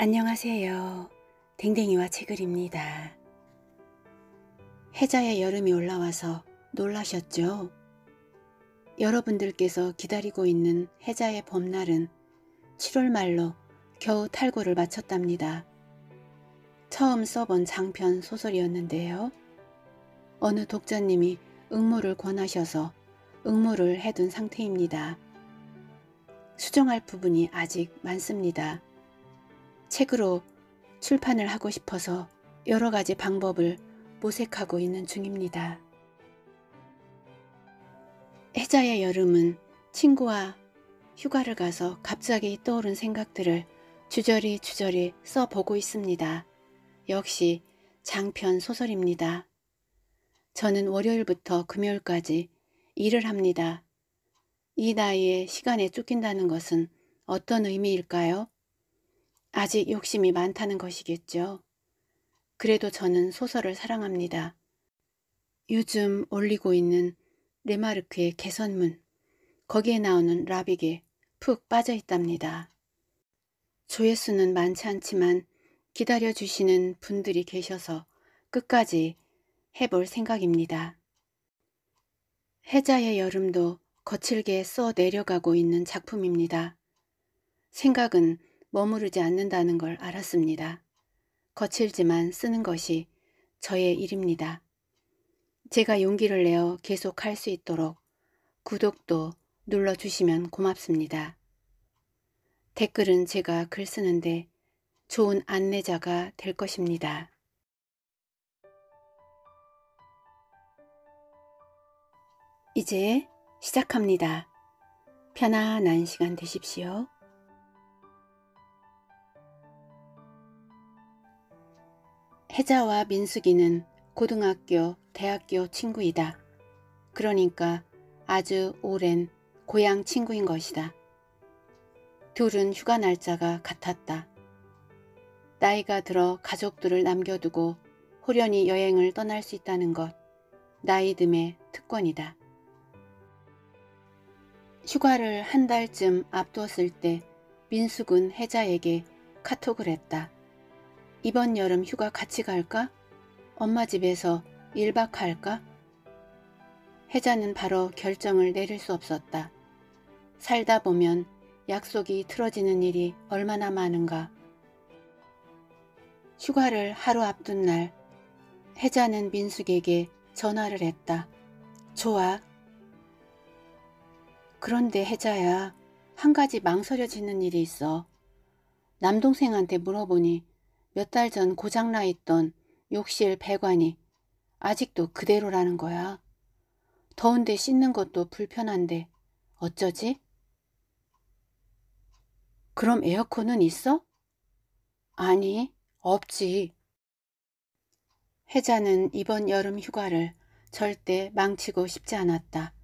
안녕하세요. 댕댕이와 채글입니다. 해자의 여름이 올라와서 놀라셨죠? 여러분들께서 기다리고 있는 해자의 봄날은 7월 말로 겨우 탈고를 마쳤답니다. 처음 써본 장편 소설이었는데요. 어느 독자님이 응모를 권하셔서 응모를 해둔 상태입니다. 수정할 부분이 아직 많습니다. 책으로 출판을 하고 싶어서 여러 가지 방법을 모색하고 있는 중입니다. 해자의 여름은 친구와 휴가를 가서 갑자기 떠오른 생각들을 주저리 주저리 써보고 있습니다. 역시 장편 소설입니다. 저는 월요일부터 금요일까지 일을 합니다. 이 나이에 시간에 쫓긴다는 것은 어떤 의미일까요? 아직 욕심이 많다는 것이겠죠. 그래도 저는 소설을 사랑합니다. 요즘 올리고 있는 레마르크의 개선문, 거기에 나오는 라빅에 푹 빠져 있답니다. 조회수는 많지 않지만 기다려주시는 분들이 계셔서 끝까지 해볼 생각입니다. 해자의 여름도 거칠게 써 내려가고 있는 작품입니다. 생각은 머무르지 않는다는 걸 알았습니다. 거칠지만 쓰는 것이 저의 일입니다. 제가 용기를 내어 계속 할수 있도록 구독도 눌러주시면 고맙습니다. 댓글은 제가 글 쓰는데 좋은 안내자가 될 것입니다. 이제 시작합니다. 편안한 시간 되십시오. 혜자와 민숙이는 고등학교, 대학교 친구이다. 그러니까 아주 오랜 고향 친구인 것이다. 둘은 휴가 날짜가 같았다. 나이가 들어 가족들을 남겨두고 호련히 여행을 떠날 수 있다는 것, 나이 듦의 특권이다. 휴가를 한 달쯤 앞두었을 때 민숙은 혜자에게 카톡을 했다. 이번 여름 휴가 같이 갈까? 엄마 집에서 1박 할까? 혜자는 바로 결정을 내릴 수 없었다. 살다 보면 약속이 틀어지는 일이 얼마나 많은가. 휴가를 하루 앞둔 날 혜자는 민숙에게 전화를 했다. 좋아. 그런데 혜자야 한 가지 망설여지는 일이 있어. 남동생한테 물어보니 몇달전 고장나 있던 욕실 배관이 아직도 그대로라는 거야. 더운데 씻는 것도 불편한데 어쩌지? 그럼 에어컨은 있어? 아니, 없지. 혜자는 이번 여름 휴가를 절대 망치고 싶지 않았다.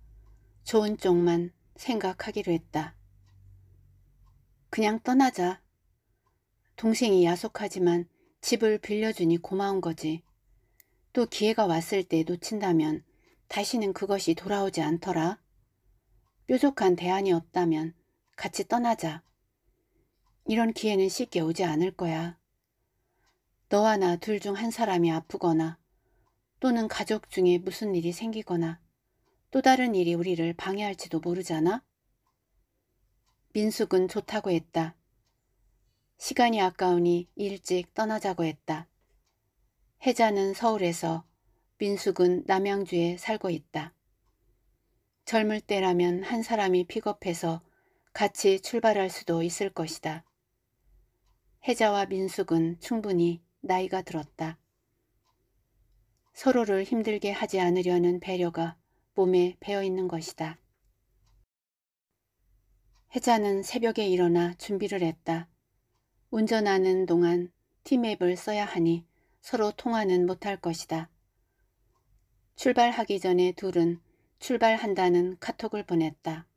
좋은 쪽만 생각하기로 했다. 그냥 떠나자. 동생이 야속하지만 집을 빌려주니 고마운 거지. 또 기회가 왔을 때 놓친다면 다시는 그것이 돌아오지 않더라. 뾰족한 대안이 없다면 같이 떠나자. 이런 기회는 쉽게 오지 않을 거야. 너와 나 둘 중 한 사람이 아프거나 또는 가족 중에 무슨 일이 생기거나 또 다른 일이 우리를 방해할지도 모르잖아. 민숙은 좋다고 했다. 시간이 아까우니 일찍 떠나자고 했다. 혜자는 서울에서 민숙은 남양주에 살고 있다. 젊을 때라면 한 사람이 픽업해서 같이 출발할 수도 있을 것이다. 혜자와 민숙은 충분히 나이가 들었다. 서로를 힘들게 하지 않으려는 배려가 몸에 배어있는 것이다. 혜자는 새벽에 일어나 준비를 했다. 운전하는 동안 티맵을 써야 하니 서로 통화는 못할 것이다. 출발하기 전에 둘은 출발한다는 카톡을 보냈다.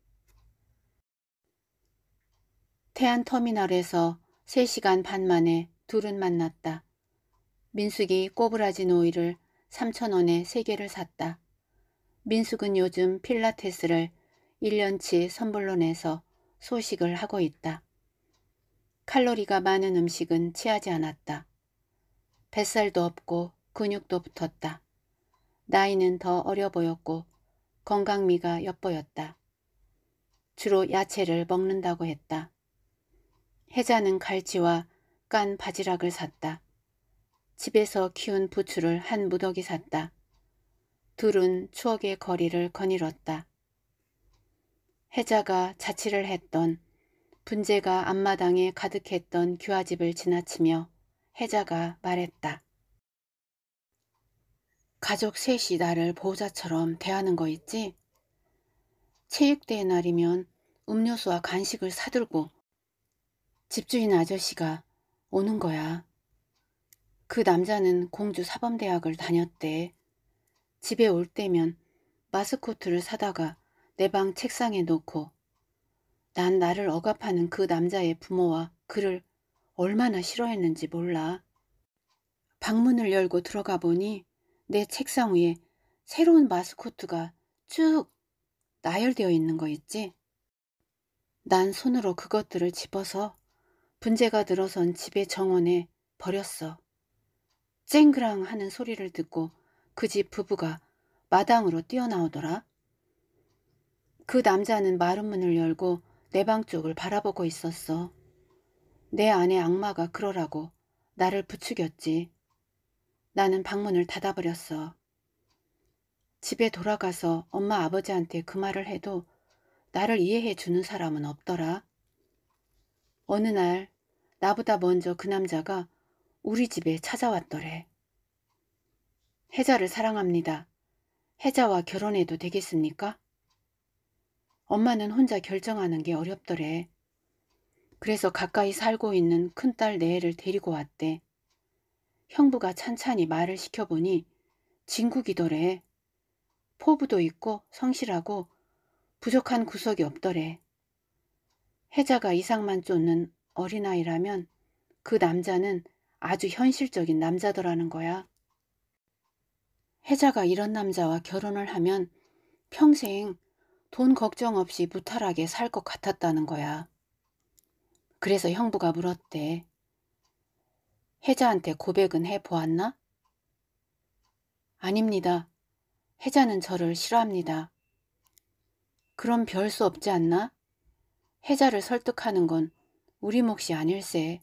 태안터미널에서 3시간 반 만에 둘은 만났다. 민숙이 꼬부라진 오일을 3천원에 3개를 샀다. 민숙은 요즘 필라테스를 1년치 선불로 내서 소식을 하고 있다. 칼로리가 많은 음식은 취하지 않았다. 뱃살도 없고 근육도 붙었다. 나이는 더 어려 보였고 건강미가 엿보였다. 주로 야채를 먹는다고 했다. 혜자는 갈치와 깐 바지락을 샀다. 집에서 키운 부추를 한 무더기 샀다. 둘은 추억의 거리를 거닐었다. 혜자가 자취를 했던 분재가 앞마당에 가득했던 규화집을 지나치며 혜자가 말했다. 가족 셋이 나를 보호자처럼 대하는 거 있지? 체육대회 날이면 음료수와 간식을 사들고 집주인 아저씨가 오는 거야. 그 남자는 공주 사범대학을 다녔대. 집에 올 때면 마스코트를 사다가 내 방 책상에 놓고 난 나를 억압하는 그 남자의 부모와 그를 얼마나 싫어했는지 몰라. 방문을 열고 들어가 보니 내 책상 위에 새로운 마스코트가 쭉 나열되어 있는 거 있지? 난 손으로 그것들을 집어서 분재가 들어선 집의 정원에 버렸어. 쨍그랑 하는 소리를 듣고 그 집 부부가 마당으로 뛰어나오더라. 그 남자는 마룻문을 열고 내방 쪽을 바라보고 있었어. 내 안의 악마가 그러라고 나를 부추겼지. 나는 방문을 닫아버렸어. 집에 돌아가서 엄마 아버지한테 그 말을 해도 나를 이해해 주는 사람은 없더라. 어느 날 나보다 먼저 그 남자가 우리 집에 찾아왔더래. 혜자를 사랑합니다. 혜자와 결혼해도 되겠습니까? 엄마는 혼자 결정하는 게 어렵더래. 그래서 가까이 살고 있는 큰딸 내를 애 데리고 왔대. 형부가 찬찬히 말을 시켜보니 진국이더래. 포부도 있고 성실하고 부족한 구석이 없더래. 혜자가 이상만 쫓는 어린아이라면 그 남자는 아주 현실적인 남자더라는 거야. 혜자가 이런 남자와 결혼을 하면 평생 돈 걱정 없이 무탈하게 살 것 같았다는 거야. 그래서 형부가 물었대. 혜자한테 고백은 해보았나? 아닙니다. 혜자는 저를 싫어합니다. 그럼 별 수 없지 않나? 혜자를 설득하는 건 우리 몫이 아닐세.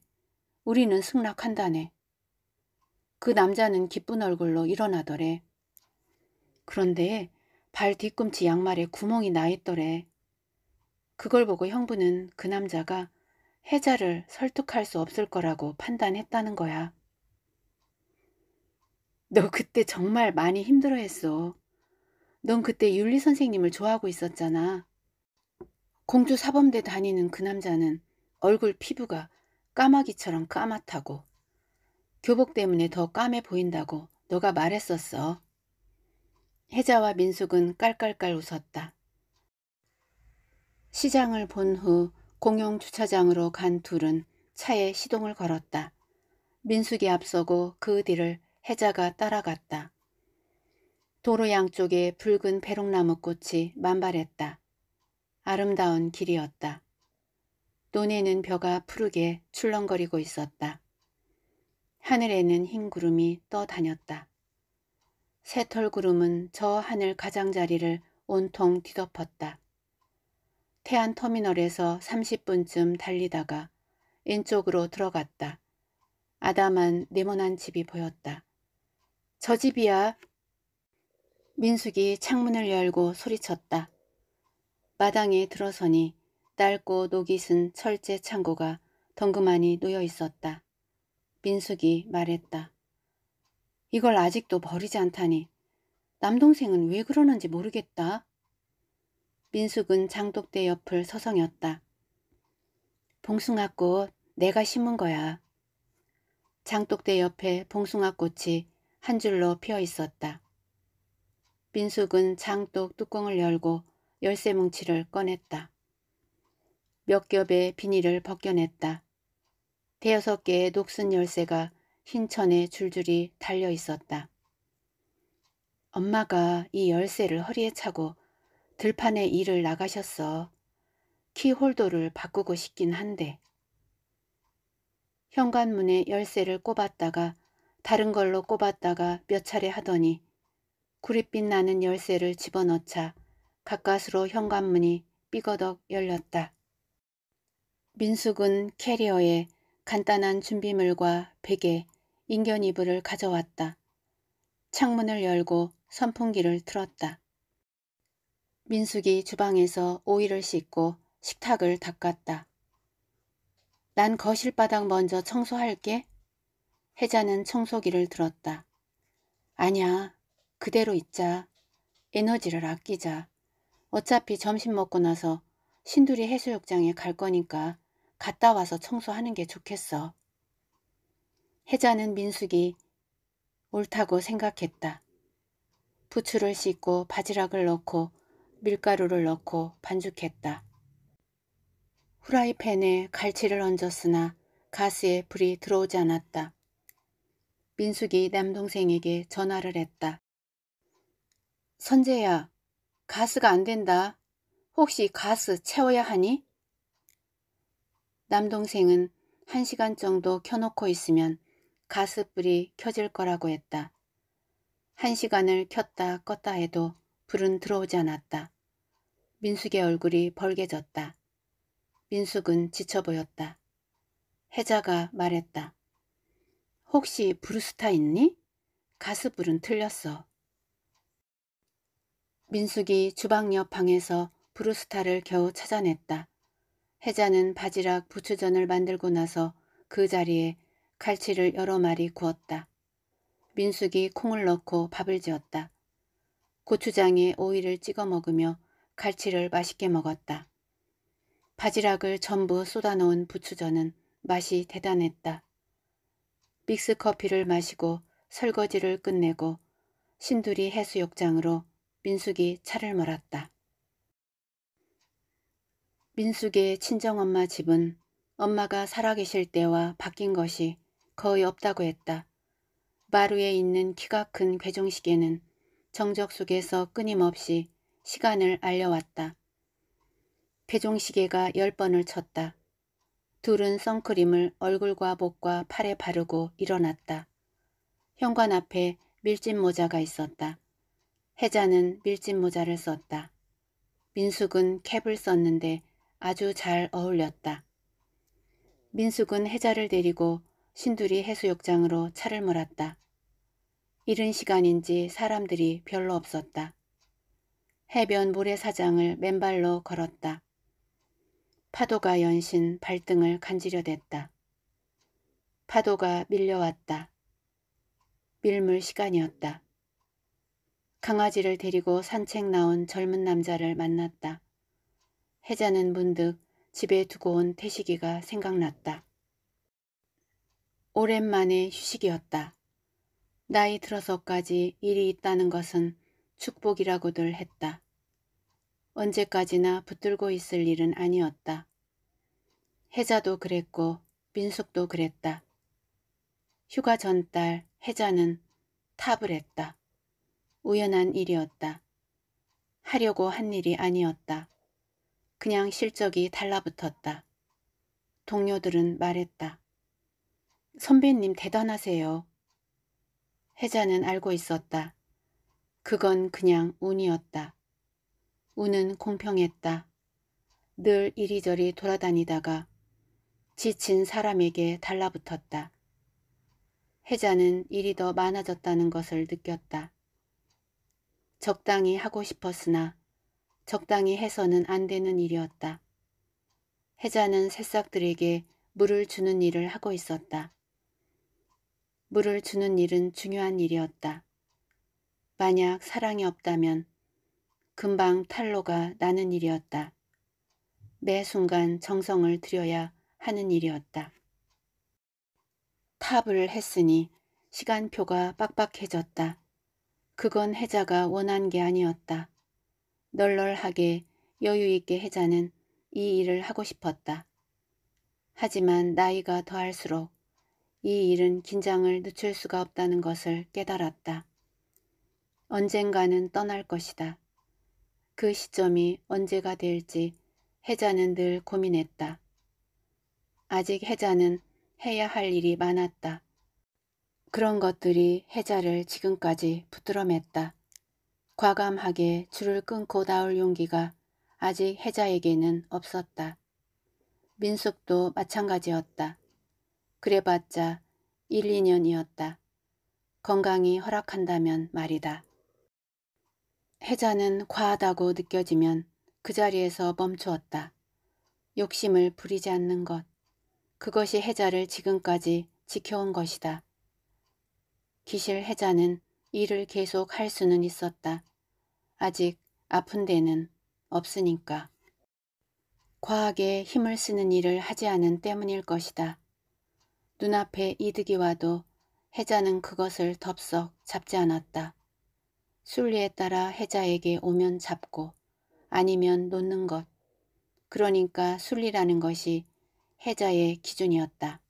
우리는 승낙한다네. 그 남자는 기쁜 얼굴로 일어나더래. 그런데 발 뒤꿈치 양말에 구멍이 나 있더래. 그걸 보고 형부는 그 남자가 해자를 설득할 수 없을 거라고 판단했다는 거야. 너 그때 정말 많이 힘들어했어. 넌 그때 윤리 선생님을 좋아하고 있었잖아. 공주 사범대 다니는 그 남자는 얼굴 피부가 까마귀처럼 까맣다고 교복 때문에 더 까매 보인다고 너가 말했었어. 혜자와 민숙은 깔깔깔 웃었다. 시장을 본 후 공용 주차장으로 간 둘은 차에 시동을 걸었다. 민숙이 앞서고 그 뒤를 혜자가 따라갔다. 도로 양쪽에 붉은 배롱나무 꽃이 만발했다. 아름다운 길이었다. 논에는 벼가 푸르게 출렁거리고 있었다. 하늘에는 흰 구름이 떠다녔다. 새털구름은 저 하늘 가장자리를 온통 뒤덮었다. 태안 터미널에서 30분쯤 달리다가 인쪽으로 들어갔다. 아담한 네모난 집이 보였다. 저 집이야. 민숙이 창문을 열고 소리쳤다. 마당에 들어서니 낡고 녹이 쓴 철제 창고가 덩그마니 놓여 있었다. 민숙이 말했다. 이걸 아직도 버리지 않다니 남동생은 왜 그러는지 모르겠다. 민숙은 장독대 옆을 서성였다. 봉숭아꽃 내가 심은 거야. 장독대 옆에 봉숭아꽃이 한 줄로 피어 있었다. 민숙은 장독 뚜껑을 열고 열쇠 뭉치를 꺼냈다. 몇 겹의 비닐을 벗겨냈다. 대여섯 개의 녹슨 열쇠가 흰 천에 줄줄이 달려 있었다. 엄마가 이 열쇠를 허리에 차고 들판에 일을 나가셨어. 키홀더를 바꾸고 싶긴 한데. 현관문에 열쇠를 꼽았다가 다른 걸로 꼽았다가 몇 차례 하더니 구릿빛 나는 열쇠를 집어넣자 가까스로 현관문이 삐거덕 열렸다. 민숙은 캐리어에 간단한 준비물과 베개, 인견 이불을 가져왔다. 창문을 열고 선풍기를 틀었다. 민숙이 주방에서 오이를 씻고 식탁을 닦았다. 난 거실 바닥 먼저 청소할게. 혜자는 청소기를 들었다. 아냐, 그대로 있자. 에너지를 아끼자. 어차피 점심 먹고 나서 신두리 해수욕장에 갈 거니까 갔다 와서 청소하는 게 좋겠어. 혜자는 민숙이 옳다고 생각했다. 부추를 씻고 바지락을 넣고 밀가루를 넣고 반죽했다. 후라이팬에 갈치를 얹었으나 가스에 불이 들어오지 않았다. 민숙이 남동생에게 전화를 했다. 선재야, 가스가 안 된다. 혹시 가스 채워야 하니? 남동생은 한 시간 정도 켜놓고 있으면 가스불이 켜질 거라고 했다. 한 시간을 켰다 껐다 해도 불은 들어오지 않았다. 민숙의 얼굴이 벌개졌다. 민숙은 지쳐 보였다. 혜자가 말했다. 혹시 브루스타 있니? 가스불은 틀렸어. 민숙이 주방 옆 방에서 브루스타를 겨우 찾아냈다. 혜자는 바지락 부추전을 만들고 나서 그 자리에 갈치를 여러 마리 구웠다. 민숙이 콩을 넣고 밥을 지었다. 고추장에 오이를 찍어 먹으며 갈치를 맛있게 먹었다. 바지락을 전부 쏟아놓은 부추전은 맛이 대단했다. 믹스 커피를 마시고 설거지를 끝내고 신두리 해수욕장으로 민숙이 차를 몰았다. 민숙의 친정엄마 집은 엄마가 살아계실 때와 바뀐 것이 거의 없다고 했다. 마루에 있는 키가 큰 괴종시계는 정적 속에서 끊임없이 시간을 알려왔다. 괴종시계가 열 번을 쳤다. 둘은 선크림을 얼굴과 목과 팔에 바르고 일어났다. 현관 앞에 밀짚 모자가 있었다. 혜자는 밀짚 모자를 썼다. 민숙은 캡을 썼는데 아주 잘 어울렸다. 민숙은 혜자를 데리고 신두리 해수욕장으로 차를 몰았다. 이른 시간인지 사람들이 별로 없었다. 해변 모래사장을 맨발로 걸었다. 파도가 연신 발등을 간지려댔다. 파도가 밀려왔다. 밀물 시간이었다. 강아지를 데리고 산책 나온 젊은 남자를 만났다. 해자는 문득 집에 두고 온 태식이가 생각났다. 오랜만에 휴식이었다. 나이 들어서까지 일이 있다는 것은 축복이라고들 했다. 언제까지나 붙들고 있을 일은 아니었다. 혜자도 그랬고 민숙도 그랬다. 휴가 전달 혜자는 탑을 했다. 우연한 일이었다. 하려고 한 일이 아니었다. 그냥 실적이 달라붙었다. 동료들은 말했다. 선배님 대단하세요. 혜자는 알고 있었다. 그건 그냥 운이었다. 운은 공평했다. 늘 이리저리 돌아다니다가 지친 사람에게 달라붙었다. 혜자는 일이 더 많아졌다는 것을 느꼈다. 적당히 하고 싶었으나 적당히 해서는 안 되는 일이었다. 혜자는 새싹들에게 물을 주는 일을 하고 있었다. 물을 주는 일은 중요한 일이었다. 만약 사랑이 없다면 금방 탈로가 나는 일이었다. 매 순간 정성을 들여야 하는 일이었다. 탑을 했으니 시간표가 빡빡해졌다. 그건 해자가 원한 게 아니었다. 널널하게 여유있게 해자는 이 일을 하고 싶었다. 하지만 나이가 더할수록 이 일은 긴장을 늦출 수가 없다는 것을 깨달았다. 언젠가는 떠날 것이다. 그 시점이 언제가 될지 해자는 늘 고민했다. 아직 해자는 해야 할 일이 많았다. 그런 것들이 해자를 지금까지 부드러맸다 과감하게 줄을 끊고 나올 용기가 아직 해자에게는 없었다. 민숙도 마찬가지였다. 그래봤자 1, 2년이었다. 건강이 허락한다면 말이다. 해자는 과하다고 느껴지면 그 자리에서 멈추었다. 욕심을 부리지 않는 것. 그것이 해자를 지금까지 지켜온 것이다. 기실 해자는 일을 계속 할 수는 있었다. 아직 아픈 데는 없으니까. 과하게 힘을 쓰는 일을 하지 않은 때문일 것이다. 눈앞에 이득이 와도 해자는 그것을 덥석 잡지 않았다. 순리에 따라 해자에게 오면 잡고 아니면 놓는 것. 그러니까 순리라는 것이 해자의 기준이었다.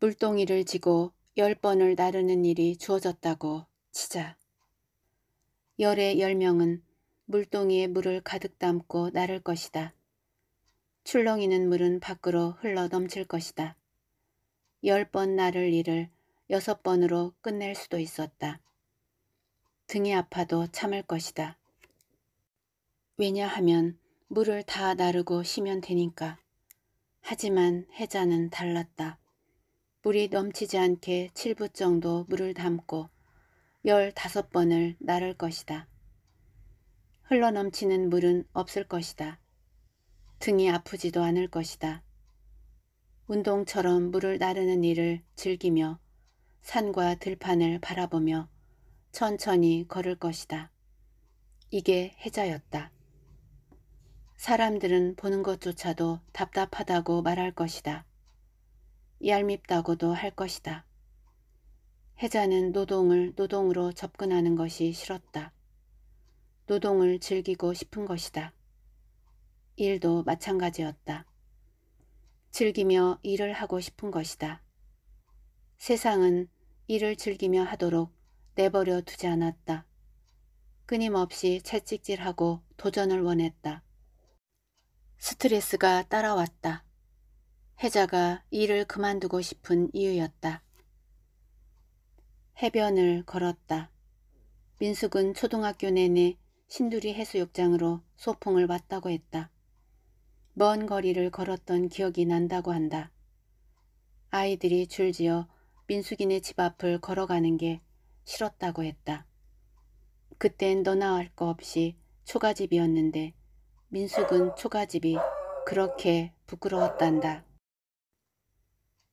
물동이를 지고 열 번을 나르는 일이 주어졌다고 치자. 열의 열 명은 물동이에 물을 가득 담고 나를 것이다. 출렁이는 물은 밖으로 흘러 넘칠 것이다. 열 번 나를 일을 여섯 번으로 끝낼 수도 있었다. 등이 아파도 참을 것이다. 왜냐하면 물을 다 나르고 쉬면 되니까. 하지만 해자는 달랐다. 물이 넘치지 않게 7부 정도 물을 담고 15번을 나를 것이다. 흘러넘치는 물은 없을 것이다. 등이 아프지도 않을 것이다. 운동처럼 물을 나르는 일을 즐기며 산과 들판을 바라보며 천천히 걸을 것이다. 이게 해자였다. 사람들은 보는 것조차도 답답하다고 말할 것이다. 얄밉다고도 할 것이다. 해자는 노동을 노동으로 접근하는 것이 싫었다. 노동을 즐기고 싶은 것이다. 일도 마찬가지였다. 즐기며 일을 하고 싶은 것이다. 세상은 일을 즐기며 하도록 내버려 두지 않았다. 끊임없이 채찍질하고 도전을 원했다. 스트레스가 따라왔다. 해자가 일을 그만두고 싶은 이유였다. 해변을 걸었다. 민숙은 초등학교 내내 신두리 해수욕장으로 소풍을 왔다고 했다. 먼 거리를 걸었던 기억이 난다고 한다. 아이들이 줄지어 민숙이네 집 앞을 걸어가는 게 싫었다고 했다. 그땐 너나 할 거 없이 초가집이었는데 민숙은 초가집이 그렇게 부끄러웠단다.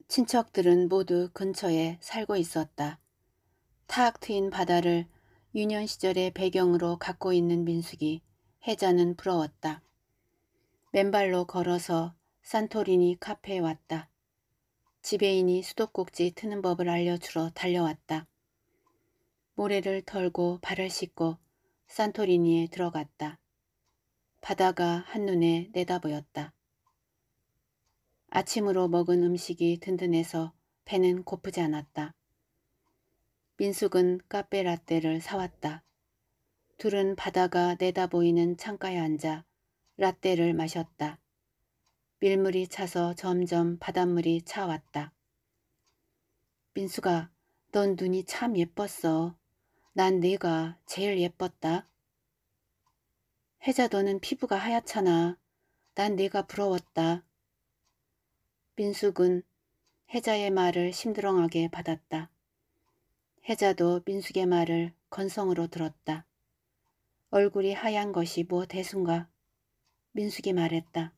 친척들은 모두 근처에 살고 있었다. 타악 트인 바다를 유년 시절의 배경으로 갖고 있는 민숙이 해자는 부러웠다. 맨발로 걸어서 산토리니 카페에 왔다. 지배인이 수도꼭지 트는 법을 알려주러 달려왔다. 모래를 털고 발을 씻고 산토리니에 들어갔다. 바다가 한눈에 내다보였다. 아침으로 먹은 음식이 든든해서 배는 고프지 않았다. 민숙은 카페 라떼를 사왔다. 둘은 바다가 내다보이는 창가에 앉아 라떼를 마셨다. 밀물이 차서 점점 바닷물이 차왔다. 민수가 넌 눈이 참 예뻤어. 난 네가 제일 예뻤다. 혜자 너는 피부가 하얗잖아. 난 네가 부러웠다. 민숙은 혜자의 말을 심드렁하게 받았다. 혜자도 민숙의 말을 건성으로 들었다. 얼굴이 하얀 것이 뭐 대순가. 민숙이 말했다.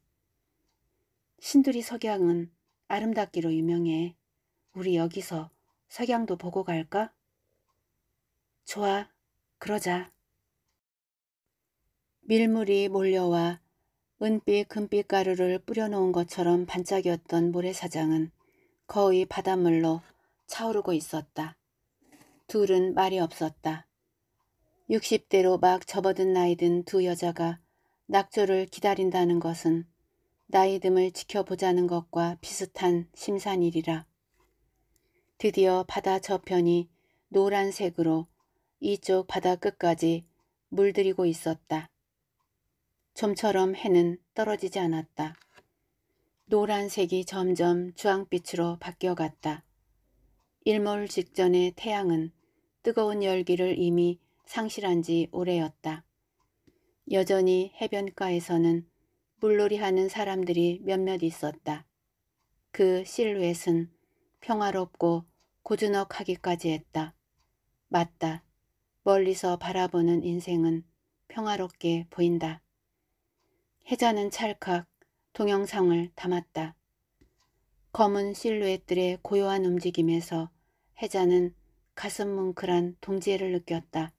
신두리 석양은 아름답기로 유명해. 우리 여기서 석양도 보고 갈까? 좋아, 그러자. 밀물이 몰려와 은빛 금빛 가루를 뿌려놓은 것처럼 반짝였던 모래사장은 거의 바닷물로 차오르고 있었다. 둘은 말이 없었다. 60대로 막 접어든 나이 든두 여자가 낙조를 기다린다는 것은 나이듦을 지켜보자는 것과 비슷한 심산일이라. 드디어 바다 저편이 노란색으로 이쪽 바다 끝까지 물들이고 있었다. 좀처럼 해는 떨어지지 않았다. 노란색이 점점 주황빛으로 바뀌어갔다. 일몰 직전의 태양은 뜨거운 열기를 이미 상실한 지 오래였다. 여전히 해변가에서는 물놀이하는 사람들이 몇몇 있었다. 그 실루엣은 평화롭고 고즈넉하기까지 했다. 맞다. 멀리서 바라보는 인생은 평화롭게 보인다. 해자는 찰칵 동영상을 담았다. 검은 실루엣들의 고요한 움직임에서 해자는 가슴 뭉클한 동지애를 느꼈다.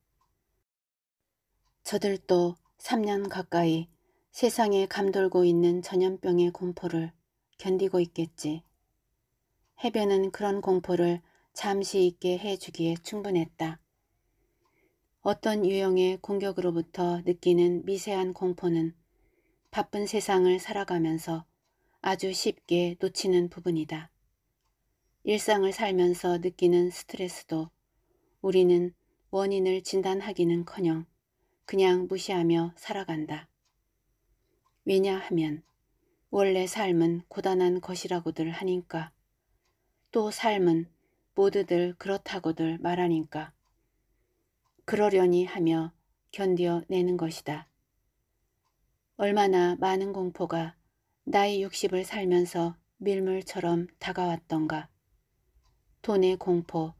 저들도 3년 가까이 세상에 감돌고 있는 전염병의 공포를 견디고 있겠지. 해변은 그런 공포를 잠시 있게 해주기에 충분했다. 어떤 유형의 공격으로부터 느끼는 미세한 공포는 바쁜 세상을 살아가면서 아주 쉽게 놓치는 부분이다. 일상을 살면서 느끼는 스트레스도 우리는 원인을 진단하기는커녕 그냥 무시하며 살아간다. 왜냐하면 원래 삶은 고단한 것이라고들 하니까 또 삶은 모두들 그렇다고들 말하니까 그러려니 하며 견뎌내는 것이다. 얼마나 많은 공포가 나이 60을 살면서 밀물처럼 다가왔던가. 돈의 공포,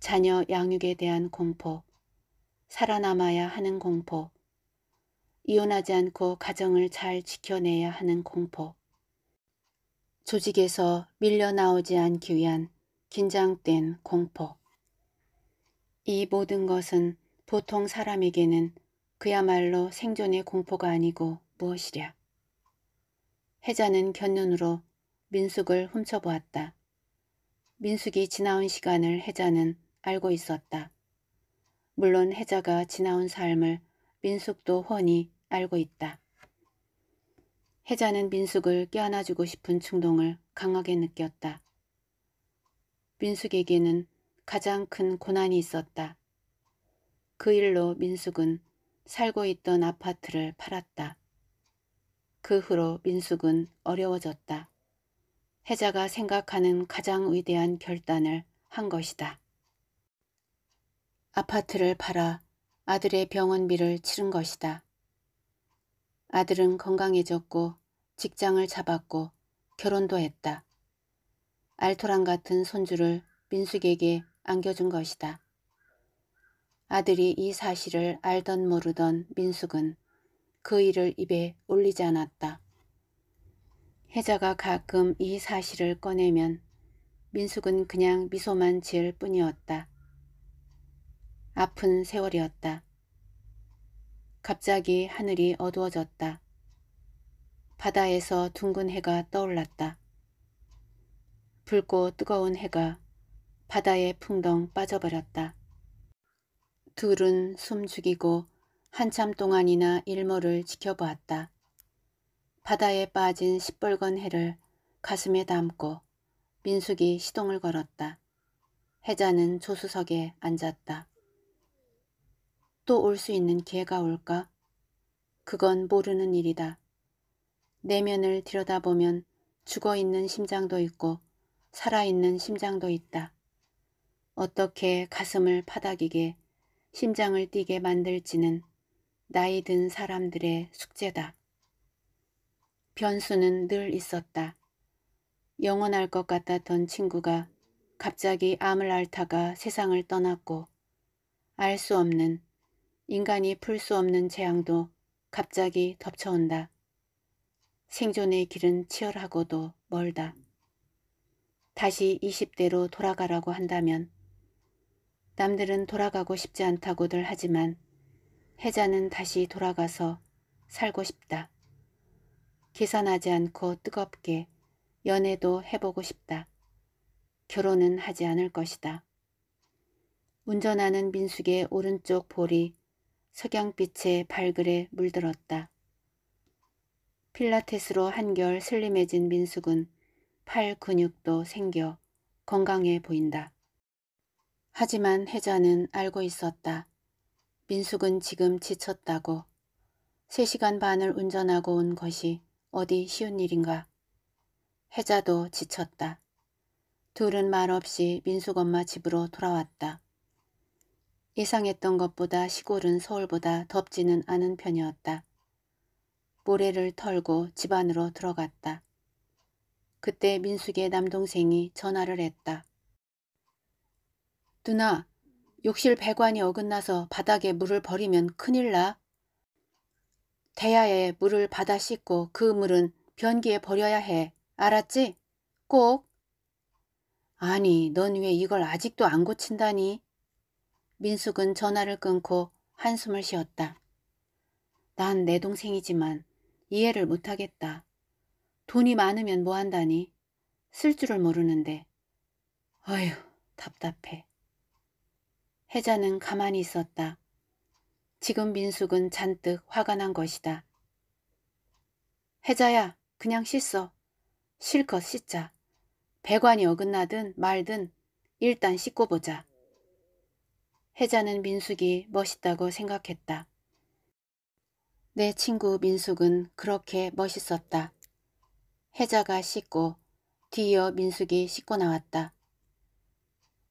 자녀 양육에 대한 공포, 살아남아야 하는 공포, 이혼하지 않고 가정을 잘 지켜내야 하는 공포, 조직에서 밀려나오지 않기 위한 긴장된 공포. 이 모든 것은 보통 사람에게는 그야말로 생존의 공포가 아니고 무엇이랴. 해자는 견눈으로 민숙을 훔쳐보았다. 민숙이 지나온 시간을 해자는 알고 있었다. 물론 해자가 지나온 삶을 민숙도 훤히 알고 있다. 해자는 민숙을 껴안아주고 싶은 충동을 강하게 느꼈다. 민숙에게는 가장 큰 고난이 있었다. 그 일로 민숙은 살고 있던 아파트를 팔았다. 그 후로 민숙은 어려워졌다. 해자가 생각하는 가장 위대한 결단을 한 것이다. 아파트를 팔아 아들의 병원비를 치른 것이다. 아들은 건강해졌고 직장을 잡았고 결혼도 했다. 알토란 같은 손주를 민숙에게 안겨준 것이다. 아들이 이 사실을 알던 모르던 민숙은 그 일을 입에 올리지 않았다. 혜자가 가끔 이 사실을 꺼내면 민숙은 그냥 미소만 지을 뿐이었다. 아픈 세월이었다. 갑자기 하늘이 어두워졌다. 바다에서 둥근 해가 떠올랐다. 붉고 뜨거운 해가 바다에 풍덩 빠져버렸다. 둘은 숨 죽이고 한참 동안이나 일몰을 지켜보았다. 바다에 빠진 시뻘건 해를 가슴에 담고 민숙이 시동을 걸었다. 해자는 조수석에 앉았다. 또올수 있는 기회가 올까? 그건 모르는 일이다. 내면을 들여다보면 죽어있는 심장도 있고 살아있는 심장도 있다. 어떻게 가슴을 파닥이게 심장을 뛰게 만들지는 나이 든 사람들의 숙제다. 변수는 늘 있었다. 영원할 것 같았던 친구가 갑자기 암을 앓다가 세상을 떠났고 알 수 없는 인간이 풀 수 없는 재앙도 갑자기 덮쳐온다. 생존의 길은 치열하고도 멀다. 다시 20대로 돌아가라고 한다면 남들은 돌아가고 싶지 않다고들 하지만 해자는 다시 돌아가서 살고 싶다. 계산하지 않고 뜨겁게 연애도 해보고 싶다. 결혼은 하지 않을 것이다. 운전하는 민숙의 오른쪽 볼이 석양빛의 발그레 물들었다. 필라테스로 한결 슬림해진 민숙은 팔 근육도 생겨 건강해 보인다. 하지만 혜자는 알고 있었다. 민숙은 지금 지쳤다고. 3시간 반을 운전하고 온 것이 어디 쉬운 일인가. 혜자도 지쳤다. 둘은 말없이 민숙 엄마 집으로 돌아왔다. 예상했던 것보다 시골은 서울보다 덥지는 않은 편이었다. 모래를 털고 집 안으로 들어갔다. 그때 민숙의 남동생이 전화를 했다. 누나, 욕실 배관이 어긋나서 바닥에 물을 버리면 큰일 나. 대야에 물을 받아 씻고 그 물은 변기에 버려야 해. 알았지? 꼭. 아니, 넌 왜 이걸 아직도 안 고친다니? 민숙은 전화를 끊고 한숨을 쉬었다. 난 내 동생이지만 이해를 못하겠다. 돈이 많으면 뭐한다니? 쓸 줄을 모르는데. 어휴, 답답해. 혜자는 가만히 있었다. 지금 민숙은 잔뜩 화가 난 것이다. 혜자야, 그냥 씻어. 실컷 씻자. 배관이 어긋나든 말든 일단 씻고 보자. 혜자는 민숙이 멋있다고 생각했다. 내 친구 민숙은 그렇게 멋있었다. 혜자가 씻고 뒤이어 민숙이 씻고 나왔다.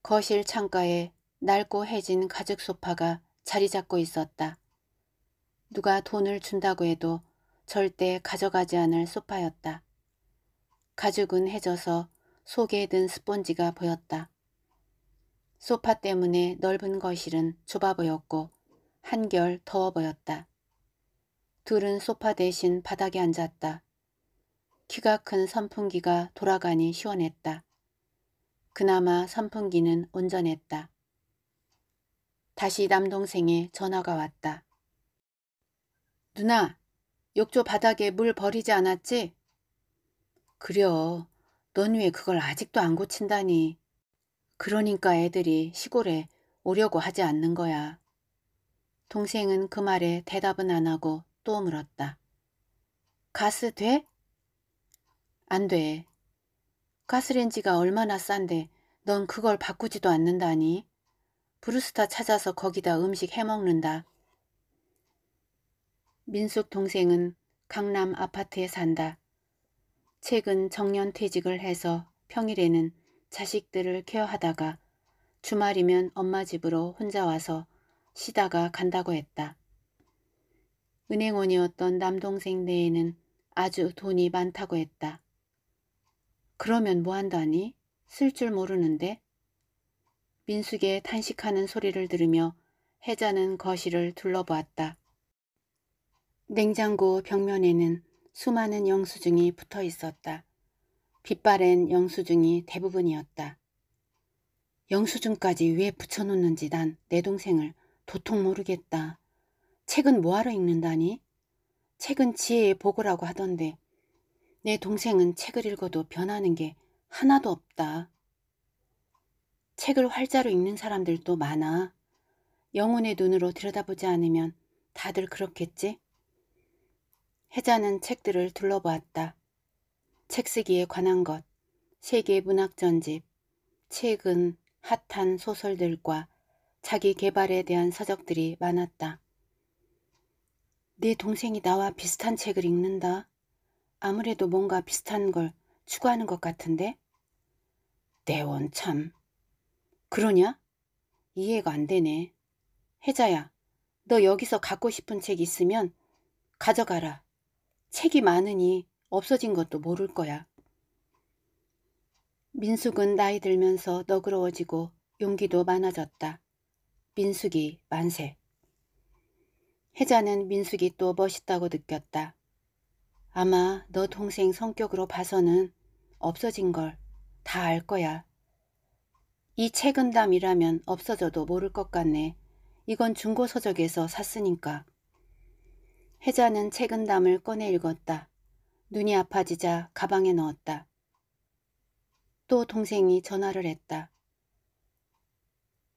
거실 창가에 낡고 해진 가죽 소파가 자리 잡고 있었다. 누가 돈을 준다고 해도 절대 가져가지 않을 소파였다. 가죽은 해져서 속에 든스펀지가 보였다. 소파 때문에 넓은 거실은 좁아 보였고 한결 더워 보였다. 둘은 소파 대신 바닥에 앉았다. 키가 큰 선풍기가 돌아가니 시원했다. 그나마 선풍기는 온전했다. 다시 남동생의 전화가 왔다. 누나, 욕조 바닥에 물 버리지 않았지? 그려, 넌 왜 그걸 아직도 안 고친다니. 그러니까 애들이 시골에 오려고 하지 않는 거야. 동생은 그 말에 대답은 안 하고 또 물었다. 가스 돼? 안 돼. 가스렌지가 얼마나 싼데 넌 그걸 바꾸지도 않는다니. 브루스타 찾아서 거기다 음식 해먹는다. 민숙 동생은 강남 아파트에 산다. 최근 정년퇴직을 해서 평일에는 자식들을 케어하다가 주말이면 엄마 집으로 혼자 와서 쉬다가 간다고 했다. 은행원이었던 남동생 내에는 아주 돈이 많다고 했다. 그러면 뭐 한다니? 쓸 줄 모르는데? 민숙의 탄식하는 소리를 들으며 혜자는 거실을 둘러보았다. 냉장고 벽면에는 수많은 영수증이 붙어 있었다. 빛바랜 영수증이 대부분이었다. 영수증까지 왜 붙여놓는지 난 내 동생을 도통 모르겠다. 책은 뭐하러 읽는다니? 책은 지혜의 보고라고 하던데 내 동생은 책을 읽어도 변하는 게 하나도 없다. 책을 활자로 읽는 사람들도 많아. 영혼의 눈으로 들여다보지 않으면 다들 그렇겠지? 혜자는 책들을 둘러보았다. 책쓰기에 관한 것, 세계 문학 전집, 최근 핫한 소설들과 자기 개발에 대한 서적들이 많았다. 네 동생이 나와 비슷한 책을 읽는다. 아무래도 뭔가 비슷한 걸 추구하는 것 같은데? 대원 참. 그러냐? 이해가 안 되네. 혜자야, 너 여기서 갖고 싶은 책 있으면 가져가라. 책이 많으니 없어진 것도 모를 거야. 민숙은 나이 들면서 너그러워지고 용기도 많아졌다. 민숙이 만세. 혜자는 민숙이 또 멋있다고 느꼈다. 아마 너 동생 성격으로 봐서는 없어진 걸 다 알 거야. 이 책은담이라면 없어져도 모를 것 같네. 이건 중고서적에서 샀으니까. 혜자는 책은담을 꺼내 읽었다. 눈이 아파지자 가방에 넣었다. 또 동생이 전화를 했다.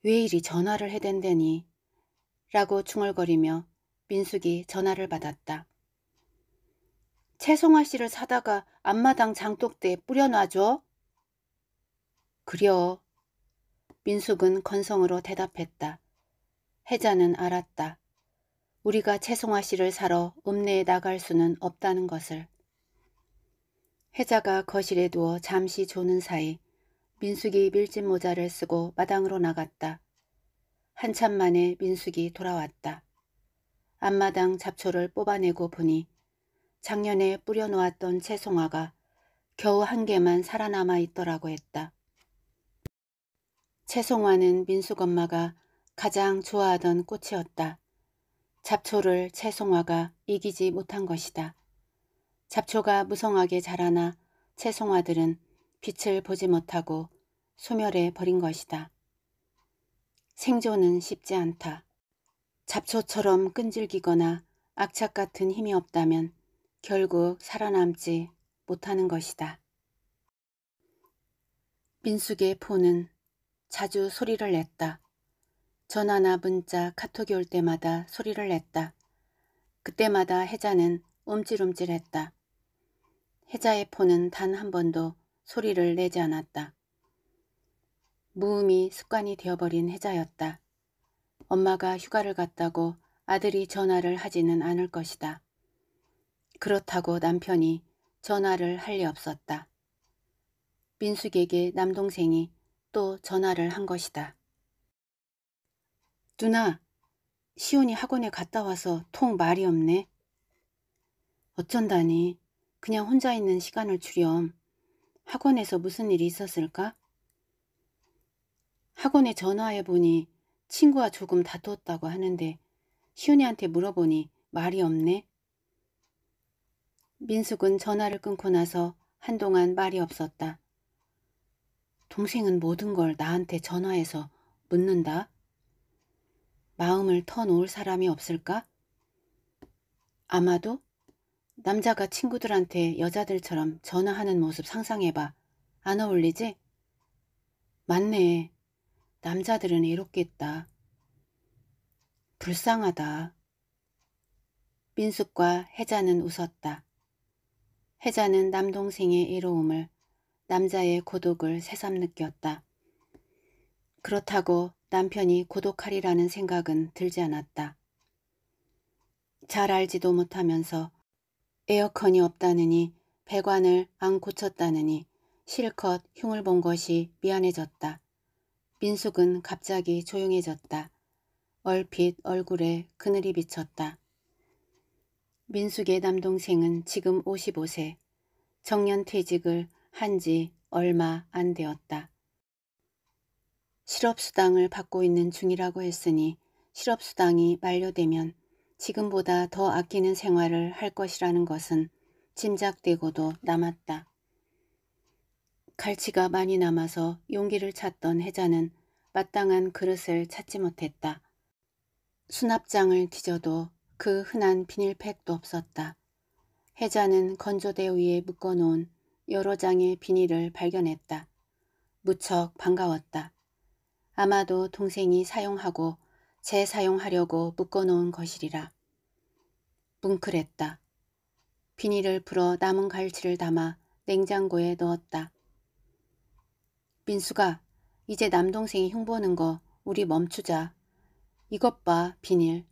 왜 이리 전화를 해댄대니? 라고 중얼거리며 민숙이 전화를 받았다. 채송아 씨를 사다가 앞마당 장독대에 뿌려놔줘? 그려. 민숙은 건성으로 대답했다. 혜자는 알았다. 우리가 채송아 씨를 사러 읍내에 나갈 수는 없다는 것을. 혜자가 거실에 누워 잠시 조는 사이 민숙이 밀짚 모자를 쓰고 마당으로 나갔다. 한참 만에 민숙이 돌아왔다. 앞마당 잡초를 뽑아내고 보니 작년에 뿌려놓았던 채송화가 겨우 한 개만 살아남아 있더라고 했다. 채송화는 민숙 엄마가 가장 좋아하던 꽃이었다. 잡초를 채송화가 이기지 못한 것이다. 잡초가 무성하게 자라나 채송화들은 빛을 보지 못하고 소멸해 버린 것이다. 생존은 쉽지 않다. 잡초처럼 끈질기거나 악착 같은 힘이 없다면 결국 살아남지 못하는 것이다. 민숙의 포는 자주 소리를 냈다. 전화나 문자, 카톡이 올 때마다 소리를 냈다. 그때마다 혜자는 움찔움찔했다. 해자의 포는 단한 번도 소리를 내지 않았다. 무음이 습관이 되어버린 해자였다. 엄마가 휴가를 갔다고 아들이 전화를 하지는 않을 것이다. 그렇다고 남편이 전화를 할 리 없었다. 민숙에게 남동생이 또 전화를 한 것이다. 누나, 시온이 학원에 갔다 와서 통 말이 없네. 어쩐다니, 그냥 혼자 있는 시간을 줄여 학원에서 무슨 일이 있었을까? 학원에 전화해보니 친구와 조금 다투었다고 하는데 시윤이한테 물어보니 말이 없네. 민숙은 전화를 끊고 나서 한동안 말이 없었다. 동생은 모든 걸 나한테 전화해서 묻는다. 마음을 터놓을 사람이 없을까? 아마도 남자가 친구들한테 여자들처럼 전화하는 모습 상상해봐. 안 어울리지? 맞네. 남자들은 이롭겠다 불쌍하다. 민숙과 혜자는 웃었다. 혜자는 남동생의 이로움을 남자의 고독을 새삼 느꼈다. 그렇다고 남편이 고독하리라는 생각은 들지 않았다. 잘 알지도 못하면서 에어컨이 없다느니 배관을 안 고쳤다느니 실컷 흉을 본 것이 미안해졌다. 민숙은 갑자기 조용해졌다. 얼핏 얼굴에 그늘이 비쳤다. 민숙의 남동생은 지금 55세, 정년 퇴직을 한 지 얼마 안 되었다. 실업수당을 받고 있는 중이라고 했으니 실업수당이 만료되면 지금보다 더 아끼는 생활을 할 것이라는 것은 짐작되고도 남았다. 갈치가 많이 남아서 용기를 찾던 혜자는 마땅한 그릇을 찾지 못했다. 수납장을 뒤져도 그 흔한 비닐팩도 없었다. 혜자는 건조대 위에 묶어놓은 여러 장의 비닐을 발견했다. 무척 반가웠다. 아마도 동생이 사용하고 재사용하려고 묶어놓은 것이리라. 뭉클했다. 비닐을 풀어 남은 갈치를 담아 냉장고에 넣었다. 민수가 이제 남동생이 흉보는 거 우리 멈추자. 이것 봐 비닐.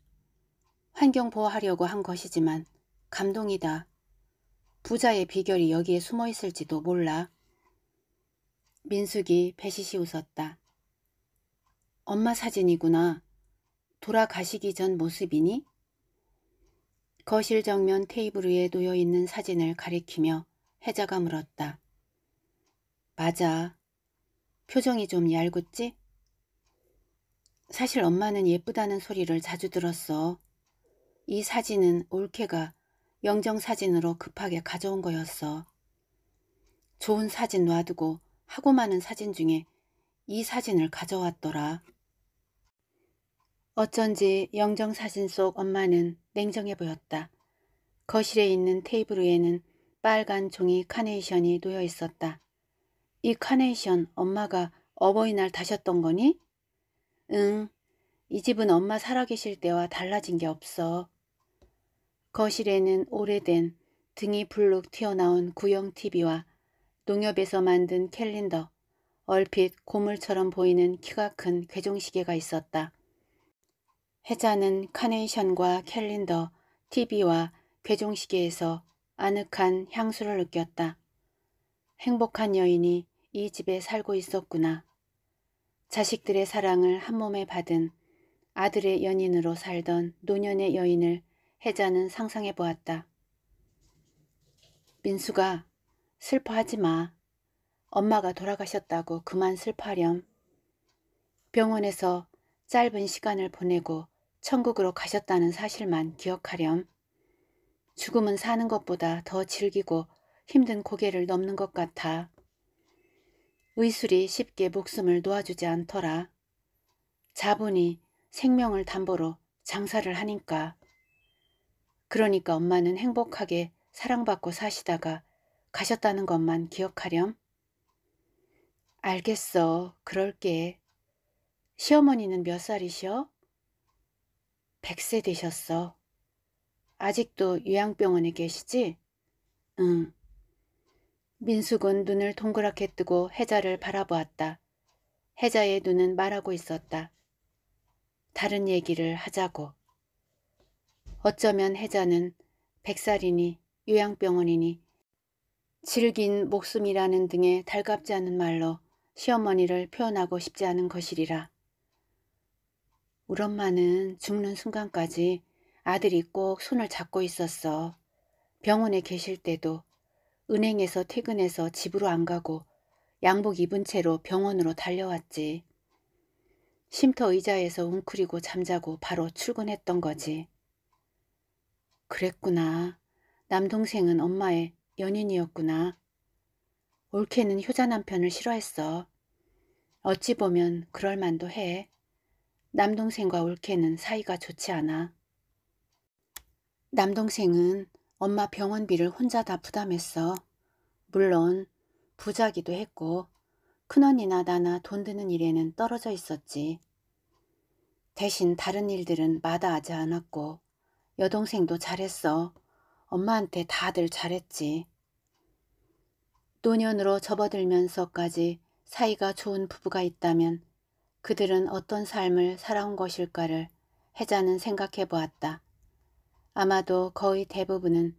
환경 보호하려고 한 것이지만 감동이다. 부자의 비결이 여기에 숨어 있을지도 몰라. 민숙이 배시시 웃었다. 엄마 사진이구나. 돌아가시기 전 모습이니? 거실 정면 테이블 위에 놓여있는 사진을 가리키며 해자가 물었다. 맞아. 표정이 좀 얄궂지? 사실 엄마는 예쁘다는 소리를 자주 들었어. 이 사진은 올케가 영정 사진으로 급하게 가져온 거였어. 좋은 사진 놔두고 하고 많은 사진 중에 이 사진을 가져왔더라. 어쩐지 영정사진 속 엄마는 냉정해 보였다. 거실에 있는 테이블 위에는 빨간 종이 카네이션이 놓여 있었다. 이 카네이션 엄마가 어버이날 다셨던 거니? 응, 이 집은 엄마 살아계실 때와 달라진 게 없어. 거실에는 오래된 등이 불룩 튀어나온 구형 TV와 농협에서 만든 캘린더, 얼핏 고물처럼 보이는 키가 큰 괴종시계가 있었다. 해자는 카네이션과 캘린더, TV와 괴종시계에서 아늑한 향수를 느꼈다. 행복한 여인이 이 집에 살고 있었구나. 자식들의 사랑을 한몸에 받은 아들의 연인으로 살던 노년의 여인을 해자는 상상해 보았다. 민수가 슬퍼하지 마. 엄마가 돌아가셨다고 그만 슬퍼하렴. 병원에서 짧은 시간을 보내고 천국으로 가셨다는 사실만 기억하렴. 죽음은 사는 것보다 더 즐기고 힘든 고개를 넘는 것 같아. 의술이 쉽게 목숨을 놓아주지 않더라. 자본이 생명을 담보로 장사를 하니까. 그러니까 엄마는 행복하게 사랑받고 사시다가 가셨다는 것만 기억하렴. 알겠어. 그럴게. 시어머니는 몇 살이셔? 1세 되셨어. 아직도 요양병원에 계시지? 응. 민숙은 눈을 동그랗게 뜨고 혜자를 바라보았다. 혜자의 눈은 말하고 있었다. 다른 얘기를 하자고. 어쩌면 혜자는 백살이니 요양병원이니 질긴 목숨이라는 등의 달갑지 않은 말로 시어머니를 표현하고 싶지 않은 것이리라. 우리 엄마는 죽는 순간까지 아들이 꼭 손을 잡고 있었어. 병원에 계실 때도 은행에서 퇴근해서 집으로 안 가고 양복 입은 채로 병원으로 달려왔지. 쉼터 의자에서 웅크리고 잠자고 바로 출근했던 거지. 그랬구나. 남동생은 엄마의 연인이었구나. 올케는 효자 남편을 싫어했어. 어찌 보면 그럴만도 해. 남동생과 올케는 사이가 좋지 않아. 남동생은 엄마 병원비를 혼자 다 부담했어. 물론 부자기도 했고 큰언니나 나나 돈 드는 일에는 떨어져 있었지. 대신 다른 일들은 마다하지 않았고 여동생도 잘했어. 엄마한테 다들 잘했지. 노년으로 접어들면서까지 사이가 좋은 부부가 있다면 그들은 어떤 삶을 살아온 것일까를 해자는 생각해 보았다. 아마도 거의 대부분은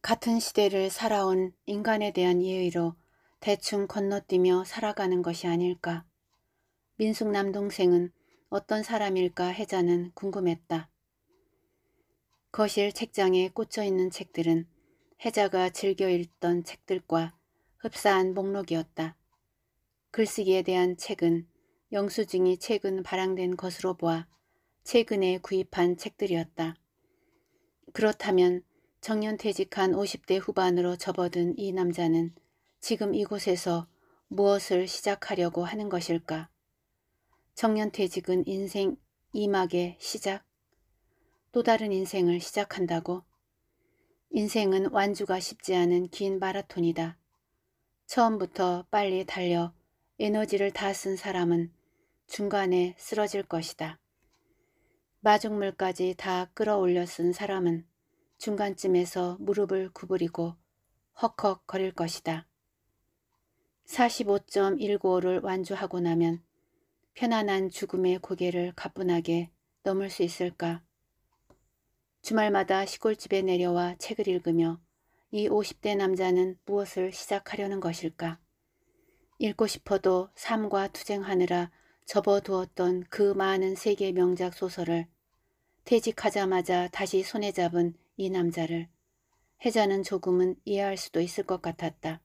같은 시대를 살아온 인간에 대한 예의로 대충 건너뛰며 살아가는 것이 아닐까. 민숙 남동생은 어떤 사람일까 해자는 궁금했다. 거실 책장에 꽂혀 있는 책들은 해자가 즐겨 읽던 책들과 흡사한 목록이었다. 글쓰기에 대한 책은 영수증이 최근 발행된 것으로 보아 최근에 구입한 책들이었다. 그렇다면 정년 퇴직한 50대 후반으로 접어든 이 남자는 지금 이곳에서 무엇을 시작하려고 하는 것일까? 정년 퇴직은 인생 2막의 시작? 또 다른 인생을 시작한다고? 인생은 완주가 쉽지 않은 긴 마라톤이다. 처음부터 빨리 달려 에너지를 다 쓴 사람은 중간에 쓰러질 것이다. 마중물까지 다 끌어올려 쓴 사람은 중간쯤에서 무릎을 구부리고 헉헉 거릴 것이다. 45.195를 완주하고 나면 편안한 죽음의 고개를 가뿐하게 넘을 수 있을까? 주말마다 시골집에 내려와 책을 읽으며 이 50대 남자는 무엇을 시작하려는 것일까? 읽고 싶어도 삶과 투쟁하느라 접어두었던 그 많은 세계 명작 소설을 퇴직하자마자 다시 손에 잡은 이 남자를 혜자는 조금은 이해할 수도 있을 것 같았다.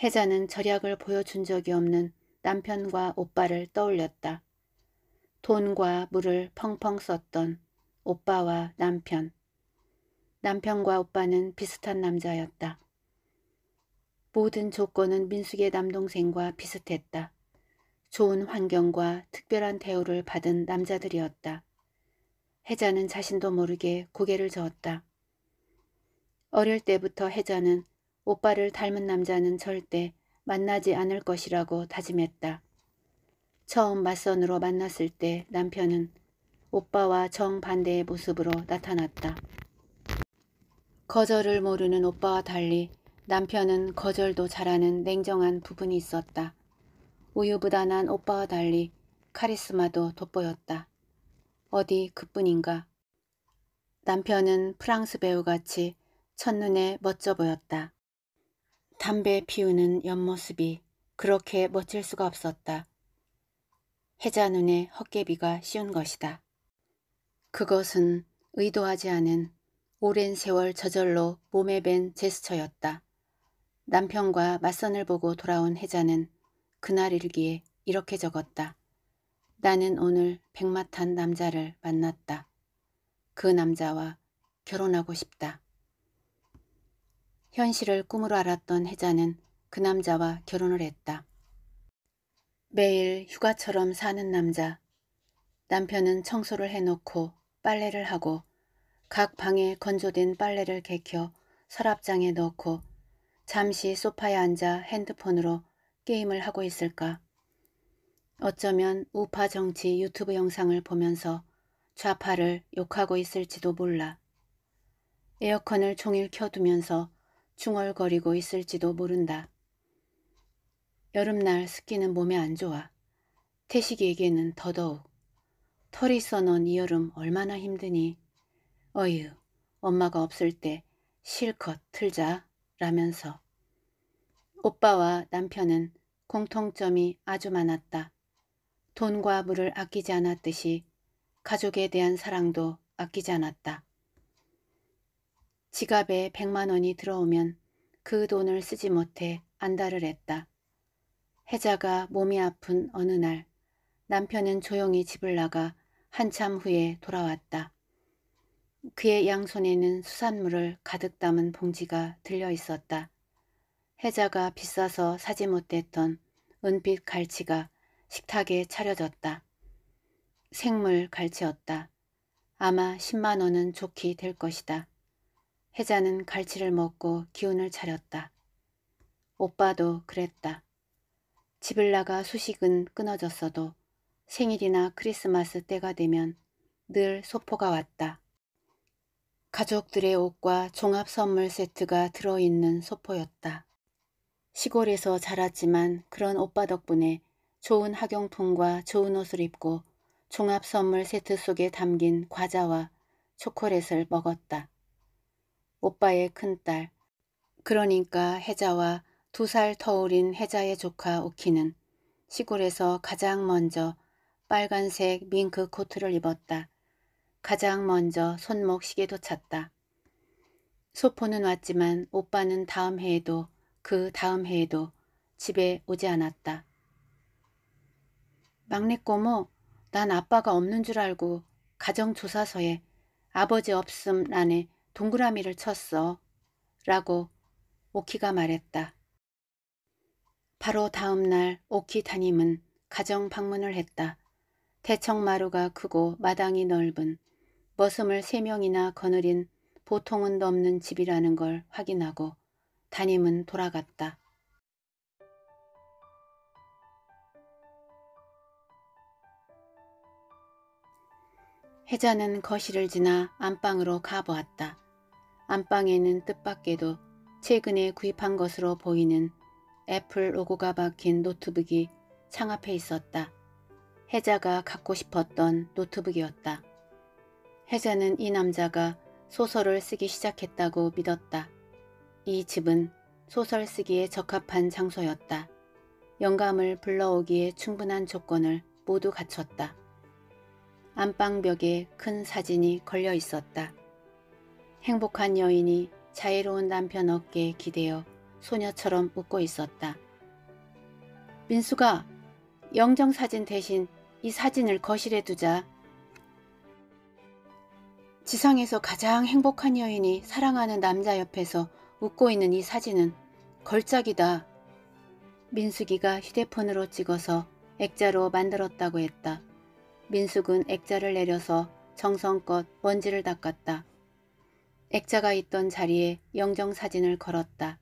혜자는 절약을 보여준 적이 없는 남편과 오빠를 떠올렸다. 돈과 물을 펑펑 썼던 오빠와 남편. 남편과 오빠는 비슷한 남자였다. 모든 조건은 민숙의 남동생과 비슷했다. 좋은 환경과 특별한 대우를 받은 남자들이었다. 혜자는 자신도 모르게 고개를 저었다. 어릴 때부터 혜자는 오빠를 닮은 남자는 절대 만나지 않을 것이라고 다짐했다. 처음 맞선으로 만났을 때 남편은 오빠와 정반대의 모습으로 나타났다. 거절을 모르는 오빠와 달리 남편은 거절도 잘하는 냉정한 부분이 있었다. 우유부단한 오빠와 달리 카리스마도 돋보였다. 어디 그뿐인가. 남편은 프랑스 배우같이 첫눈에 멋져 보였다. 담배 피우는 옆모습이 그렇게 멋질 수가 없었다. 혜자 눈에 헛개비가 씌운 것이다. 그것은 의도하지 않은 오랜 세월 저절로 몸에 밴 제스처였다. 남편과 맞선을 보고 돌아온 혜자는 그날 일기에 이렇게 적었다. 나는 오늘 백마탄 남자를 만났다. 그 남자와 결혼하고 싶다. 현실을 꿈으로 알았던 혜자는 그 남자와 결혼을 했다. 매일 휴가처럼 사는 남자. 남편은 청소를 해놓고 빨래를 하고 각 방에 건조된 빨래를 개켜 서랍장에 넣고 잠시 소파에 앉아 핸드폰으로 게임을 하고 있을까? 어쩌면 우파 정치 유튜브 영상을 보면서 좌파를 욕하고 있을지도 몰라. 에어컨을 종일 켜두면서 중얼거리고 있을지도 모른다. 여름날 습기는 몸에 안 좋아. 태식이에게는 더더욱. 털이 써 넌 이 여름 얼마나 힘드니. 어휴, 엄마가 없을 때 실컷 틀자 라면서 오빠와 남편은 공통점이 아주 많았다. 돈과 물을 아끼지 않았듯이 가족에 대한 사랑도 아끼지 않았다. 지갑에 백만 원이 들어오면 그 돈을 쓰지 못해 안달을 했다. 혜자가 몸이 아픈 어느 날 남편은 조용히 집을 나가 한참 후에 돌아왔다. 그의 양손에는 수산물을 가득 담은 봉지가 들려 있었다. 해자가 비싸서 사지 못했던 은빛 갈치가 식탁에 차려졌다. 생물 갈치였다. 아마 10만 원은 좋게 될 것이다. 혜자는 갈치를 먹고 기운을 차렸다. 오빠도 그랬다. 집을 나가 수식은 끊어졌어도 생일이나 크리스마스 때가 되면 늘 소포가 왔다. 가족들의 옷과 종합 선물 세트가 들어있는 소포였다. 시골에서 자랐지만 그런 오빠 덕분에 좋은 학용품과 좋은 옷을 입고 종합 선물 세트 속에 담긴 과자와 초콜릿을 먹었다. 오빠의 큰딸, 그러니까 혜자와 두 살 터울인 혜자의 조카 오키는 시골에서 가장 먼저 빨간색 밍크 코트를 입었다. 가장 먼저 손목 시계도 찼다. 소포는 왔지만 오빠는 다음 해에도 그 다음 해에도 집에 오지 않았다. 막내 꼬모, 난 아빠가 없는 줄 알고 가정조사서에 아버지 없음란에 동그라미를 쳤어. 라고 오키가 말했다. 바로 다음 날 오키 담임은 가정 방문을 했다. 대청마루가 크고 마당이 넓은 머슴을 세명이나 거느린 보통은 넘는 집이라는 걸 확인하고 담임은 돌아갔다. 혜자는 거실을 지나 안방으로 가보았다. 안방에는 뜻밖에도 최근에 구입한 것으로 보이는 애플 로고가 박힌 노트북이 창앞에 있었다. 혜자가 갖고 싶었던 노트북이었다. 혜자는 이 남자가 소설을 쓰기 시작했다고 믿었다. 이 집은 소설 쓰기에 적합한 장소였다. 영감을 불러오기에 충분한 조건을 모두 갖췄다. 안방벽에 큰 사진이 걸려 있었다. 행복한 여인이 자애로운 남편 어깨에 기대어 소녀처럼 웃고 있었다. 민수가 영정 사진 대신 이 사진을 거실에 두자. 지상에서 가장 행복한 여인이 사랑하는 남자 옆에서 웃고 있는 이 사진은 걸작이다. 민숙이가 휴대폰으로 찍어서 액자로 만들었다고 했다. 민숙은 액자를 내려서 정성껏 먼지를 닦았다. 액자가 있던 자리에 영정사진을 걸었다.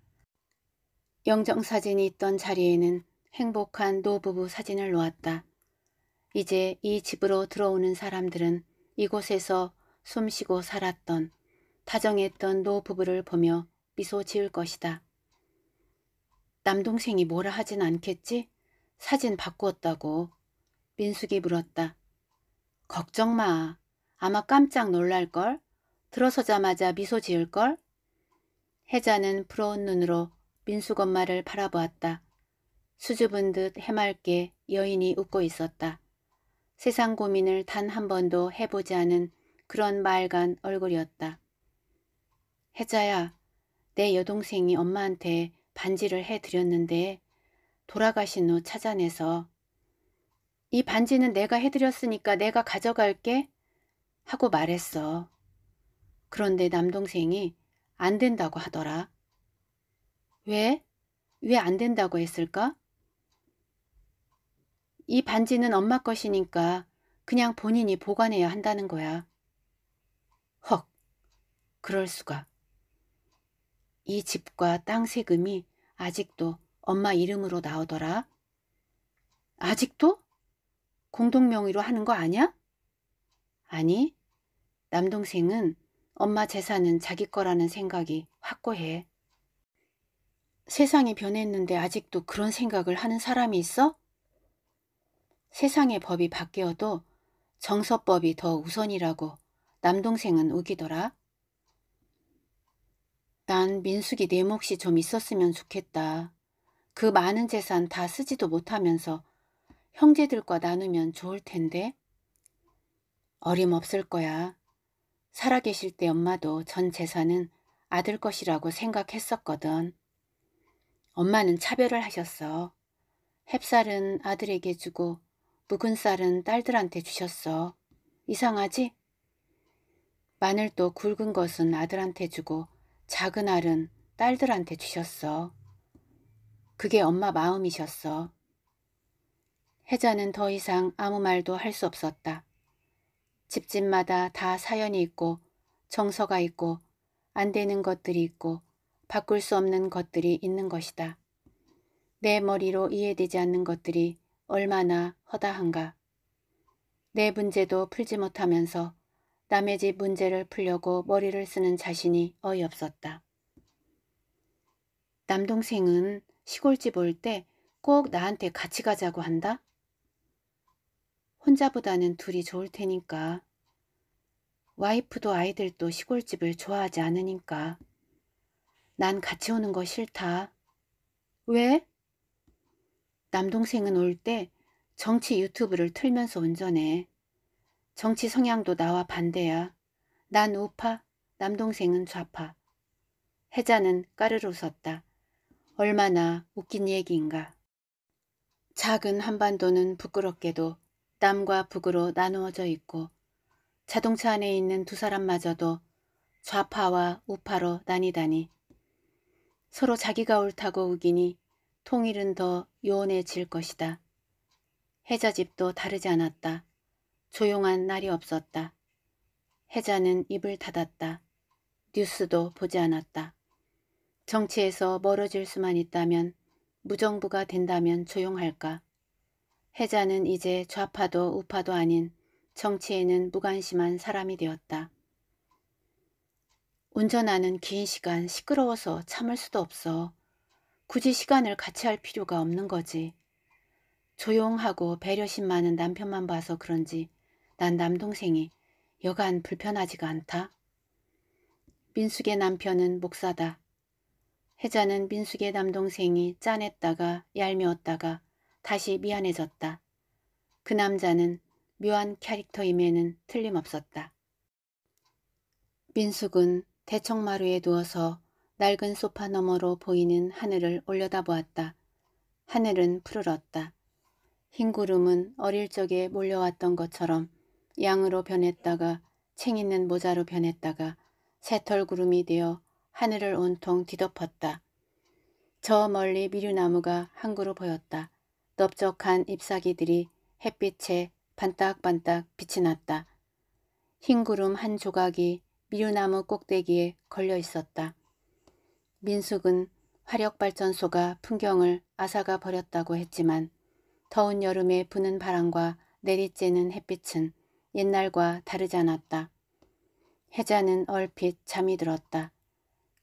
영정사진이 있던 자리에는 행복한 노부부 사진을 놓았다. 이제 이 집으로 들어오는 사람들은 이곳에서 숨쉬고 살았던 다정했던 노부부를 보며 미소 지을 것이다. 남동생이 뭐라 하진 않겠지? 사진 바꾸었다고. 민숙이 물었다. 걱정 마. 아마 깜짝 놀랄걸? 들어서자마자 미소 지을걸? 혜자는 부러운 눈으로 민숙 엄마를 바라보았다. 수줍은 듯 해맑게 여인이 웃고 있었다. 세상 고민을 단 한 번도 해보지 않은 그런 맑은 얼굴이었다. 혜자야, 내 여동생이 엄마한테 반지를 해드렸는데 돌아가신 후 찾아내서 이 반지는 내가 해드렸으니까 내가 가져갈게 하고 말했어. 그런데 남동생이 안 된다고 하더라. 왜? 왜 안 된다고 했을까? 이 반지는 엄마 것이니까 그냥 본인이 보관해야 한다는 거야. 헉, 그럴 수가. 이 집과 땅 세금이 아직도 엄마 이름으로 나오더라. 아직도? 공동명의로 하는 거아냐 아니, 남동생은 엄마 재산은 자기 거라는 생각이 확고해. 세상이 변했는데 아직도 그런 생각을 하는 사람이 있어? 세상의 법이 바뀌어도 정서법이 더 우선이라고 남동생은 우기더라. 난 민숙이 내 네 몫이 좀 있었으면 좋겠다. 그 많은 재산 다 쓰지도 못하면서 형제들과 나누면 좋을 텐데. 어림없을 거야. 살아계실 때 엄마도 전 재산은 아들 것이라고 생각했었거든. 엄마는 차별을 하셨어. 햅쌀은 아들에게 주고 묵은 쌀은 딸들한테 주셨어. 이상하지? 마늘도 굵은 것은 아들한테 주고 작은 알은 딸들한테 주셨어. 그게 엄마 마음이셨어. 혜자는 더 이상 아무 말도 할 수 없었다. 집집마다 다 사연이 있고 정서가 있고 안 되는 것들이 있고 바꿀 수 없는 것들이 있는 것이다. 내 머리로 이해되지 않는 것들이 얼마나 허다한가. 내 문제도 풀지 못하면서 남의 집 문제를 풀려고 머리를 쓰는 자신이 어이없었다. 남동생은 시골집 올 때 꼭 나한테 같이 가자고 한다? 혼자보다는 둘이 좋을 테니까. 와이프도 아이들도 시골집을 좋아하지 않으니까. 난 같이 오는 거 싫다. 왜? 남동생은 올 때 정치 유튜브를 틀면서 운전해. 정치 성향도 나와 반대야. 난 우파, 남동생은 좌파. 혜자는 까르르 웃었다. 얼마나 웃긴 얘기인가. 작은 한반도는 부끄럽게도 남과 북으로 나누어져 있고 자동차 안에 있는 두 사람마저도 좌파와 우파로 나뉘다니 서로 자기가 옳다고 우기니 통일은 더 요원해질 것이다. 해자집도 다르지 않았다. 조용한 날이 없었다. 해자는 입을 닫았다. 뉴스도 보지 않았다. 정치에서 멀어질 수만 있다면 무정부가 된다면 조용할까. 해자는 이제 좌파도 우파도 아닌 정치에는 무관심한 사람이 되었다. 운전하는 긴 시간 시끄러워서 참을 수도 없어. 굳이 시간을 같이 할 필요가 없는 거지. 조용하고 배려심 많은 남편만 봐서 그런지 난 남동생이 여간 불편하지가 않다. 민숙의 남편은 목사다. 혜자는 민숙의 남동생이 짠했다가 얄미웠다가 다시 미안해졌다. 그 남자는 묘한 캐릭터임에는 틀림없었다. 민숙은 대청마루에 누워서 낡은 소파 너머로 보이는 하늘을 올려다보았다. 하늘은 푸르렀다. 흰 구름은 어릴 적에 몰려왔던 것처럼 양으로 변했다가 챙 있는 모자로 변했다가 새털 구름이 되어 하늘을 온통 뒤덮었다. 저 멀리 미류나무가 항구로 보였다. 넓적한 잎사귀들이 햇빛에 반딱반딱 빛이 났다. 흰 구름 한 조각이 미류나무 꼭대기에 걸려 있었다. 민숙은 화력발전소가 풍경을 아사가 버렸다고 했지만 더운 여름에 부는 바람과 내리쬐는 햇빛은 옛날과 다르지 않았다. 혜자는 얼핏 잠이 들었다.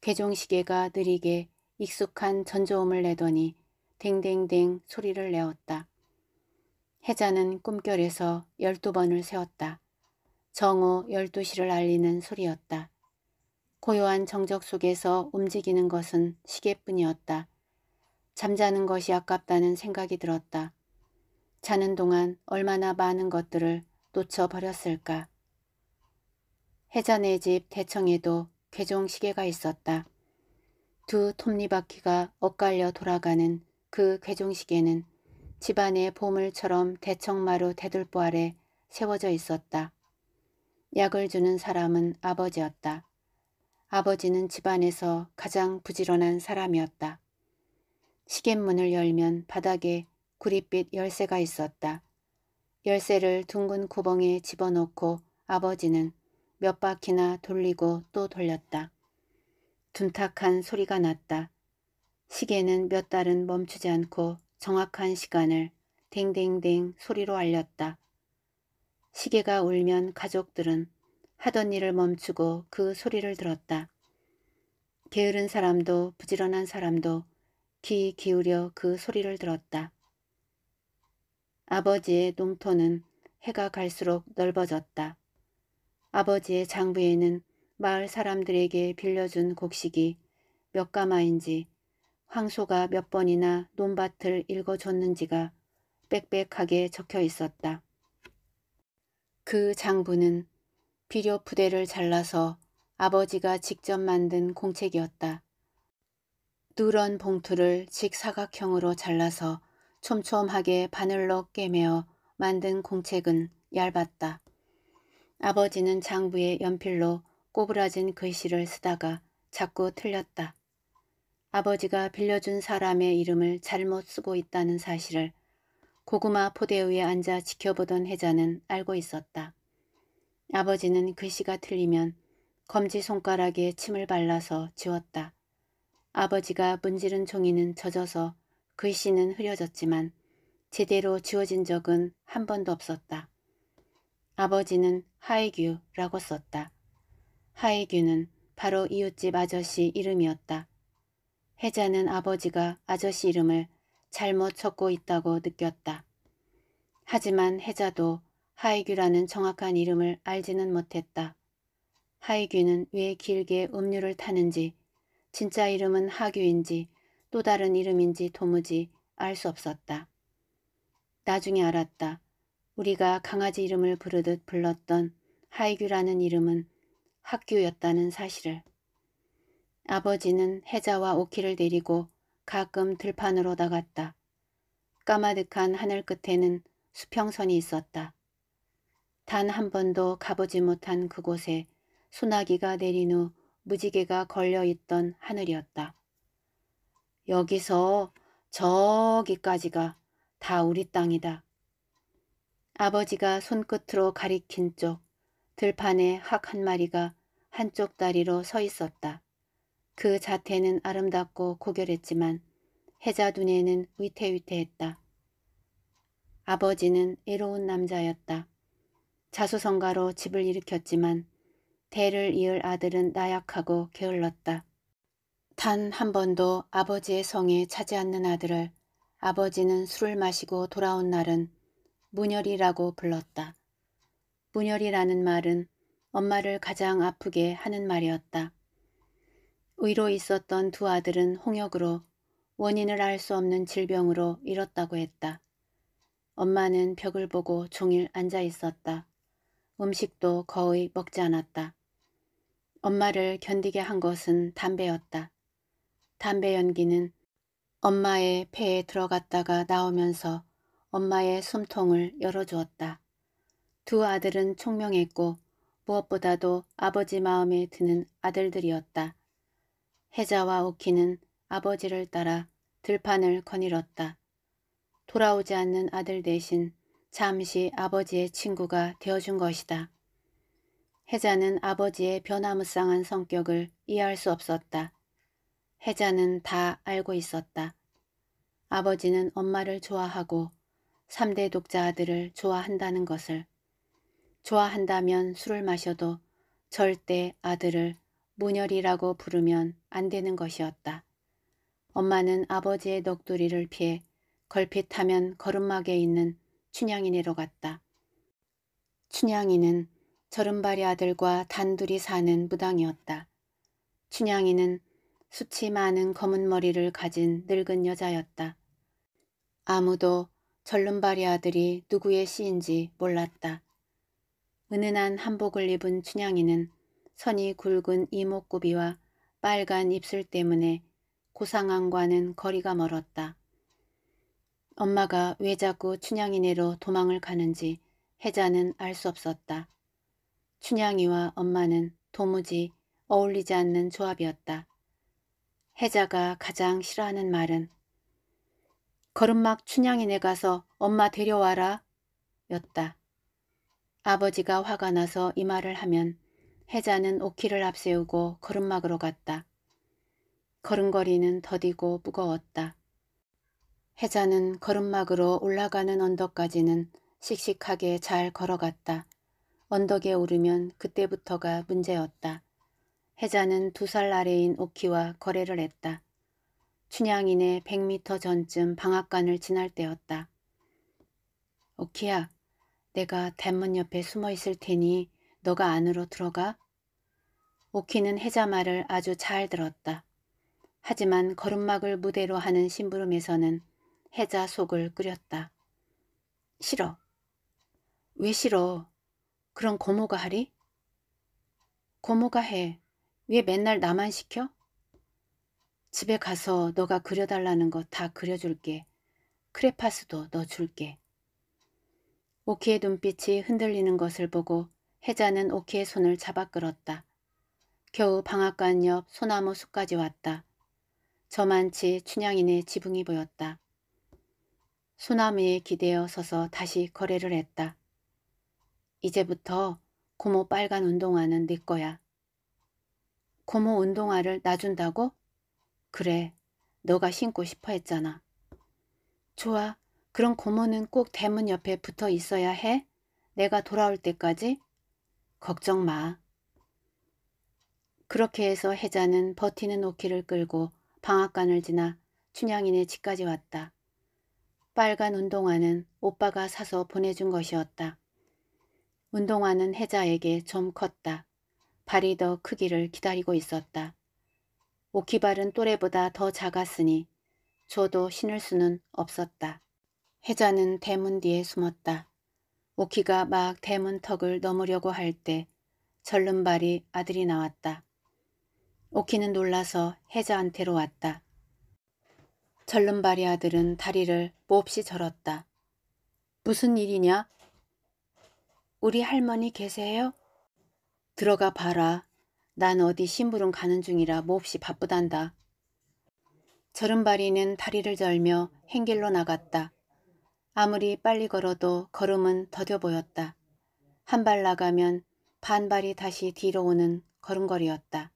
괴종시계가 느리게 익숙한 전조음을 내더니 댕댕댕 소리를 내었다. 혜자는 꿈결에서 열두 번을 세웠다. 정오 열두 시를 알리는 소리였다. 고요한 정적 속에서 움직이는 것은 시계뿐이었다. 잠자는 것이 아깝다는 생각이 들었다. 자는 동안 얼마나 많은 것들을 놓쳐버렸을까. 혜자네 집 대청에도 괴종 시계가 있었다. 두 톱니바퀴가 엇갈려 돌아가는 그 괴종 시계는 집안의 보물처럼 대청마루 대들보 아래 세워져 있었다. 약을 주는 사람은 아버지였다. 아버지는 집안에서 가장 부지런한 사람이었다. 시계문을 열면 바닥에 구릿빛 열쇠가 있었다. 열쇠를 둥근 구멍에 집어넣고 아버지는 몇 바퀴나 돌리고 또 돌렸다. 둔탁한 소리가 났다. 시계는 몇 달은 멈추지 않고 정확한 시간을 댕댕댕 소리로 알렸다. 시계가 울면 가족들은 하던 일을 멈추고 그 소리를 들었다. 게으른 사람도 부지런한 사람도 귀 기울여 그 소리를 들었다. 아버지의 농토는 해가 갈수록 넓어졌다. 아버지의 장부에는 마을 사람들에게 빌려준 곡식이 몇 가마인지 황소가 몇 번이나 논밭을 읽어줬는지가 빽빽하게 적혀 있었다. 그 장부는 비료 부대를 잘라서 아버지가 직접 만든 공책이었다. 누런 봉투를 직사각형으로 잘라서 촘촘하게 바늘로 꿰매어 만든 공책은 얇았다. 아버지는 장부에 연필로 꼬부라진 글씨를 쓰다가 자꾸 틀렸다. 아버지가 빌려준 사람의 이름을 잘못 쓰고 있다는 사실을 고구마 포대 위에 앉아 지켜보던 혜자는 알고 있었다. 아버지는 글씨가 틀리면 검지손가락에 침을 발라서 지웠다. 아버지가 문지른 종이는 젖어서 글씨는 흐려졌지만 제대로 지워진 적은 한 번도 없었다. 아버지는 하이규라고 썼다. 하이규는 바로 이웃집 아저씨 이름이었다. 혜자는 아버지가 아저씨 이름을 잘못 적고 있다고 느꼈다. 하지만 혜자도 하이규라는 정확한 이름을 알지는 못했다. 하이규는 왜 길게 음료를 타는지 진짜 이름은 하규인지 또 다른 이름인지 도무지 알 수 없었다. 나중에 알았다. 우리가 강아지 이름을 부르듯 불렀던 하이규라는 이름은 학규였다는 사실을. 아버지는 해자와 오키를 데리고 가끔 들판으로 나갔다. 까마득한 하늘 끝에는 수평선이 있었다. 단 한 번도 가보지 못한 그곳에 소나기가 내린 후 무지개가 걸려있던 하늘이었다. 여기서 저기까지가 다 우리 땅이다. 아버지가 손끝으로 가리킨 쪽 들판에 학 한 마리가 한쪽 다리로 서 있었다. 그 자태는 아름답고 고결했지만 해자 눈에는 위태위태했다. 아버지는 애로운 남자였다. 자수성가로 집을 일으켰지만 대를 이을 아들은 나약하고 게을렀다. 단한 번도 아버지의 성에 차지 않는 아들을 아버지는 술을 마시고 돌아온 날은 문열이라고 불렀다. 문열이라는 말은 엄마를 가장 아프게 하는 말이었다. 의로 있었던 두 아들은 홍역으로 원인을 알 수 없는 질병으로 잃었다고 했다. 엄마는 벽을 보고 종일 앉아 있었다. 음식도 거의 먹지 않았다. 엄마를 견디게 한 것은 담배였다. 담배 연기는 엄마의 폐에 들어갔다가 나오면서 엄마의 숨통을 열어주었다. 두 아들은 총명했고 무엇보다도 아버지 마음에 드는 아들들이었다. 혜자와 오키는 아버지를 따라 들판을 거닐었다. 돌아오지 않는 아들 대신 잠시 아버지의 친구가 되어준 것이다. 혜자는 아버지의 변화무쌍한 성격을 이해할 수 없었다. 혜자는 다 알고 있었다. 아버지는 엄마를 좋아하고 3대 독자 아들을 좋아한다는 것을. 좋아한다면 술을 마셔도 절대 아들을 문열이라고 부르면 안 되는 것이었다. 엄마는 아버지의 넋두리를 피해 걸핏하면 걸음막에 있는 춘향이네로 갔다. 춘향이는 절른발이 아들과 단둘이 사는 무당이었다. 춘향이는 수치 많은 검은 머리를 가진 늙은 여자였다. 아무도 절름발이 아들이 누구의 시인지 몰랐다. 은은한 한복을 입은 춘향이는 선이 굵은 이목구비와 빨간 입술 때문에 고상한과는 거리가 멀었다. 엄마가 왜 자꾸 춘향이네로 도망을 가는지 혜자는 알 수 없었다. 춘향이와 엄마는 도무지 어울리지 않는 조합이었다. 혜자가 가장 싫어하는 말은 걸음막 춘향이네 가서 엄마 데려와라 였다. 아버지가 화가 나서 이 말을 하면 혜자는 오키를 앞세우고 걸음막으로 갔다. 걸음걸이는 더디고 무거웠다. 혜자는 걸음막으로 올라가는 언덕까지는 씩씩하게 잘 걸어갔다. 언덕에 오르면 그때부터가 문제였다. 혜자는 두 살 아래인 오키와 거래를 했다. 춘향이네 1 0 0미터 전쯤 방앗간을 지날 때였다. 오키야, 내가 대문 옆에 숨어 있을 테니 너가 안으로 들어가. 오키는 혜자 말을 아주 잘 들었다. 하지만 걸음막을 무대로 하는 심부름에서는 혜자 속을 끓였다. 싫어. 왜 싫어? 그럼 고모가 하리? 고모가 해. 왜 맨날 나만 시켜? 집에 가서 너가 그려달라는 거 다 그려줄게. 크레파스도 너 줄게. 오키의 눈빛이 흔들리는 것을 보고 혜자는 오키의 손을 잡아 끌었다. 겨우 방앗간 옆 소나무 숲까지 왔다. 저만치 춘향인의 지붕이 보였다. 소나무에 기대어 서서 다시 거래를 했다. 이제부터 고모 빨간 운동화는 네 거야. 고모 운동화를 놔준다고? 그래, 너가 신고 싶어 했잖아. 좋아, 그럼 고모는 꼭 대문 옆에 붙어 있어야 해? 내가 돌아올 때까지? 걱정 마. 그렇게 해서 혜자는 버티는 오키를 끌고 방앗간을 지나 춘향이네 집까지 왔다. 빨간 운동화는 오빠가 사서 보내준 것이었다. 운동화는 혜자에게 좀 컸다. 발이 더 크기를 기다리고 있었다. 오키발은 또래보다 더 작았으니 저도 신을 수는 없었다. 혜자는 대문 뒤에 숨었다. 오키가 막 대문 턱을 넘으려고 할 때 절름발이 아들이 나왔다. 오키는 놀라서 혜자한테로 왔다. 절름발이 아들은 다리를 몹시 절었다. 무슨 일이냐? 우리 할머니 계세요? 들어가 봐라. 난 어디 심부름 가는 중이라 몹시 뭐 바쁘단다. 저른바리는 다리를 절며 행길로 나갔다. 아무리 빨리 걸어도 걸음은 더뎌 보였다. 한 발 나가면 반발이 다시 뒤로 오는 걸음걸이였다.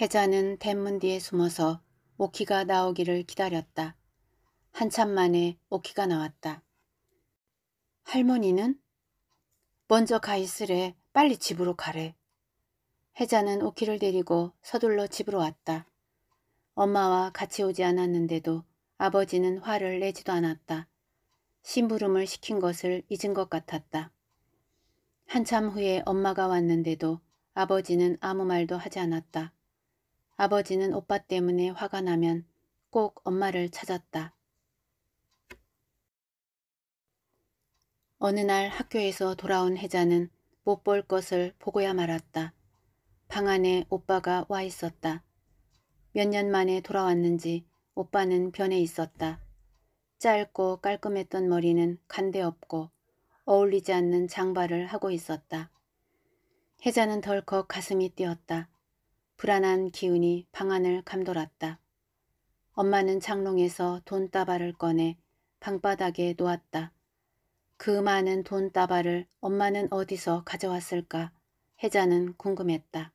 해자는 댄문 뒤에 숨어서 오키가 나오기를 기다렸다. 한참 만에 오키가 나왔다. 할머니는? 먼저 가 있으래. 빨리 집으로 가래. 혜자는 오키를 데리고 서둘러 집으로 왔다. 엄마와 같이 오지 않았는데도 아버지는 화를 내지도 않았다. 심부름을 시킨 것을 잊은 것 같았다. 한참 후에 엄마가 왔는데도 아버지는 아무 말도 하지 않았다. 아버지는 오빠 때문에 화가 나면 꼭 엄마를 찾았다. 어느 날 학교에서 돌아온 혜자는 못볼 것을 보고야 말았다. 방 안에 오빠가 와 있었다. 몇 년 만에 돌아왔는지 오빠는 변해 있었다. 짧고 깔끔했던 머리는 간대 없고 어울리지 않는 장발을 하고 있었다. 혜자는 덜컥 가슴이 뛰었다. 불안한 기운이 방안을 감돌았다. 엄마는 장롱에서 돈따발을 꺼내 방바닥에 놓았다. 그 많은 돈따발을 엄마는 어디서 가져왔을까 혜자는 궁금했다.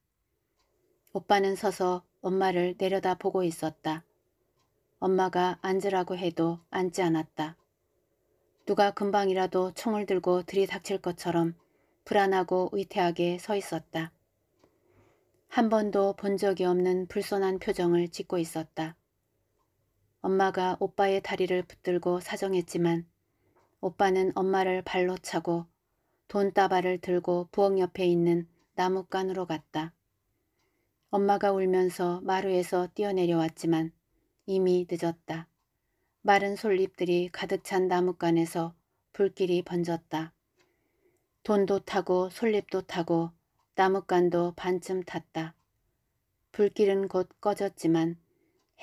오빠는 서서 엄마를 내려다보고 있었다. 엄마가 앉으라고 해도 앉지 않았다. 누가 금방이라도 총을 들고 들이닥칠 것처럼 불안하고 위태하게 서 있었다. 한 번도 본 적이 없는 불손한 표정을 짓고 있었다. 엄마가 오빠의 다리를 붙들고 사정했지만 오빠는 엄마를 발로 차고 돈다발을 들고 부엌 옆에 있는 나뭇간으로 갔다. 엄마가 울면서 마루에서 뛰어내려왔지만 이미 늦었다. 마른 솔잎들이 가득 찬 나뭇간에서 불길이 번졌다. 돈도 타고 솔잎도 타고 나뭇간도 반쯤 탔다. 불길은 곧 꺼졌지만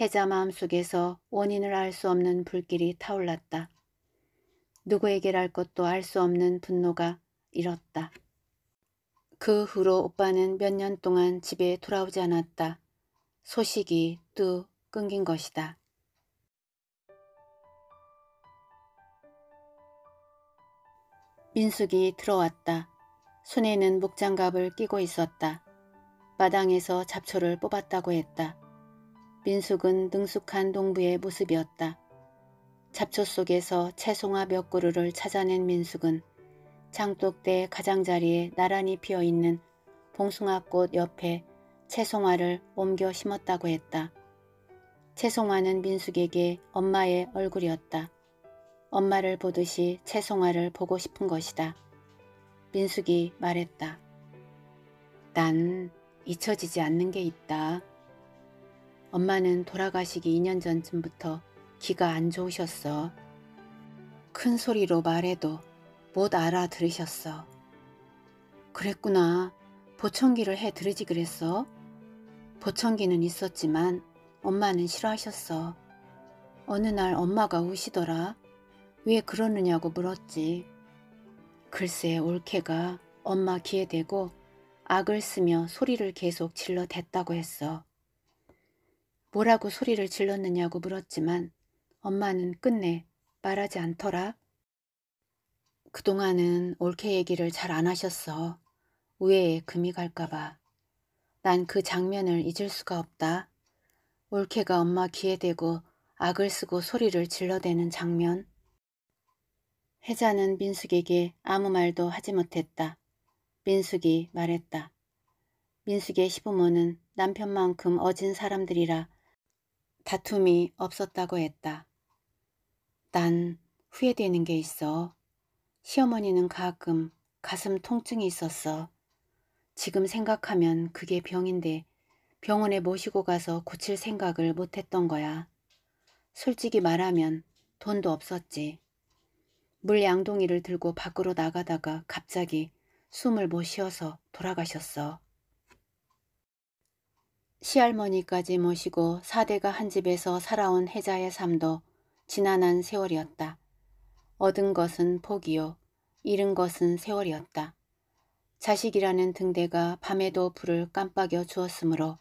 해자 마음속에서 원인을 알 수 없는 불길이 타올랐다. 누구에게 랄 것도 알 수 없는 분노가 일었다. 그 후로 오빠는 몇 년 동안 집에 돌아오지 않았다. 소식이 또 끊긴 것이다. 민숙이 들어왔다. 손에는 목장갑을 끼고 있었다. 마당에서 잡초를 뽑았다고 했다. 민숙은 능숙한 동부의 모습이었다. 잡초 속에서 채송화 몇 그루를 찾아낸 민숙은 장독대 가장자리에 나란히 피어있는 봉숭아꽃 옆에 채송화를 옮겨 심었다고 했다. 채송화는 민숙에게 엄마의 얼굴이었다. 엄마를 보듯이 채송화를 보고 싶은 것이다. 민숙이 말했다. 난 잊혀지지 않는 게 있다. 엄마는 돌아가시기 2년 전쯤부터 귀가 안 좋으셨어. 큰 소리로 말해도 못 알아들으셨어. 그랬구나. 보청기를 해 들으지 그랬어? 보청기는 있었지만 엄마는 싫어하셨어. 어느 날 엄마가 우시더라. 왜 그러느냐고 물었지. 글쎄 올케가 엄마 귀에 대고 악을 쓰며 소리를 계속 질러 댔다고 했어. 뭐라고 소리를 질렀느냐고 물었지만 엄마는 끝내 말하지 않더라. 그동안은 올케 얘기를 잘 안 하셨어. 우애에 금이 갈까봐. 난 그 장면을 잊을 수가 없다. 올케가 엄마 귀에 대고 악을 쓰고 소리를 질러대는 장면. 혜자는 민숙에게 아무 말도 하지 못했다. 민숙이 말했다. 민숙의 시부모는 남편만큼 어진 사람들이라 다툼이 없었다고 했다. 난 후회되는 게 있어. 시어머니는 가끔 가슴 통증이 있었어. 지금 생각하면 그게 병인데 병원에 모시고 가서 고칠 생각을 못했던 거야. 솔직히 말하면 돈도 없었지. 물 양동이를 들고 밖으로 나가다가 갑자기 숨을 못 쉬어서 돌아가셨어. 시할머니까지 모시고 사대가 한 집에서 살아온 혜자의 삶도 지난한 세월이었다. 얻은 것은 포기요. 잃은 것은 세월이었다. 자식이라는 등대가 밤에도 불을 깜빡여 주었으므로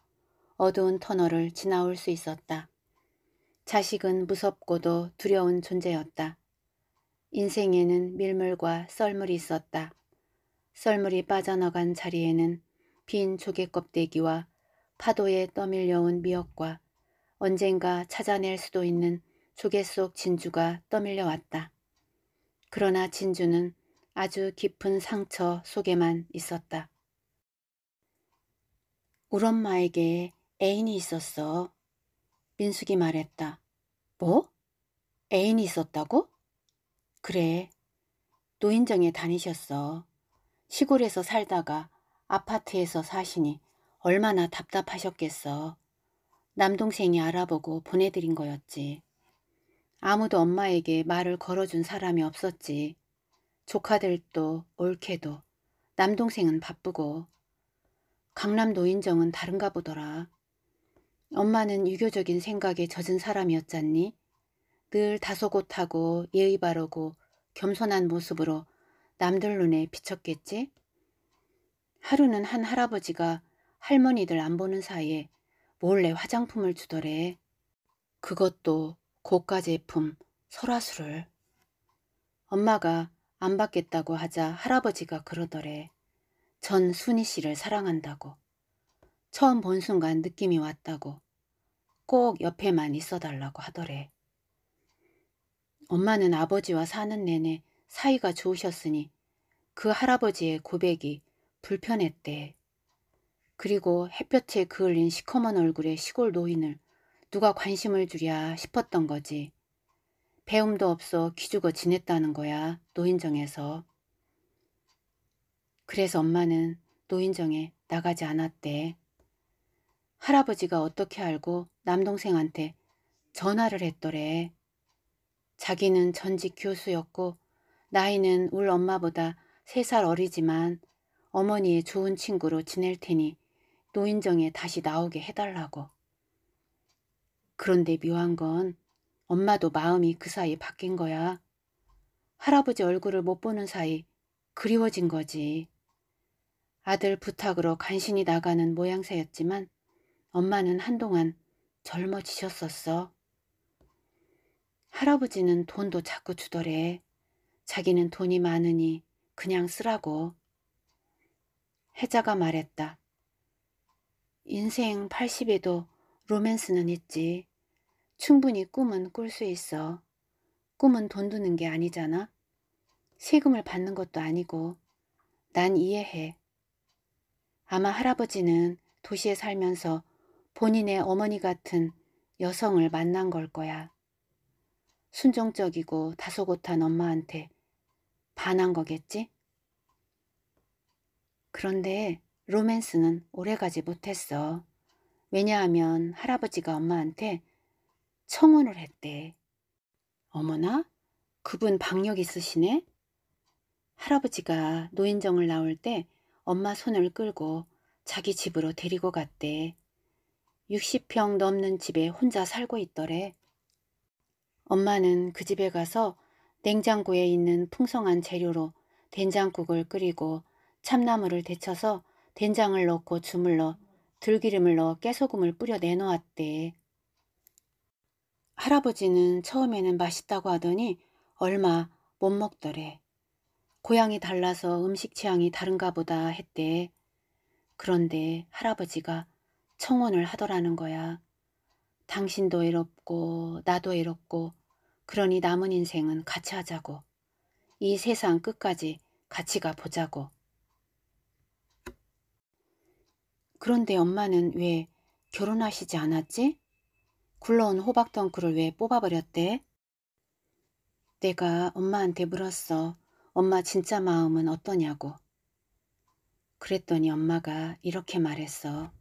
어두운 터널을 지나올 수 있었다. 자식은 무섭고도 두려운 존재였다. 인생에는 밀물과 썰물이 있었다. 썰물이 빠져나간 자리에는 빈 조개 껍데기와 파도에 떠밀려온 미역과 언젠가 찾아낼 수도 있는 조개 속 진주가 떠밀려 왔다. 그러나 진주는 아주 깊은 상처 속에만 있었다. 우리 엄마에게 애인이 있었어. 민숙이 말했다. 뭐? 애인이 있었다고? 그래. 노인정에 다니셨어. 시골에서 살다가 아파트에서 사시니 얼마나 답답하셨겠어. 남동생이 알아보고 보내드린 거였지. 아무도 엄마에게 말을 걸어준 사람이 없었지. 조카들도 옳게도 남동생은 바쁘고 강남 노인정은 다른가 보더라. 엄마는 유교적인 생각에 젖은 사람이었잖니? 늘 다소곳하고 예의 바르고 겸손한 모습으로 남들 눈에 비쳤겠지? 하루는 한 할아버지가 할머니들 안 보는 사이에 몰래 화장품을 주더래. 그것도 고가 제품 설화수를 엄마가 안 받겠다고 하자 할아버지가 그러더래. 전 순희 씨를 사랑한다고. 처음 본 순간 느낌이 왔다고. 꼭 옆에만 있어달라고 하더래. 엄마는 아버지와 사는 내내 사이가 좋으셨으니 그 할아버지의 고백이 불편했대. 그리고 햇볕에 그을린 시커먼 얼굴의 시골 노인을 누가 관심을 주랴 싶었던 거지. 배움도 없어 기죽어 지냈다는 거야 노인정에서. 그래서 엄마는 노인정에 나가지 않았대. 할아버지가 어떻게 알고 남동생한테 전화를 했더래. 자기는 전직 교수였고 나이는 울 엄마보다 세 살 어리지만 어머니의 좋은 친구로 지낼 테니 노인정에 다시 나오게 해달라고. 그런데 묘한 건 엄마도 마음이 그 사이 바뀐 거야. 할아버지 얼굴을 못 보는 사이 그리워진 거지. 아들 부탁으로 간신히 나가는 모양새였지만 엄마는 한동안 젊어지셨었어. 할아버지는 돈도 자꾸 주더래. 자기는 돈이 많으니 그냥 쓰라고. 혜자가 말했다. 인생 80에도 로맨스는 있지. 충분히 꿈은 꿀 수 있어. 꿈은 돈 드는 게 아니잖아. 세금을 받는 것도 아니고. 난 이해해. 아마 할아버지는 도시에 살면서 본인의 어머니 같은 여성을 만난 걸 거야. 순종적이고 다소곳한 엄마한테 반한 거겠지? 그런데 로맨스는 오래가지 못했어. 왜냐하면 할아버지가 엄마한테 청혼을 했대. 어머나? 그분 박력 있으시네? 할아버지가 노인정을 나올 때 엄마 손을 끌고 자기 집으로 데리고 갔대. 60평 넘는 집에 혼자 살고 있더래. 엄마는 그 집에 가서 냉장고에 있는 풍성한 재료로 된장국을 끓이고 참나물을 데쳐서 된장을 넣고 주물러 들기름을 넣어 깨소금을 뿌려 내놓았대. 할아버지는 처음에는 맛있다고 하더니 얼마 못 먹더래. 고향이 달라서 음식 취향이 다른가 보다 했대. 그런데 할아버지가 청혼을 하더라는 거야. 당신도 외롭고 나도 외롭고 그러니 남은 인생은 같이 하자고. 이 세상 끝까지 같이 가보자고. 그런데 엄마는 왜 결혼하시지 않았지? 굴러온 호박 덩크를 왜 뽑아버렸대? 내가 엄마한테 물었어. 엄마 진짜 마음은 어떠냐고. 그랬더니 엄마가 이렇게 말했어.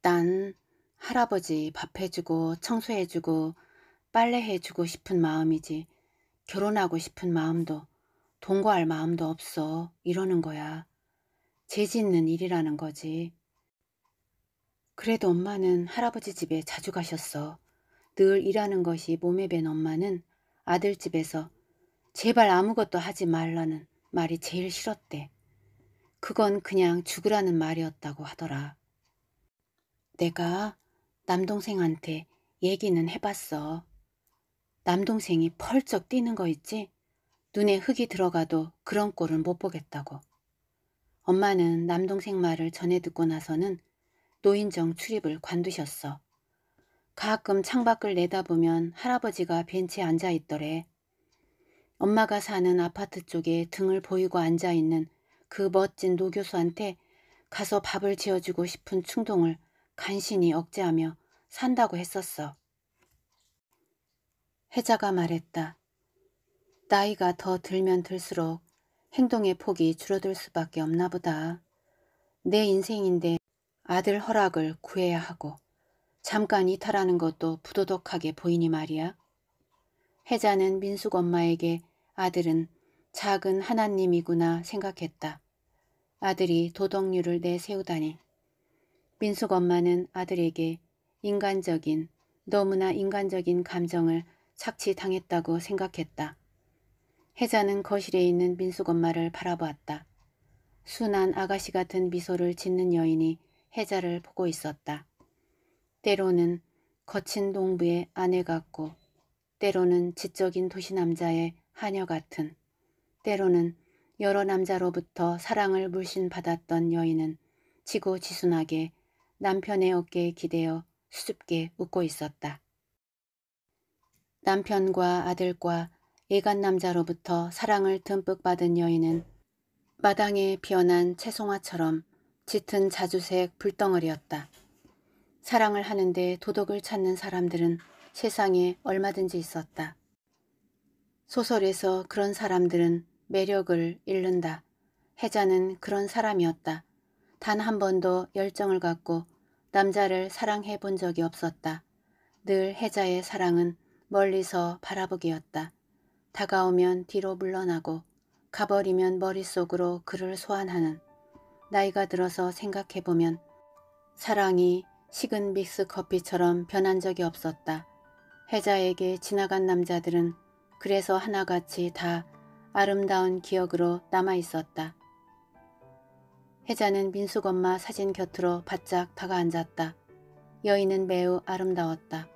난 할아버지 밥 해주고 청소해주고 빨래해주고 싶은 마음이지 결혼하고 싶은 마음도 동거할 마음도 없어 이러는 거야. 재짓는 일이라는 거지. 그래도 엄마는 할아버지 집에 자주 가셨어. 늘 일하는 것이 몸에 밴 엄마는 아들 집에서 제발 아무것도 하지 말라는 말이 제일 싫었대. 그건 그냥 죽으라는 말이었다고 하더라. 내가 남동생한테 얘기는 해봤어. 남동생이 펄쩍 뛰는 거 있지? 눈에 흙이 들어가도 그런 꼴은 못 보겠다고. 엄마는 남동생 말을 전해 듣고 나서는 노인정 출입을 관두셨어. 가끔 창밖을 내다보면 할아버지가 벤치에 앉아있더래. 엄마가 사는 아파트 쪽에 등을 보이고 앉아있는 그 멋진 노 교수한테 가서 밥을 지어주고 싶은 충동을 간신히 억제하며 산다고 했었어. 혜자가 말했다. 나이가 더 들면 들수록 행동의 폭이 줄어들 수밖에 없나 보다. 내 인생인데 아들 허락을 구해야 하고 잠깐 이탈하는 것도 부도덕하게 보이니 말이야. 혜자는 민숙 엄마에게 아들은 작은 하나님이구나 생각했다. 아들이 도덕률을 내세우다니. 민숙 엄마는 아들에게 인간적인 너무나 인간적인 감정을 착취당했다고 생각했다. 혜자는 거실에 있는 민숙 엄마를 바라보았다. 순한 아가씨 같은 미소를 짓는 여인이 혜자를 보고 있었다. 때로는 거친 동부의 아내 같고 때로는 지적인 도시 남자의 하녀 같은 때로는 여러 남자로부터 사랑을 물씬받았던 여인은 지고지순하게 남편의 어깨에 기대어 수줍게 웃고 있었다. 남편과 아들과 예간 남자로부터 사랑을 듬뿍 받은 여인은 마당에 피어난 채송화처럼 짙은 자주색 불덩어리였다. 사랑을 하는데 도덕을 찾는 사람들은 세상에 얼마든지 있었다. 소설에서 그런 사람들은 매력을 잃는다. 혜자는 그런 사람이었다. 단 한 번도 열정을 갖고 남자를 사랑해 본 적이 없었다. 늘혜자의 사랑은 멀리서 바라보기였다. 다가오면 뒤로 물러나고 가버리면 머릿속으로 그를 소환하는 나이가 들어서 생각해보면 사랑이 식은 믹스 커피처럼 변한 적이 없었다. 해자에게 지나간 남자들은 그래서 하나같이 다 아름다운 기억으로 남아있었다. 혜자는 민숙 엄마 사진 곁으로 바짝 다가앉았다. 여인은 매우 아름다웠다.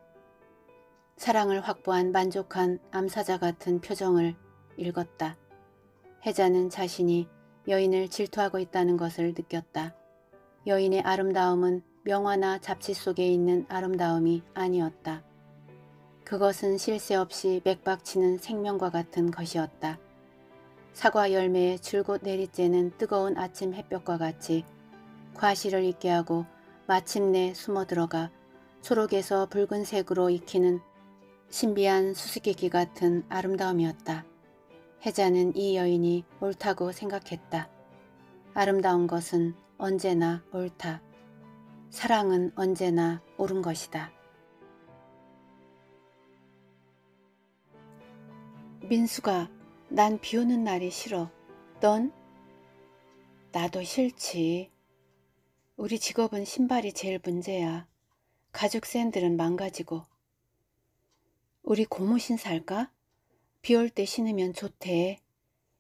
사랑을 확보한 만족한 암사자 같은 표정을 읽었다. 해자는 자신이 여인을 질투하고 있다는 것을 느꼈다. 여인의 아름다움은 명화나 잡지 속에 있는 아름다움이 아니었다. 그것은 실세 없이 맥박치는 생명과 같은 것이었다. 사과 열매에 줄곧 내리쬐는 뜨거운 아침 햇볕과 같이 과실을 익게 하고 마침내 숨어들어가 초록에서 붉은색으로 익히는 신비한 수수께끼 같은 아름다움이었다. 혜자는 이 여인이 옳다고 생각했다. 아름다운 것은 언제나 옳다. 사랑은 언제나 옳은 것이다. 민수가 난 비오는 날이 싫어. 넌? 나도 싫지. 우리 직업은 신발이 제일 문제야. 가죽 샌들은 망가지고 우리 고무신 살까? 비 올 때 신으면 좋대.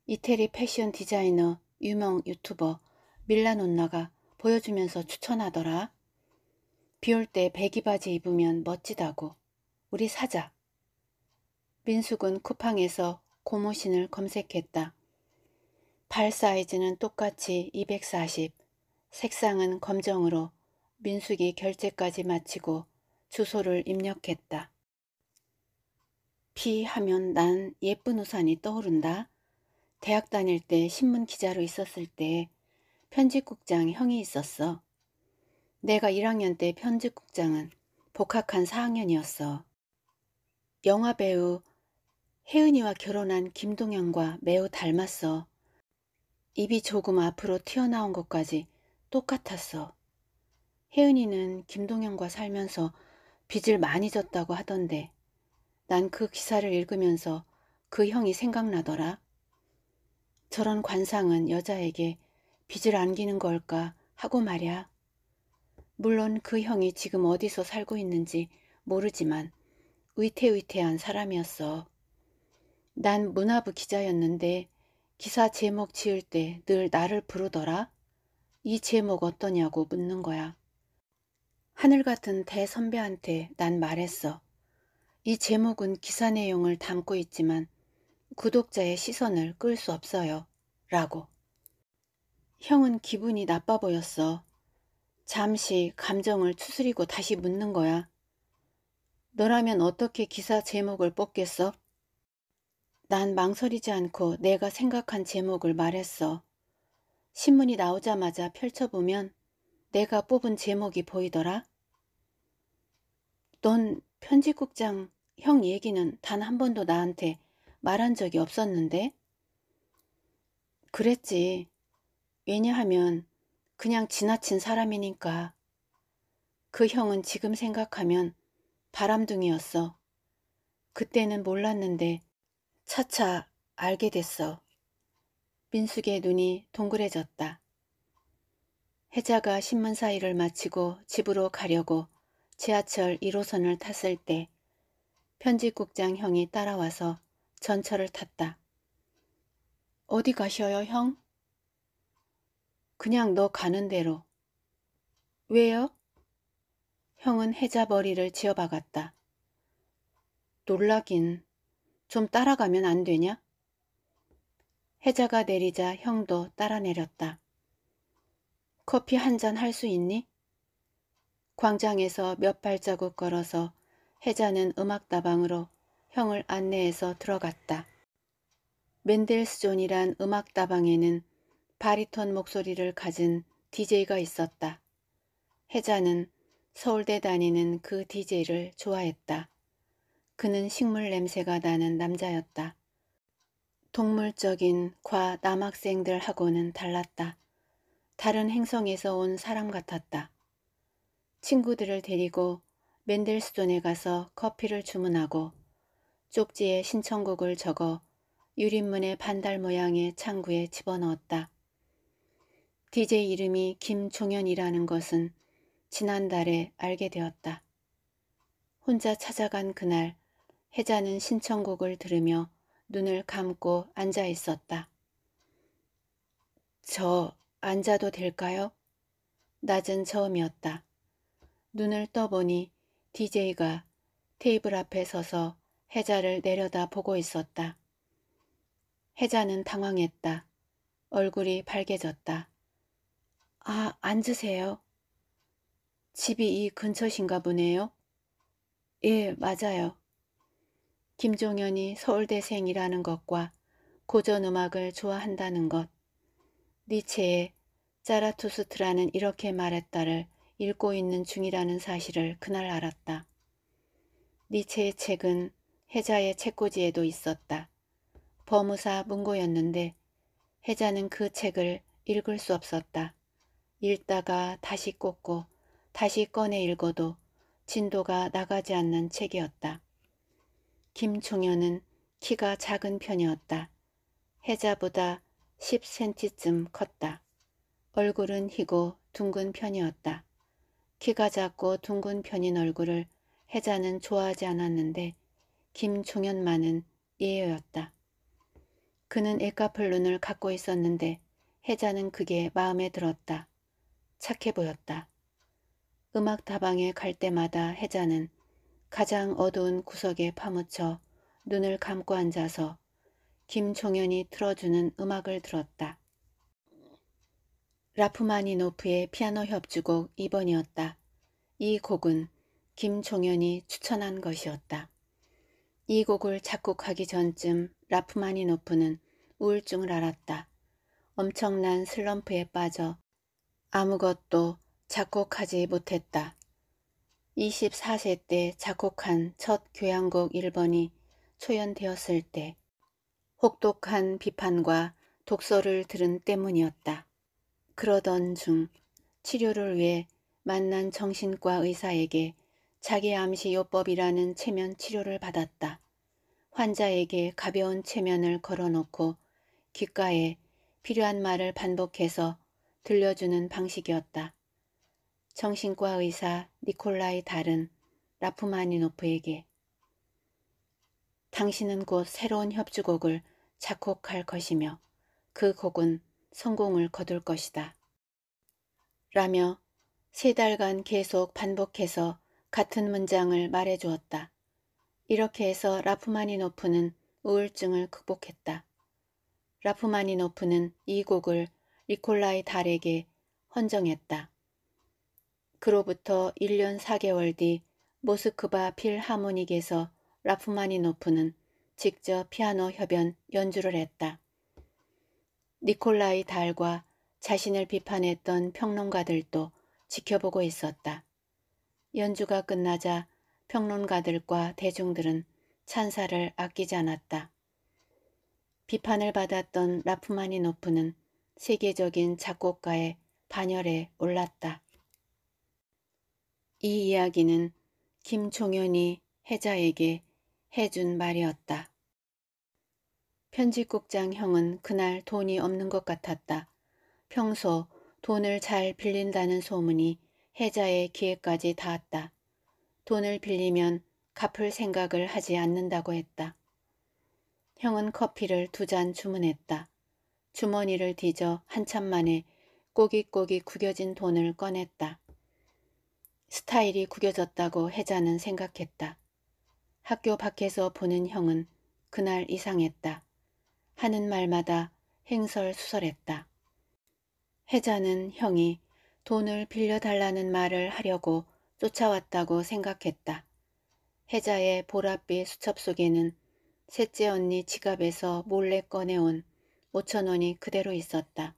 이태리 패션 디자이너 유명 유튜버 밀라논나가 보여주면서 추천하더라. 비 올 때 배기 바지 입으면 멋지다고. 우리 사자. 민숙은 쿠팡에서 고무신을 검색했다. 발 사이즈는 똑같이 240, 색상은 검정으로 민숙이 결제까지 마치고 주소를 입력했다. 피 하면 난 예쁜 우산이 떠오른다. 대학 다닐 때 신문 기자로 있었을 때 편집국장 형이 있었어. 내가 1학년 때 편집국장은 복학한 4학년이었어. 영화 배우 혜은이와 결혼한 김동현과 매우 닮았어. 입이 조금 앞으로 튀어나온 것까지 똑같았어. 혜은이는 김동현과 살면서 빚을 많이 졌다고 하던데 난그 기사를 읽으면서 그 형이 생각나더라. 저런 관상은 여자에게 빚을 안기는 걸까 하고 말야. 물론 그 형이 지금 어디서 살고 있는지 모르지만 의태의태한 사람이었어. 난 문화부 기자였는데 기사 제목 지을 때 늘 나를 부르더라. 이 제목 어떠냐고 묻는 거야. 하늘 같은 대선배한테 난 말했어. 이 제목은 기사 내용을 담고 있지만 구독자의 시선을 끌 수 없어요. 라고. 형은 기분이 나빠 보였어. 잠시 감정을 추스리고 다시 묻는 거야. 너라면 어떻게 기사 제목을 뽑겠어? 난 망설이지 않고 내가 생각한 제목을 말했어. 신문이 나오자마자 펼쳐보면 내가 뽑은 제목이 보이더라. 넌 편집국장 형 얘기는 단 한 번도 나한테 말한 적이 없었는데? 그랬지. 왜냐하면 그냥 지나친 사람이니까. 그 형은 지금 생각하면 바람둥이였어. 그때는 몰랐는데 차차 알게 됐어. 민숙의 눈이 동그래졌다. 혜자가 신문 사 일을 마치고 집으로 가려고 지하철 1호선을 탔을 때 편집국장 형이 따라와서 전철을 탔다. 어디 가셔요, 형? 그냥 너 가는 대로. 왜요? 형은 해자머리를 지어박았다. 놀라긴. 좀 따라가면 안 되냐? 해자가 내리자 형도 따라 내렸다. 커피 한 잔 할 수 있니? 광장에서 몇 발자국 걸어서 혜자는 음악다방으로 형을 안내해서 들어갔다. 맨델스존이란 음악다방에는 바리톤 목소리를 가진 DJ가 있었다. 혜자는 서울대 다니는 그 DJ를 좋아했다. 그는 식물 냄새가 나는 남자였다. 동물적인 과 남학생들하고는 달랐다. 다른 행성에서 온 사람 같았다. 친구들을 데리고 맨델스톤에 가서 커피를 주문하고 쪽지에 신청곡을 적어 유림문의 반달 모양의 창구에 집어넣었다. DJ 이름이 김종현이라는 것은 지난달에 알게 되었다. 혼자 찾아간 그날 혜자는 신청곡을 들으며 눈을 감고 앉아 있었다. 저 앉아도 될까요? 낮은 처음이었다 눈을 떠보니 DJ가 테이블 앞에 서서 해자를 내려다 보고 있었다. 해자는 당황했다. 얼굴이 밝게졌다. 아, 앉으세요. 집이 이 근처신가 보네요. 예, 맞아요. 김종현이 서울대생이라는 것과 고전음악을 좋아한다는 것, 니체의 짜라투스트라는 이렇게 말했다를 읽고 있는 중이라는 사실을 그날 알았다. 니체의 네 책은 해자의 책꽂이에도 있었다. 법무사 문고였는데 해자는 그 책을 읽을 수 없었다. 읽다가 다시 꽂고 다시 꺼내 읽어도 진도가 나가지 않는 책이었다. 김종현은 키가 작은 편이었다. 해자보다 10cm쯤 컸다. 얼굴은 희고 둥근 편이었다. 키가 작고 둥근 편인 얼굴을 혜자는 좋아하지 않았는데 김종현만은 예외였다. 그는 애카풀 눈을 갖고 있었는데 혜자는 그게 마음에 들었다. 착해 보였다. 음악다방에 갈 때마다 혜자는 가장 어두운 구석에 파묻혀 눈을 감고 앉아서 김종현이 틀어주는 음악을 들었다. 라프마니노프의 피아노 협주곡 2번이었다. 이 곡은 김종현이 추천한 것이었다. 이 곡을 작곡하기 전쯤 라프마니노프는 우울증을 앓았다. 엄청난 슬럼프에 빠져 아무것도 작곡하지 못했다. 24세 때 작곡한 첫 교향곡 1번이 초연되었을 때 혹독한 비판과 독서를 들은 때문이었다. 그러던 중 치료를 위해 만난 정신과 의사에게 자기암시요법이라는 체면 치료를 받았다. 환자에게 가벼운 체면을 걸어놓고 귓가에 필요한 말을 반복해서 들려주는 방식이었다. 정신과 의사 니콜라이 다른 라프마니노프에게 당신은 곧 새로운 협주곡을 작곡할 것이며 그 곡은 성공을 거둘 것이다. 라며 세 달간 계속 반복해서 같은 문장을 말해주었다. 이렇게 해서 라프마니노프는 우울증을 극복했다. 라프마니노프는 이 곡을 니콜라이 달에게 헌정했다. 그로부터 1년 4개월 뒤 모스크바 필하모닉에서 라프마니노프는 직접 피아노 협연 연주를 했다. 니콜라의 달과 자신을 비판했던 평론가들도 지켜보고 있었다. 연주가 끝나자 평론가들과 대중들은 찬사를 아끼지 않았다. 비판을 받았던 라프마니노프는 세계적인 작곡가의 반열에 올랐다. 이 이야기는 김종현이 해자에게 해준 말이었다. 편집국장 형은 그날 돈이 없는 것 같았다. 평소 돈을 잘 빌린다는 소문이 해자의 귀에까지 닿았다. 돈을 빌리면 갚을 생각을 하지 않는다고 했다. 형은 커피를 두 잔 주문했다. 주머니를 뒤져 한참 만에 꼬깃꼬깃 구겨진 돈을 꺼냈다. 스타일이 구겨졌다고 해자는 생각했다. 학교 밖에서 보는 형은 그날 이상했다. 하는 말마다 행설수설했다. 혜자는 형이 돈을 빌려달라는 말을 하려고 쫓아왔다고 생각했다. 혜자의 보랏빛 수첩 속에는 셋째 언니 지갑에서 몰래 꺼내온 5천 원이 그대로 있었다.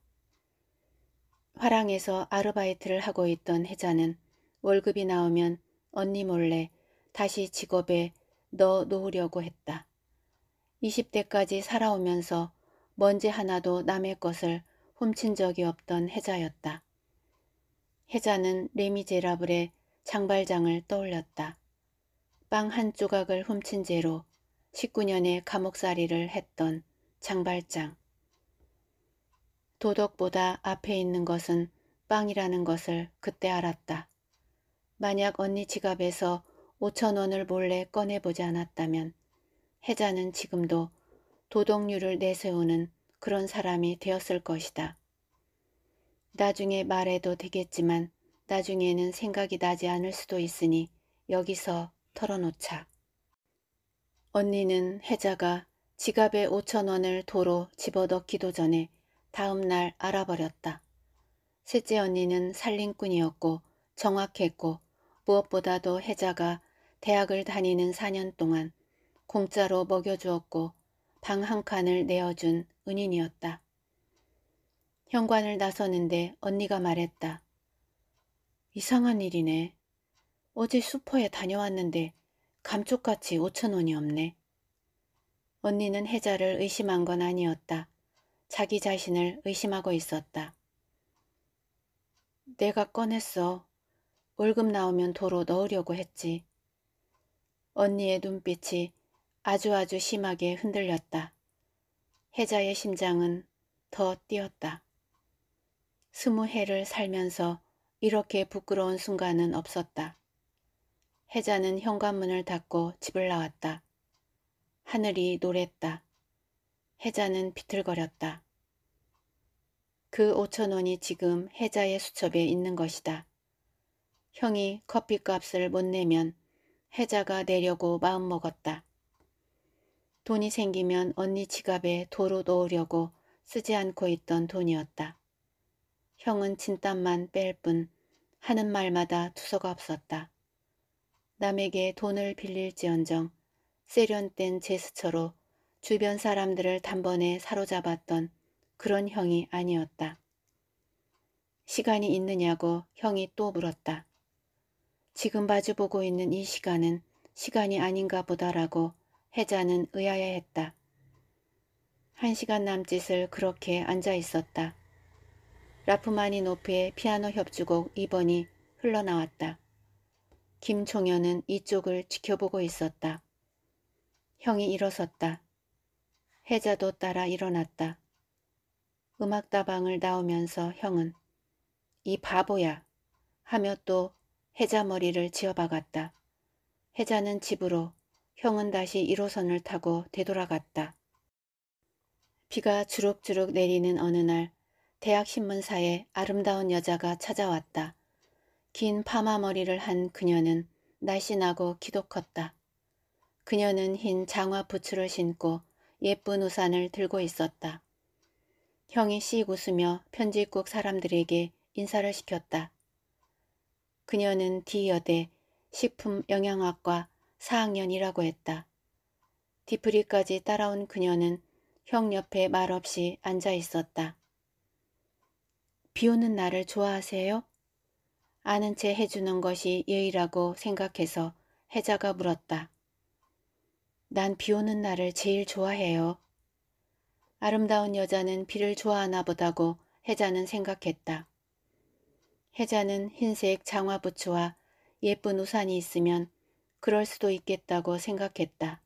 화랑에서 아르바이트를 하고 있던 혜자는 월급이 나오면 언니 몰래 다시 직업에 넣어 놓으려고 했다. 20대까지 살아오면서 먼지 하나도 남의 것을 훔친 적이 없던 혜자였다. 혜자는 레미제라블의 장발장을 떠올렸다. 빵 한 조각을 훔친 죄로 1 9년에 감옥살이를 했던 장발장. 도덕보다 앞에 있는 것은 빵이라는 것을 그때 알았다. 만약 언니 지갑에서 5천 원을 몰래 꺼내보지 않았다면 혜자는 지금도 도덕률을 내세우는 그런 사람이 되었을 것이다. 나중에 말해도 되겠지만 나중에는 생각이 나지 않을 수도 있으니 여기서 털어놓자. 언니는 혜자가 지갑에 5천 원을 도로 집어넣기도 전에 다음날 알아버렸다. 셋째 언니는 살림꾼이었고 정확했고 무엇보다도 혜자가 대학을 다니는 4년 동안 공짜로 먹여주었고 방 한 칸을 내어준 은인이었다. 현관을 나서는데 언니가 말했다. 이상한 일이네. 어제 슈퍼에 다녀왔는데 감쪽같이 5천 원이 없네. 언니는 혜자를 의심한 건 아니었다. 자기 자신을 의심하고 있었다. 내가 꺼냈어. 월급 나오면 도로 넣으려고 했지. 언니의 눈빛이 아주 아주 심하게 흔들렸다. 혜자의 심장은 더 뛰었다. 스무 해를 살면서 이렇게 부끄러운 순간은 없었다. 혜자는 현관문을 닫고 집을 나왔다. 하늘이 노랬다. 혜자는 비틀거렸다. 그 5천 원이 지금 혜자의 수첩에 있는 것이다. 형이 커피값을 못 내면 혜자가 내려고 마음먹었다. 돈이 생기면 언니 지갑에 도로 넣으려고 쓰지 않고 있던 돈이었다. 형은 진땀만 뺄 뿐 하는 말마다 투서가 없었다. 남에게 돈을 빌릴지언정 세련된 제스처로 주변 사람들을 단번에 사로잡았던 그런 형이 아니었다. 시간이 있느냐고 형이 또 물었다. 지금 마주보고 있는 이 시간은 시간이 아닌가 보다라고 혜자는 의아해했다. 한 시간 남짓을 그렇게 앉아 있었다. 라프마니노프의 피아노 협주곡 2번이 흘러나왔다. 김총현은 이쪽을 지켜보고 있었다. 형이 일어섰다. 혜자도 따라 일어났다. 음악다방을 나오면서 형은 이 바보야 하며 또 혜자 머리를 지어박았다. 혜자는 집으로 형은 다시 1호선을 타고 되돌아갔다. 비가 주룩주룩 내리는 어느 날 대학 신문사에 아름다운 여자가 찾아왔다. 긴 파마 머리를 한 그녀는 날씬하고 키도 컸다. 그녀는 흰 장화 부츠를 신고 예쁜 우산을 들고 있었다. 형이 씩 웃으며 편지국 사람들에게 인사를 시켰다. 그녀는 D여대 식품영양학과 4학년이라고 했다. 디프리까지 따라온 그녀는 형 옆에 말없이 앉아 있었다. 비 오는 날을 좋아하세요? 아는 채 해주는 것이 예의라고 생각해서 혜자가 물었다. 난 비 오는 날을 제일 좋아해요. 아름다운 여자는 비를 좋아하나 보다고 혜자는 생각했다. 혜자는 흰색 장화 부츠와 예쁜 우산이 있으면 그럴 수도 있겠다고 생각했다.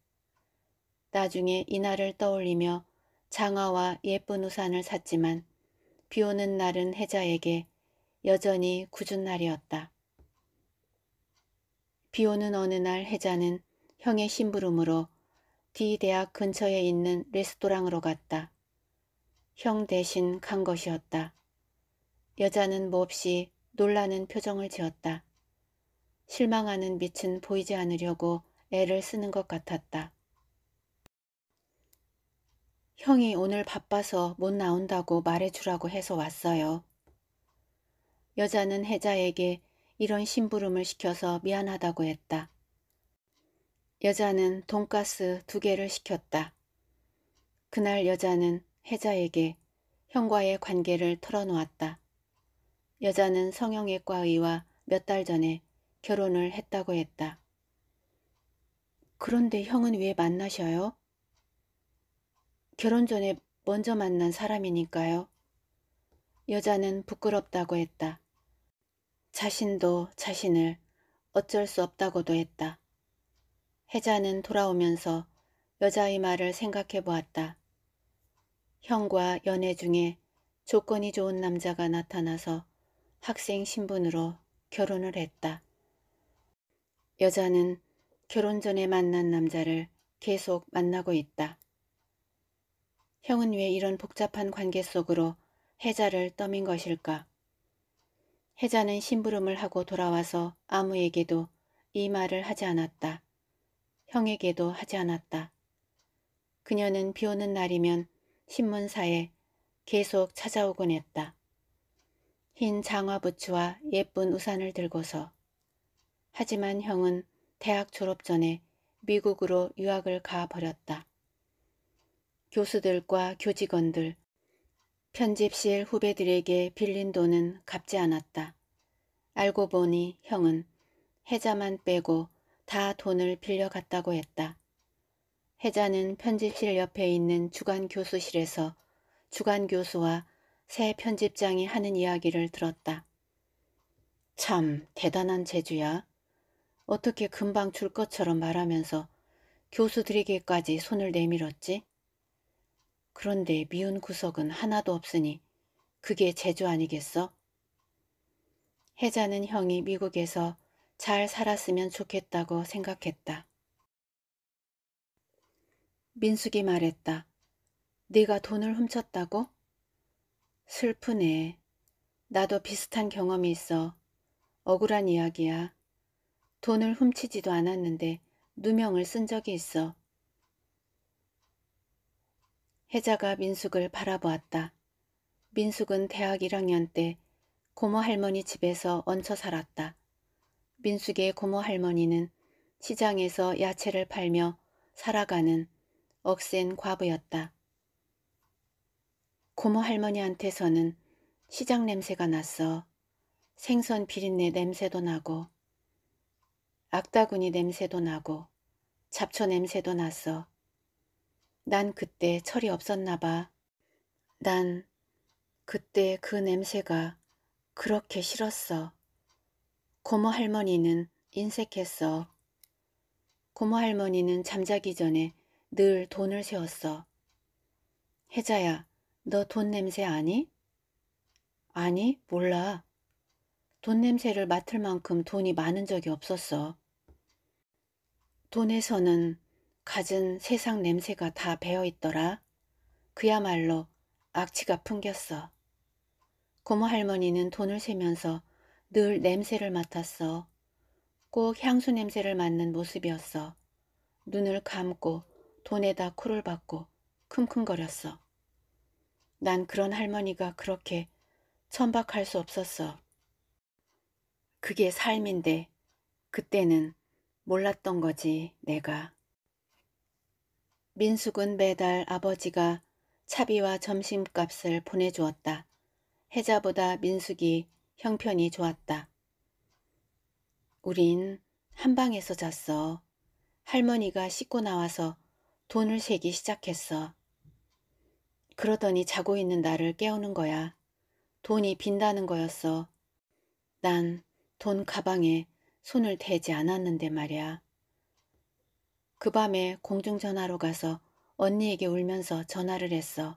나중에 이날을 떠올리며 장화와 예쁜 우산을 샀지만 비 오는 날은 혜자에게 여전히 굳은 날이었다. 비 오는 어느 날 혜자는 형의 심부름으로 D 대학 근처에 있는 레스토랑으로 갔다. 형 대신 간 것이었다. 여자는 몹시 놀라는 표정을 지었다. 실망하는 빛은 보이지 않으려고 애를 쓰는 것 같았다. 형이 오늘 바빠서 못 나온다고 말해주라고 해서 왔어요. 여자는 혜자에게 이런 심부름을 시켜서 미안하다고 했다. 여자는 돈가스 두 개를 시켰다. 그날 여자는 혜자에게 형과의 관계를 털어놓았다. 여자는 성형외과 의와 몇 달 전에 결혼을 했다고 했다. 그런데 형은 왜 만나셔요? 결혼 전에 먼저 만난 사람이니까요. 여자는 부끄럽다고 했다. 자신도 자신을 어쩔 수 없다고도 했다. 혜자는 돌아오면서 여자의 말을 생각해 보았다. 형과 연애 중에 조건이 좋은 남자가 나타나서 학생 신분으로 결혼을 했다. 여자는 결혼 전에 만난 남자를 계속 만나고 있다. 형은 왜 이런 복잡한 관계 속으로 혜자를 떠민 것일까? 혜자는 심부름을 하고 돌아와서 아무에게도 이 말을 하지 않았다. 형에게도 하지 않았다. 그녀는 비 오는 날이면 신문사에 계속 찾아오곤 했다. 흰 장화 부츠와 예쁜 우산을 들고서 하지만 형은 대학 졸업 전에 미국으로 유학을 가버렸다. 교수들과 교직원들, 편집실 후배들에게 빌린 돈은 갚지 않았다. 알고 보니 형은 해자만 빼고 다 돈을 빌려갔다고 했다. 해자는 편집실 옆에 있는 주간 교수실에서 주간 교수와 새 편집장이 하는 이야기를 들었다. 참 대단한 재주야. 어떻게 금방 줄 것처럼 말하면서 교수들에게까지 손을 내밀었지? 그런데 미운 구석은 하나도 없으니 그게 재주 아니겠어? 혜자는 형이 미국에서 잘 살았으면 좋겠다고 생각했다. 민숙이 말했다. 네가 돈을 훔쳤다고? 슬프네. 나도 비슷한 경험이 있어. 억울한 이야기야. 돈을 훔치지도 않았는데 누명을 쓴 적이 있어. 혜자가 민숙을 바라보았다. 민숙은 대학 1학년 때 고모 할머니 집에서 얹혀 살았다. 민숙의 고모 할머니는 시장에서 야채를 팔며 살아가는 억센 과부였다. 고모 할머니한테서는 시장 냄새가 났어. 생선 비린내 냄새도 나고 악다구니 냄새도 나고 잡초 냄새도 났어. 난 그때 철이 없었나 봐. 난 그때 그 냄새가 그렇게 싫었어. 고모 할머니는 인색했어. 고모 할머니는 잠자기 전에 늘 돈을 세웠어. 혜자야, 너 돈 냄새 아니? 아니, 몰라. 돈 냄새를 맡을 만큼 돈이 많은 적이 없었어. 돈에서는 갖은 세상 냄새가 다 배어있더라. 그야말로 악취가 풍겼어. 고모 할머니는 돈을 세면서 늘 냄새를 맡았어. 꼭 향수 냄새를 맡는 모습이었어. 눈을 감고 돈에다 코를 박고 킁킁거렸어. 난 그런 할머니가 그렇게 천박할 수 없었어. 그게 삶인데 그때는 몰랐던 거지 내가. 민숙은 매달 아버지가 차비와 점심값을 보내주었다. 혜자보다 민숙이 형편이 좋았다. 우린 한 방에서 잤어. 할머니가 씻고 나와서 돈을 세기 시작했어. 그러더니 자고 있는 나를 깨우는 거야. 돈이 빈다는 거였어. 난 돈 가방에 손을 대지 않았는데 말이야. 그 밤에 공중전화로 가서 언니에게 울면서 전화를 했어.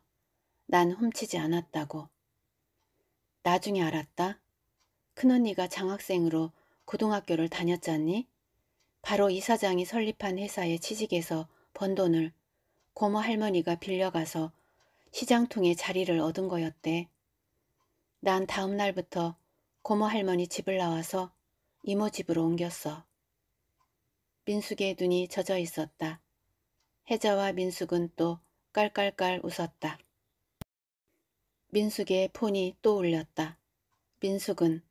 난 훔치지 않았다고. 나중에 알았다. 큰언니가 장학생으로 고등학교를 다녔잖니? 바로 이사장이 설립한 회사에 취직해서 번 돈을 고모 할머니가 빌려가서 시장통에 자리를 얻은 거였대. 난 다음 날부터 고모 할머니 집을 나와서 이모 집으로 옮겼어. 민숙의 눈이 젖어 있었다. 혜자와 민숙은 또 깔깔깔 웃었다. 민숙의 폰이 또 울렸다. 민숙은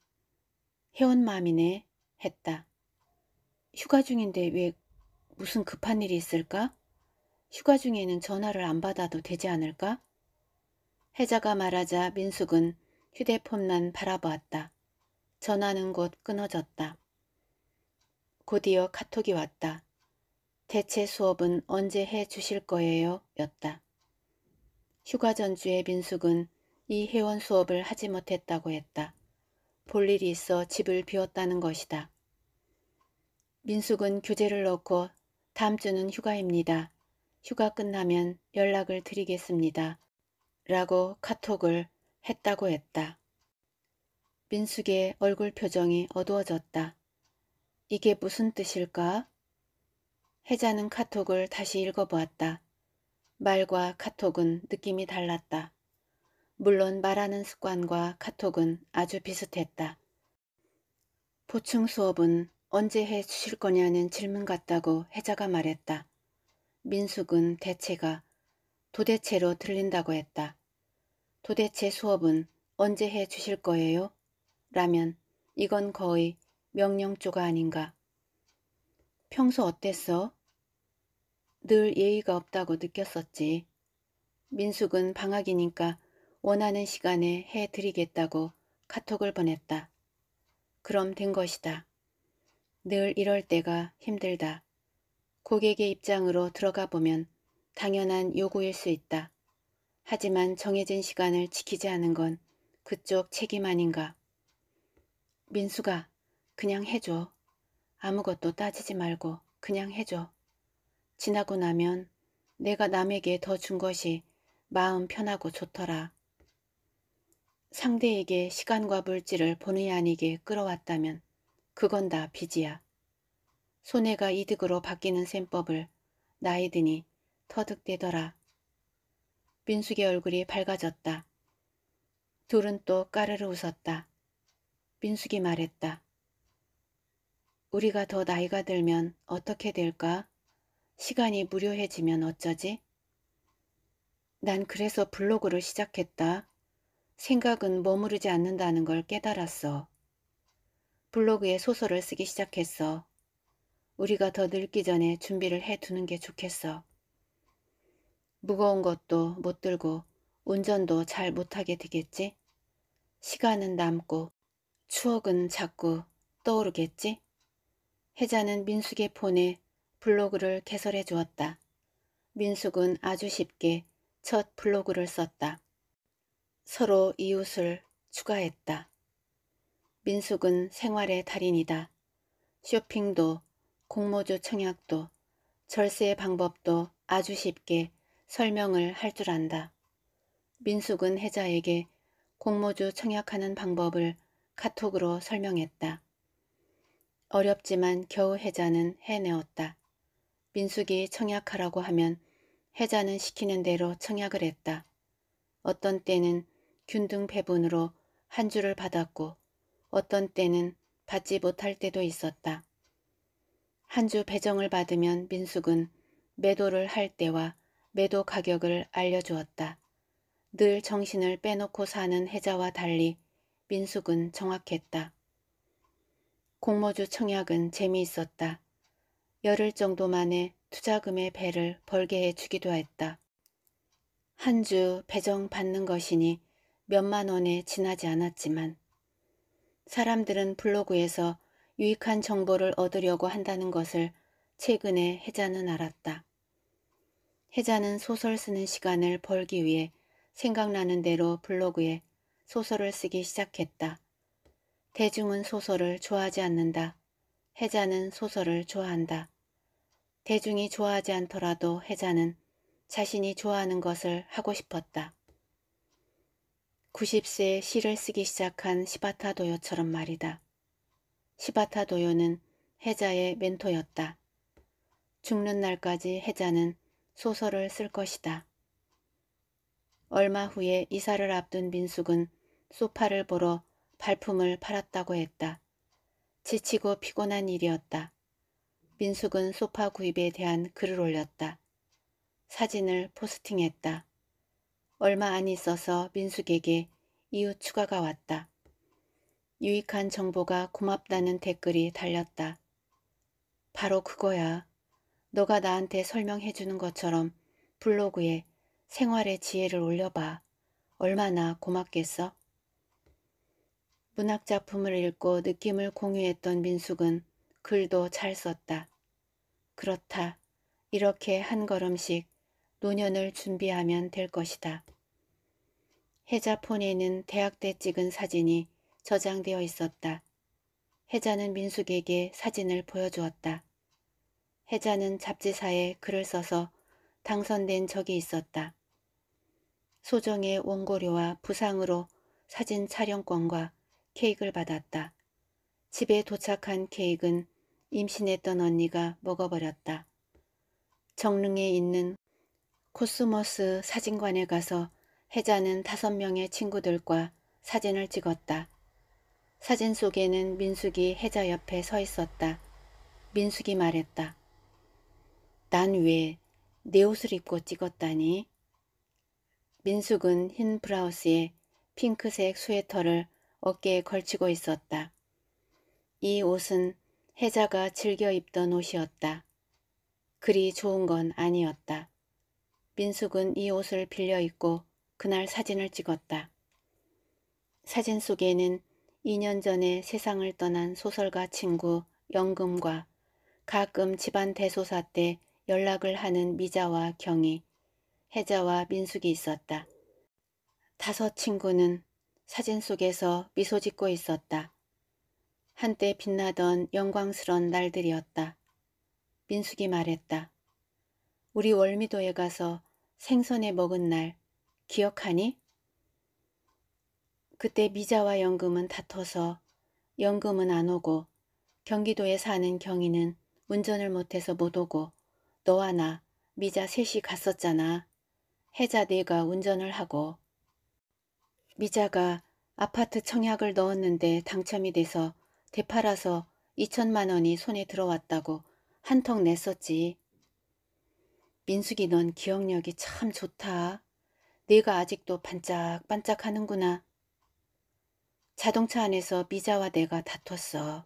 혜원맘이네 했다. 휴가 중인데 왜 무슨 급한 일이 있을까? 휴가 중에는 전화를 안 받아도 되지 않을까? 혜자가 말하자 민숙은 휴대폰만 바라보았다. 전화는 곧 끊어졌다. 곧이어 카톡이 왔다. 대체 수업은 언제 해 주실 거예요? 였다. 휴가 전주의 민숙은 이 회원 수업을 하지 못했다고 했다. 볼 일이 있어 집을 비웠다는 것이다. 민숙은 교재를 넣고 다음 주는 휴가입니다. 휴가 끝나면 연락을 드리겠습니다. 라고 카톡을 했다고 했다. 민숙의 얼굴 표정이 어두워졌다. 이게 무슨 뜻일까? 혜자는 카톡을 다시 읽어보았다. 말과 카톡은 느낌이 달랐다. 물론 말하는 습관과 카톡은 아주 비슷했다. 보충 수업은 언제 해 주실 거냐는 질문 같다고 혜자가 말했다. 민숙은 대체가 도대체로 들린다고 했다. 도대체 수업은 언제 해 주실 거예요? 라면 이건 거의 명령조가 아닌가. 평소 어땠어? 늘 예의가 없다고 느꼈었지. 민숙은 방학이니까 원하는 시간에 해드리겠다고 카톡을 보냈다. 그럼 된 것이다. 늘 이럴 때가 힘들다. 고객의 입장으로 들어가 보면 당연한 요구일 수 있다. 하지만 정해진 시간을 지키지 않은 건 그쪽 책임 아닌가. 민수가 그냥 해줘. 아무것도 따지지 말고 그냥 해줘. 지나고 나면 내가 남에게 더 준 것이 마음 편하고 좋더라. 상대에게 시간과 물질을 본의 아니게 끌어왔다면 그건 다 빚이야. 손해가 이득으로 바뀌는 셈법을 나이 드니 터득되더라. 민숙의 얼굴이 밝아졌다. 둘은 또 까르르 웃었다. 빈숙이 말했다. 우리가 더 나이가 들면 어떻게 될까? 시간이 무료해지면 어쩌지? 난 그래서 블로그를 시작했다. 생각은 머무르지 않는다는 걸 깨달았어. 블로그에 소설을 쓰기 시작했어. 우리가 더 늙기 전에 준비를 해두는 게 좋겠어. 무거운 것도 못 들고 운전도 잘 못하게 되겠지? 시간은 남고 추억은 자꾸 떠오르겠지? 혜자는 민숙의 폰에 블로그를 개설해 주었다. 민숙은 아주 쉽게 첫 블로그를 썼다. 서로 이웃을 추가했다. 민숙은 생활의 달인이다. 쇼핑도 공모주 청약도 절세 방법도 아주 쉽게 설명을 할 줄 안다. 민숙은 혜자에게 공모주 청약하는 방법을 카톡으로 설명했다. 어렵지만 겨우 혜자는 해내었다. 민숙이 청약하라고 하면 혜자는 시키는 대로 청약을 했다. 어떤 때는 균등 배분으로 한 주를 받았고 어떤 때는 받지 못할 때도 있었다. 한 주 배정을 받으면 민숙은 매도를 할 때와 매도 가격을 알려주었다. 늘 정신을 빼놓고 사는 혜자와 달리 민숙은 정확했다. 공모주 청약은 재미있었다. 열흘 정도 만에 투자금의 배를 벌게 해주기도 했다. 한 주 배정받는 것이니 몇만 원에 지나지 않았지만 사람들은 블로그에서 유익한 정보를 얻으려고 한다는 것을 최근에 해자는 알았다. 해자는 소설 쓰는 시간을 벌기 위해 생각나는 대로 블로그에 소설을 쓰기 시작했다. 대중은 소설을 좋아하지 않는다. 해자는 소설을 좋아한다. 대중이 좋아하지 않더라도 해자는 자신이 좋아하는 것을 하고 싶었다. 90세에 시를 쓰기 시작한 시바타 도요처럼 말이다. 시바타 도요는 해자의 멘토였다. 죽는 날까지 해자는 소설을 쓸 것이다. 얼마 후에 이사를 앞둔 민숙은 소파를 보러 발품을 팔았다고 했다. 지치고 피곤한 일이었다. 민숙은 소파 구입에 대한 글을 올렸다. 사진을 포스팅했다. 얼마 안 있어서 민숙에게 이웃 추가가 왔다. 유익한 정보가 고맙다는 댓글이 달렸다. 바로 그거야. 너가 나한테 설명해 주는 것처럼 블로그에 생활의 지혜를 올려봐. 얼마나 고맙겠어? 문학 작품을 읽고 느낌을 공유했던 민숙은 글도 잘 썼다. 그렇다. 이렇게 한 걸음씩 노년을 준비하면 될 것이다. 혜자폰에는 대학 때 찍은 사진이 저장되어 있었다. 혜자는 민숙에게 사진을 보여주었다. 혜자는 잡지사에 글을 써서 당선된 적이 있었다. 소정의 원고료와 부상으로 사진 촬영권과 케이크를 받았다. 집에 도착한 케이크는 임신했던 언니가 먹어버렸다. 정릉에 있는 코스모스 사진관에 가서 혜자는 다섯 명의 친구들과 사진을 찍었다. 사진 속에는 민숙이 혜자 옆에 서 있었다. 민숙이 말했다. 난 왜 내 옷을 입고 찍었다니? 민숙은 흰 브라우스에 핑크색 스웨터를 어깨에 걸치고 있었다. 이 옷은 혜자가 즐겨 입던 옷이었다. 그리 좋은 건 아니었다. 민숙은 이 옷을 빌려 입고 그날 사진을 찍었다. 사진 속에는 2년 전에 세상을 떠난 소설가 친구 영금과 가끔 집안 대소사 때 연락을 하는 미자와 경희, 혜자와 민숙이 있었다. 다섯 친구는 사진 속에서 미소 짓고 있었다. 한때 빛나던 영광스러운 날들이었다. 민숙이 말했다. 우리 월미도에 가서 생선에 먹은 날 기억하니? 그때 미자와 연금은 다퉈서 연금은 안 오고 경기도에 사는 경이는 운전을 못해서 못 오고 너와 나 미자 셋이 갔었잖아. 해자 네가 운전을 하고 미자가 아파트 청약을 넣었는데 당첨이 돼서 되팔아서 2천만 원이 손에 들어왔다고 한턱 냈었지. 민숙이 넌 기억력이 참 좋다. 내가 아직도 반짝반짝 하는구나. 자동차 안에서 미자와 내가 다퉜어.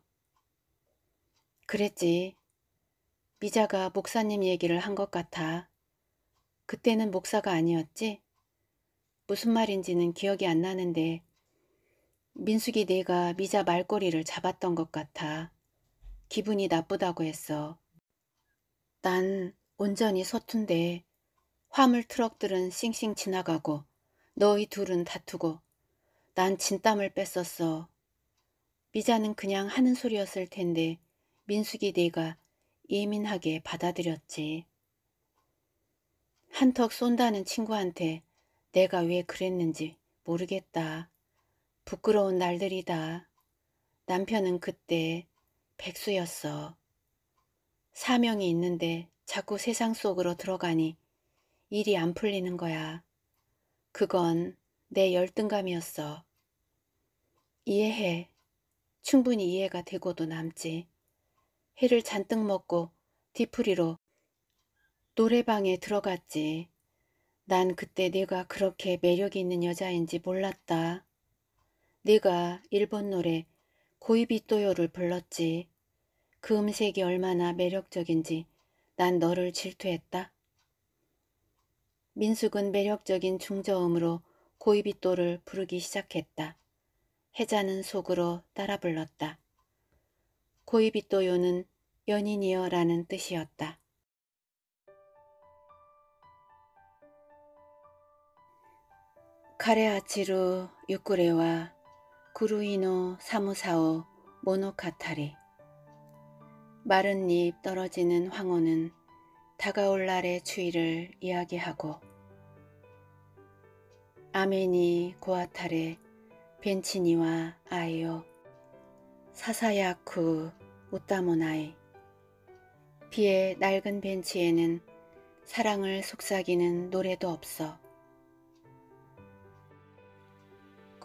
그랬지. 미자가 목사님 얘기를 한 것 같아. 그때는 목사가 아니었지? 무슨 말인지는 기억이 안 나는데 민숙이 내가 미자 말꼬리를 잡았던 것 같아. 기분이 나쁘다고 했어. 난 온전히 서툰데 화물 트럭들은 씽씽 지나가고 너희 둘은 다투고 난 진땀을 뺐었어. 미자는 그냥 하는 소리였을 텐데 민숙이 내가 예민하게 받아들였지. 한턱 쏜다는 친구한테 내가 왜 그랬는지 모르겠다. 부끄러운 날들이다. 남편은 그때 백수였어. 사명이 있는데 자꾸 세상 속으로 들어가니 일이 안 풀리는 거야. 그건 내 열등감이었어. 이해해. 충분히 이해가 되고도 남지. 해를 잔뜩 먹고 뒤풀이로 노래방에 들어갔지. 난 그때 내가 그렇게 매력 있는 여자인지 몰랐다. 내가 일본 노래 고이비또요를 불렀지. 그 음색이 얼마나 매력적인지 난 너를 질투했다. 민숙은 매력적인 중저음으로 고이비또를 부르기 시작했다. 혜자는 속으로 따라 불렀다. 고이비또요는 연인이여라는 뜻이었다. 카레아치루 유쿠레와 구루이노 사무사오 모노카타리 마른 잎 떨어지는 황혼은 다가올 날의 추위를 이야기하고 아메니 고아타레 벤치니와 아이오 사사야쿠 우타모나이 비의 낡은 벤치에는 사랑을 속삭이는 노래도 없어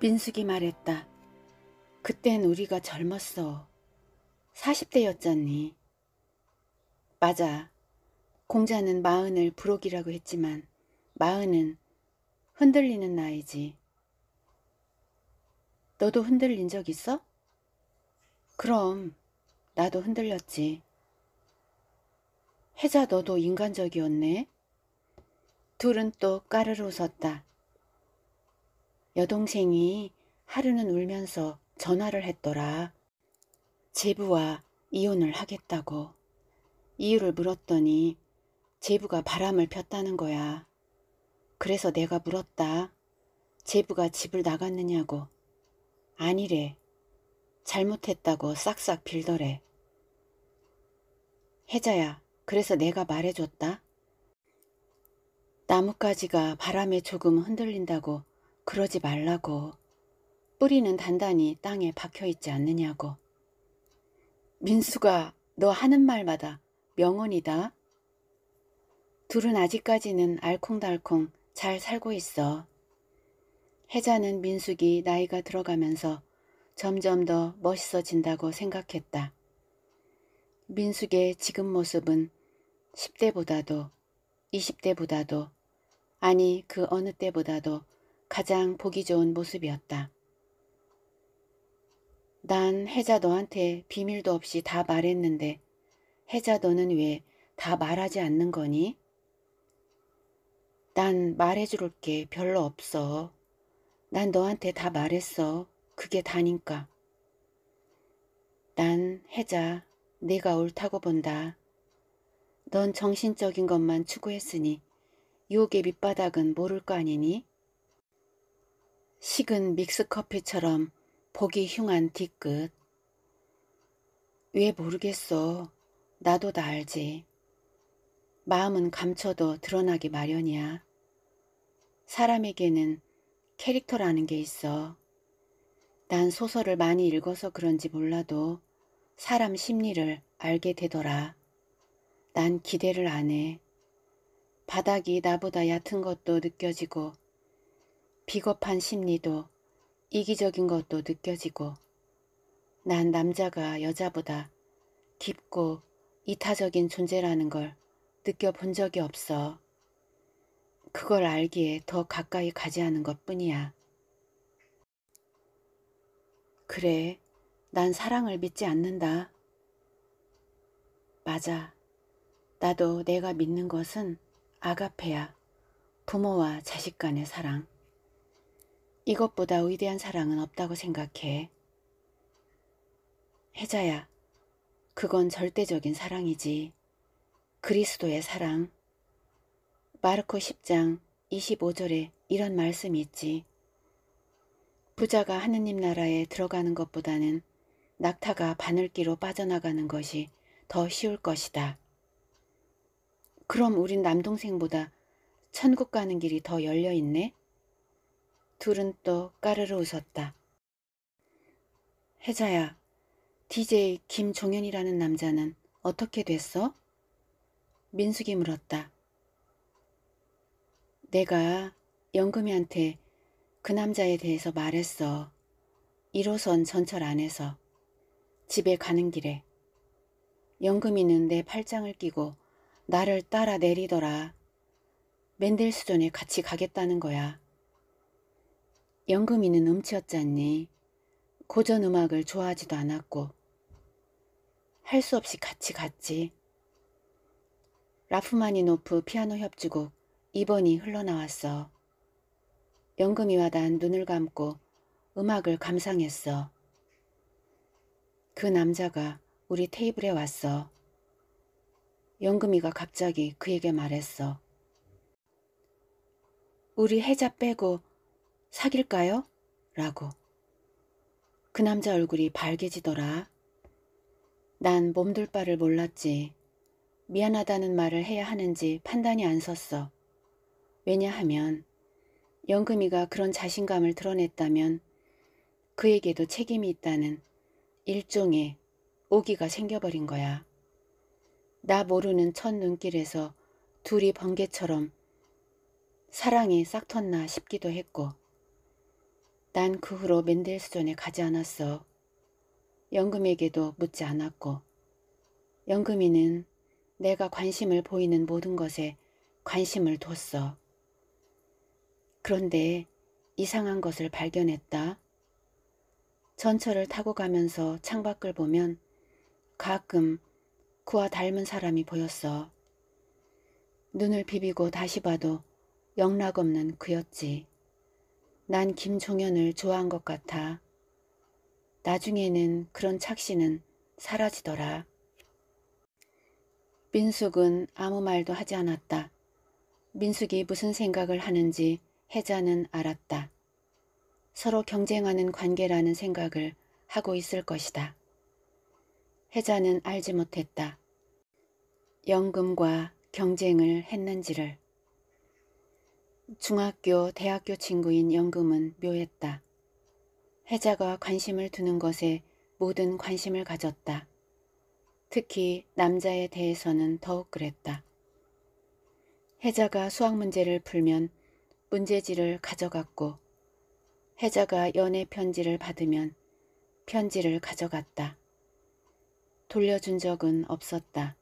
민숙이 말했다. 그땐 우리가 젊었어. 40대였잖니. 맞아. 공자는 마흔을 부록이라고 했지만 마흔은 흔들리는 나이지. 너도 흔들린 적 있어? 그럼 나도 흔들렸지. 혜자 너도 인간적이었네. 둘은 또 까르르 웃었다. 여동생이 하루는 울면서 전화를 했더라. 제부와 이혼을 하겠다고. 이유를 물었더니 제부가 바람을 폈다는 거야. 그래서 내가 물었다. 제부가 집을 나갔느냐고. 아니래. 잘못했다고 싹싹 빌더래. 혜자야, 그래서 내가 말해줬다. 나뭇가지가 바람에 조금 흔들린다고 그러지 말라고. 뿌리는 단단히 땅에 박혀 있지 않느냐고. 민수가 너 하는 말마다 명언이다. 둘은 아직까지는 알콩달콩 잘 살고 있어. 혜자는 민숙이 나이가 들어가면서 점점 더 멋있어진다고 생각했다. 민숙의 지금 모습은 10대보다도 20대보다도 아니 그 어느 때보다도 가장 보기 좋은 모습이었다. 난해자 너한테 비밀도 없이 다 말했는데 해자 너는 왜 다 말하지 않는 거니? 난 말해줄 게 별로 없어. 난 너한테 다 말했어. 그게 다니까. 난해자 내가 옳다고 본다. 넌 정신적인 것만 추구했으니 유혹의 밑바닥은 모를 거 아니니? 식은 믹스커피처럼 보기 흉한 뒤끝. 왜 모르겠어. 나도 다 알지. 마음은 감춰도 드러나기 마련이야. 사람에게는 캐릭터라는 게 있어. 난 소설을 많이 읽어서 그런지 몰라도 사람 심리를 알게 되더라. 난 기대를 안 해. 바닥이 나보다 얕은 것도 느껴지고 비겁한 심리도 이기적인 것도 느껴지고 난 남자가 여자보다 깊고 이타적인 존재라는 걸 느껴본 적이 없어. 그걸 알기에 더 가까이 가지 않은 것 뿐이야. 그래, 난 사랑을 믿지 않는다. 맞아. 나도 내가 믿는 것은 아가페야. 부모와 자식 간의 사랑. 이것보다 위대한 사랑은 없다고 생각해. 혜자야, 그건 절대적인 사랑이지. 그리스도의 사랑. 마르코 10장 25절에 이런 말씀이 있지. 부자가 하느님 나라에 들어가는 것보다는 낙타가 바늘기로 빠져나가는 것이 더 쉬울 것이다. 그럼 우린 남동생보다 천국 가는 길이 더 열려 있네? 둘은 또 까르르 웃었다. 혜자야, DJ 김종현이라는 남자는 어떻게 됐어? 민숙이 물었다. 내가 영금이한테 그 남자에 대해서 말했어. 1호선 전철 안에서 집에 가는 길에 영금이는 내 팔짱을 끼고 나를 따라 내리더라. 맨델스존에 같이 가겠다는 거야. 연금이는 음치였잖니. 고전 음악을 좋아하지도 않았고 할 수 없이 같이 갔지. 라프마니노프 피아노 협주곡 2번이 흘러나왔어. 연금이와 난 눈을 감고 음악을 감상했어. 그 남자가 우리 테이블에 왔어. 연금이가 갑자기 그에게 말했어. 우리 해자 빼고 사귈까요? 라고. 그 남자 얼굴이 밝게지더라. 난 몸둘 바를 몰랐지. 미안하다는 말을 해야 하는지 판단이 안 섰어. 왜냐하면 영금이가 그런 자신감을 드러냈다면 그에게도 책임이 있다는 일종의 오기가 생겨버린 거야. 나 모르는 첫 눈길에서 둘이 번개처럼 사랑이 싹 텄나 싶기도 했고 난그 후로 맨델스존에 가지 않았어. 연금에게도 묻지 않았고 연금이는 내가 관심을 보이는 모든 것에 관심을 뒀어. 그런데 이상한 것을 발견했다. 전철을 타고 가면서 창밖을 보면 가끔 그와 닮은 사람이 보였어. 눈을 비비고 다시 봐도 영락 없는 그였지. 난 김종현을 좋아한 것 같아. 나중에는 그런 착시는 사라지더라. 민숙은 아무 말도 하지 않았다. 민숙이 무슨 생각을 하는지 혜자는 알았다. 서로 경쟁하는 관계라는 생각을 하고 있을 것이다. 혜자는 알지 못했다. 연금과 경쟁을 했는지를. 중학교, 대학교 친구인 연금은 묘했다. 해자가 관심을 두는 것에 모든 관심을 가졌다. 특히 남자에 대해서는 더욱 그랬다. 해자가 수학 문제를 풀면 문제지를 가져갔고 해자가 연애 편지를 받으면 편지를 가져갔다. 돌려준 적은 없었다.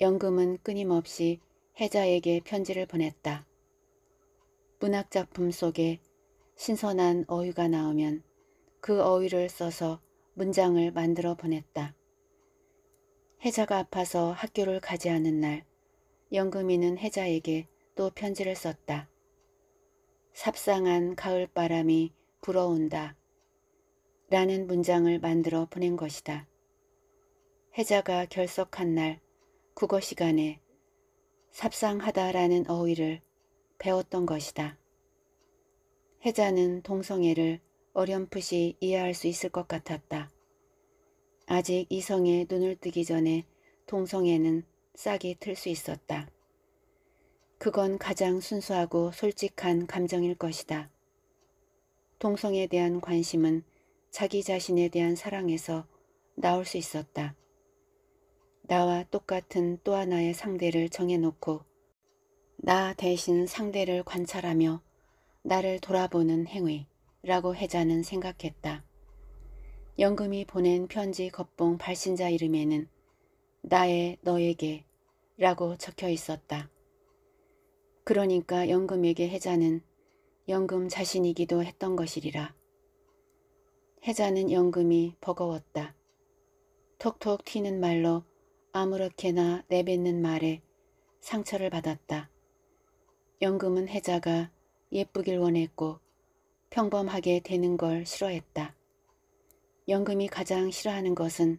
연금은 끊임없이 해자에게 편지를 보냈다. 문학 작품 속에 신선한 어휘가 나오면 그 어휘를 써서 문장을 만들어 보냈다. 혜자가 아파서 학교를 가지 않은 날연금이는 혜자에게 또 편지를 썼다. 삽상한 가을바람이 불어온다. 라는 문장을 만들어 보낸 것이다. 혜자가 결석한 날 국어 시간에 삽상하다라는 어휘를 배웠던 것이다. 혜자는 동성애를 어렴풋이 이해할 수 있을 것 같았다. 아직 이성의 눈을 뜨기 전에 동성애는 싹이 틀 수 있었다. 그건 가장 순수하고 솔직한 감정일 것이다. 동성에 대한 관심은 자기 자신에 대한 사랑에서 나올 수 있었다. 나와 똑같은 또 하나의 상대를 정해놓고 나 대신 상대를 관찰하며 나를 돌아보는 행위라고 해자는 생각했다. 연금이 보낸 편지 겉봉 발신자 이름에는 나의 너에게 라고 적혀 있었다. 그러니까 연금에게 해자는 연금 자신이기도 했던 것이리라. 해자는 연금이 버거웠다. 톡톡 튀는 말로 아무렇게나 내뱉는 말에 상처를 받았다. 연금은 혜자가 예쁘길 원했고 평범하게 되는 걸 싫어했다. 연금이 가장 싫어하는 것은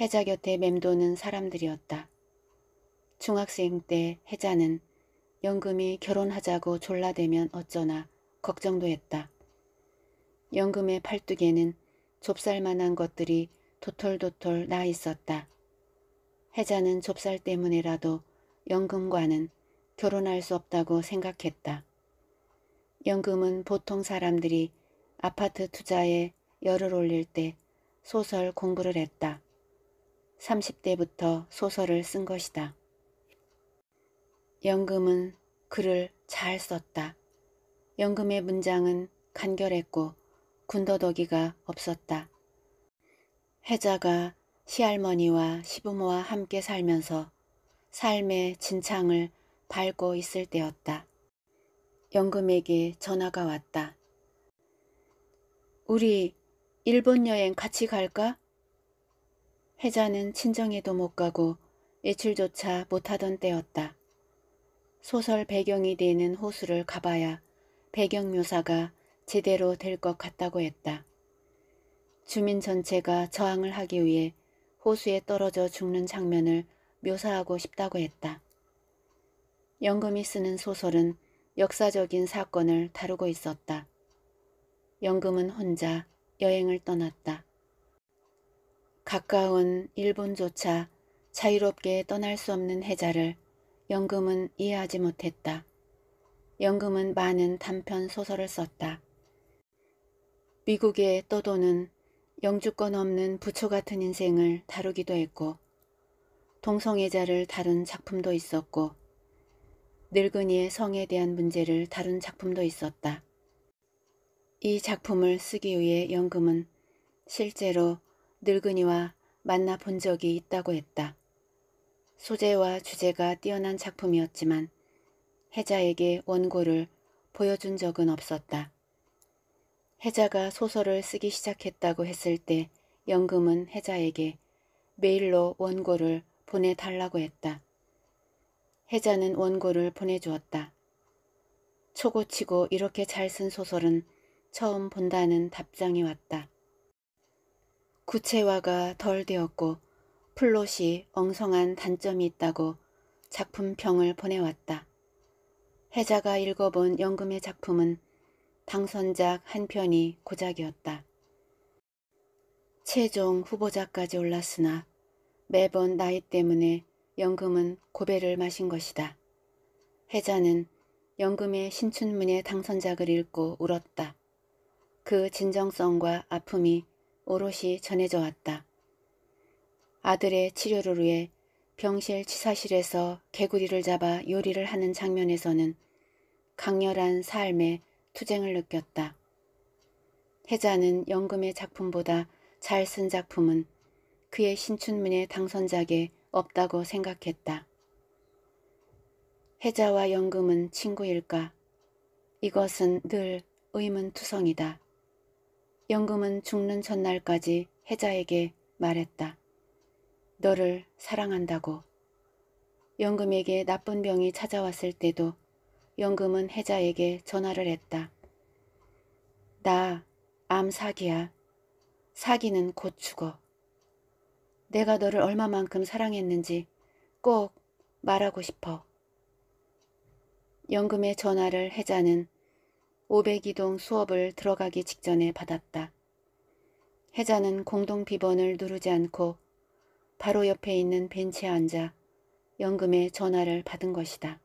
혜자 곁에 맴도는 사람들이었다. 중학생 때 혜자는 연금이 결혼하자고 졸라대면 어쩌나 걱정도 했다. 연금의 팔뚝에는 좁쌀만한 것들이 도톨도톨 나 있었다. 혜자는 좁쌀 때문에라도 연금과는 결혼할 수 없다고 생각했다. 연금은 보통 사람들이 아파트 투자에 열을 올릴 때 소설 공부를 했다. 30대부터 소설을 쓴 것이다. 연금은 글을 잘 썼다. 연금의 문장은 간결했고 군더더기가 없었다. 해자가 시할머니와 시부모와 함께 살면서 삶의 진창을 밟고 있을 때였다. 연금에게 전화가 왔다. 우리 일본 여행 같이 갈까? 혜자는 친정에도 못 가고 외출조차 못하던 때였다. 소설 배경이 되는 호수를 가봐야 배경 묘사가 제대로 될 것 같다고 했다. 주민 전체가 저항을 하기 위해 호수에 떨어져 죽는 장면을 묘사하고 싶다고 했다. 연금이 쓰는 소설은 역사적인 사건을 다루고 있었다. 연금은 혼자 여행을 떠났다. 가까운 일본조차 자유롭게 떠날 수 없는 해자를 연금은 이해하지 못했다. 연금은 많은 단편 소설을 썼다. 미국의 떠도는 영주권 없는 부처 같은 인생을 다루기도 했고 동성애자를 다룬 작품도 있었고 늙은이의 성에 대한 문제를 다룬 작품도 있었다. 이 작품을 쓰기 위해 연금은 실제로 늙은이와 만나 본 적이 있다고 했다. 소재와 주제가 뛰어난 작품이었지만 해자에게 원고를 보여준 적은 없었다. 해자가 소설을 쓰기 시작했다고 했을 때 연금은 해자에게 메일로 원고를 보내달라고 했다. 해자는 원고를 보내주었다. 초고치고 이렇게 잘 쓴 소설은 처음 본다는 답장이 왔다. 구체화가 덜 되었고 플롯이 엉성한 단점이 있다고 작품평을 보내왔다. 해자가 읽어본 연금의 작품은 당선작 한 편이 고작이었다. 최종 후보작까지 올랐으나 매번 나이 때문에 연금은 고배를 마신 것이다. 해자는 연금의 신춘문예 당선작을 읽고 울었다. 그 진정성과 아픔이 오롯이 전해져 왔다. 아들의 치료를 위해 병실 치사실에서 개구리를 잡아 요리를 하는 장면에서는 강렬한 삶의 투쟁을 느꼈다. 해자는 연금의 작품보다 잘 쓴 작품은 그의 신춘문예 당선작에 없다고 생각했다. 해자와 연금은 친구일까? 이것은 늘 의문투성이다. 연금은 죽는 전날까지 해자에게 말했다. 너를 사랑한다고. 연금에게 나쁜 병이 찾아왔을 때도 연금은 해자에게 전화를 했다. 나 암사기야. 사기는 곧 죽어. 내가 너를 얼마만큼 사랑했는지 꼭 말하고 싶어. 연금의 전화를 혜자는 502동 수업을 들어가기 직전에 받았다. 혜자는 공동 비번을 누르지 않고 바로 옆에 있는 벤치에 앉아 연금의 전화를 받은 것이다.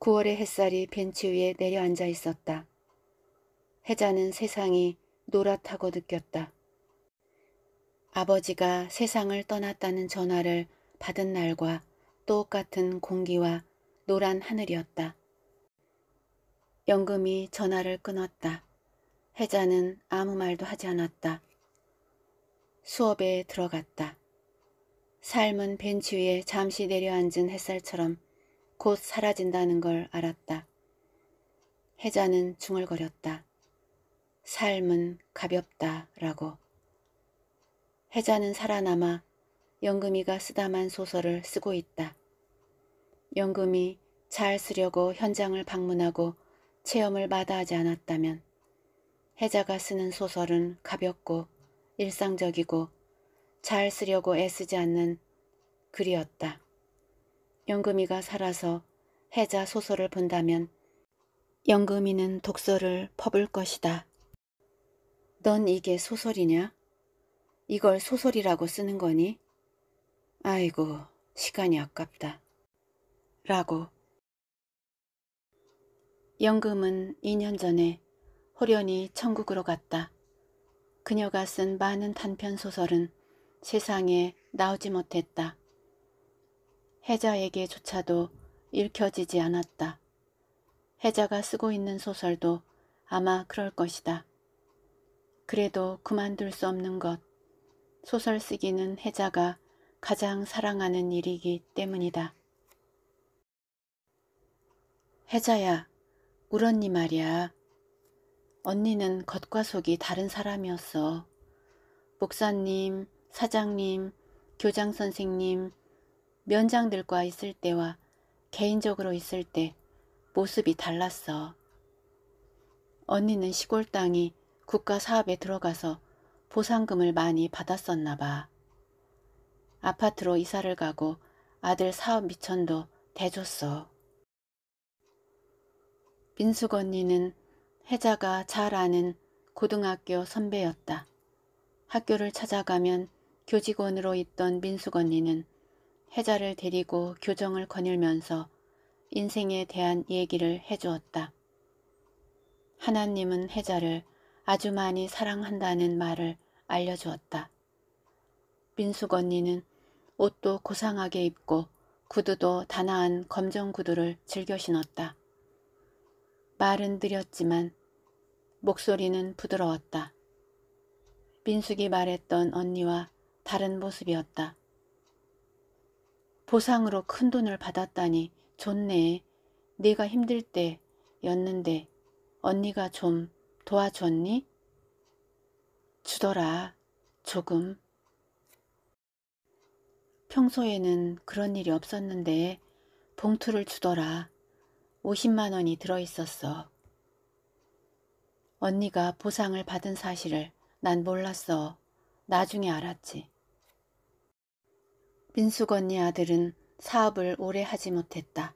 9월의 햇살이 벤치 위에 내려앉아 있었다. 혜자는 세상이 노랗다고 느꼈다. 아버지가 세상을 떠났다는 전화를 받은 날과 똑같은 공기와 노란 하늘이었다. 연금이 전화를 끊었다. 혜자는 아무 말도 하지 않았다. 수업에 들어갔다. 삶은 벤치 위에 잠시 내려앉은 햇살처럼 곧 사라진다는 걸 알았다. 혜자는 중얼거렸다. 삶은 가볍다라고. 해자는 살아남아 연금이가 쓰다만 소설을 쓰고 있다. 연금이 잘 쓰려고 현장을 방문하고 체험을 마다하지 않았다면 해자가 쓰는 소설은 가볍고 일상적이고 잘 쓰려고 애쓰지 않는 글이었다. 연금이가 살아서 해자 소설을 본다면 연금이는 독서를 퍼볼 것이다. 넌 이게 소설이냐? 이걸 소설이라고 쓰는 거니? 아이고, 시간이 아깝다. 라고. 연금은 2년 전에 호련히 천국으로 갔다. 그녀가 쓴 많은 단편 소설은 세상에 나오지 못했다. 혜자에게조차도 읽혀지지 않았다. 혜자가 쓰고 있는 소설도 아마 그럴 것이다. 그래도 그만둘 수 없는 것. 소설 쓰기는 해자가 가장 사랑하는 일이기 때문이다. 해자야, 울었니 말이야. 언니는 겉과 속이 다른 사람이었어. 목사님, 사장님, 교장 선생님, 면장들과 있을 때와 개인적으로 있을 때 모습이 달랐어. 언니는 시골 땅이 국가 사업에 들어가서 보상금을 많이 받았었나 봐. 아파트로 이사를 가고 아들 사업 미천도 대줬어. 민숙 언니는 혜자가 잘 아는 고등학교 선배였다. 학교를 찾아가면 교직원으로 있던 민숙 언니는 혜자를 데리고 교정을 거닐면서 인생에 대한 얘기를 해주었다. 하나님은 혜자를 아주 많이 사랑한다는 말을 알려주었다. 민숙 언니는 옷도 고상하게 입고 구두도 단아한 검정 구두를 즐겨 신었다. 말은 느렸지만 목소리는 부드러웠다. 민숙이 말했던 언니와 다른 모습이었다. 보상으로 큰 돈을 받았다니 좋네. 네가 힘들 때였는데 언니가 좀 도와줬니? 주더라. 조금. 평소에는 그런 일이 없었는데 봉투를 주더라. 50만 원이 들어 있었어. 언니가 보상을 받은 사실을 난 몰랐어. 나중에 알았지. 민숙 언니 아들은 사업을 오래 하지 못했다.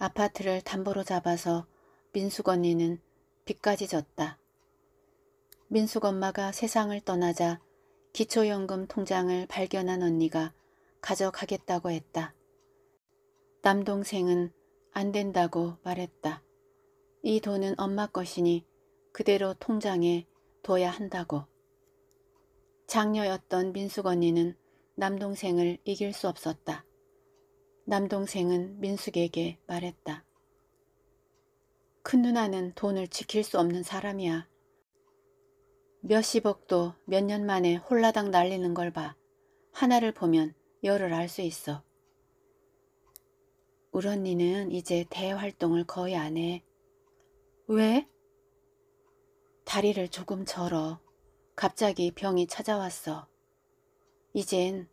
아파트를 담보로 잡아서 민숙 언니는 빚까지 졌다. 민숙 엄마가 세상을 떠나자 기초연금 통장을 발견한 언니가 가져가겠다고 했다. 남동생은 안 된다고 말했다. 이 돈은 엄마 것이니 그대로 통장에 둬야 한다고. 장녀였던 민숙 언니는 남동생을 이길 수 없었다. 남동생은 민숙에게 말했다. 큰누나는 돈을 지킬 수 없는 사람이야. 몇십억도 몇 년 만에 홀라당 날리는 걸 봐. 하나를 보면 열을 알 수 있어. 울 언니는 이제 대활동을 거의 안 해. 왜? 다리를 조금 절어. 갑자기 병이 찾아왔어. 이젠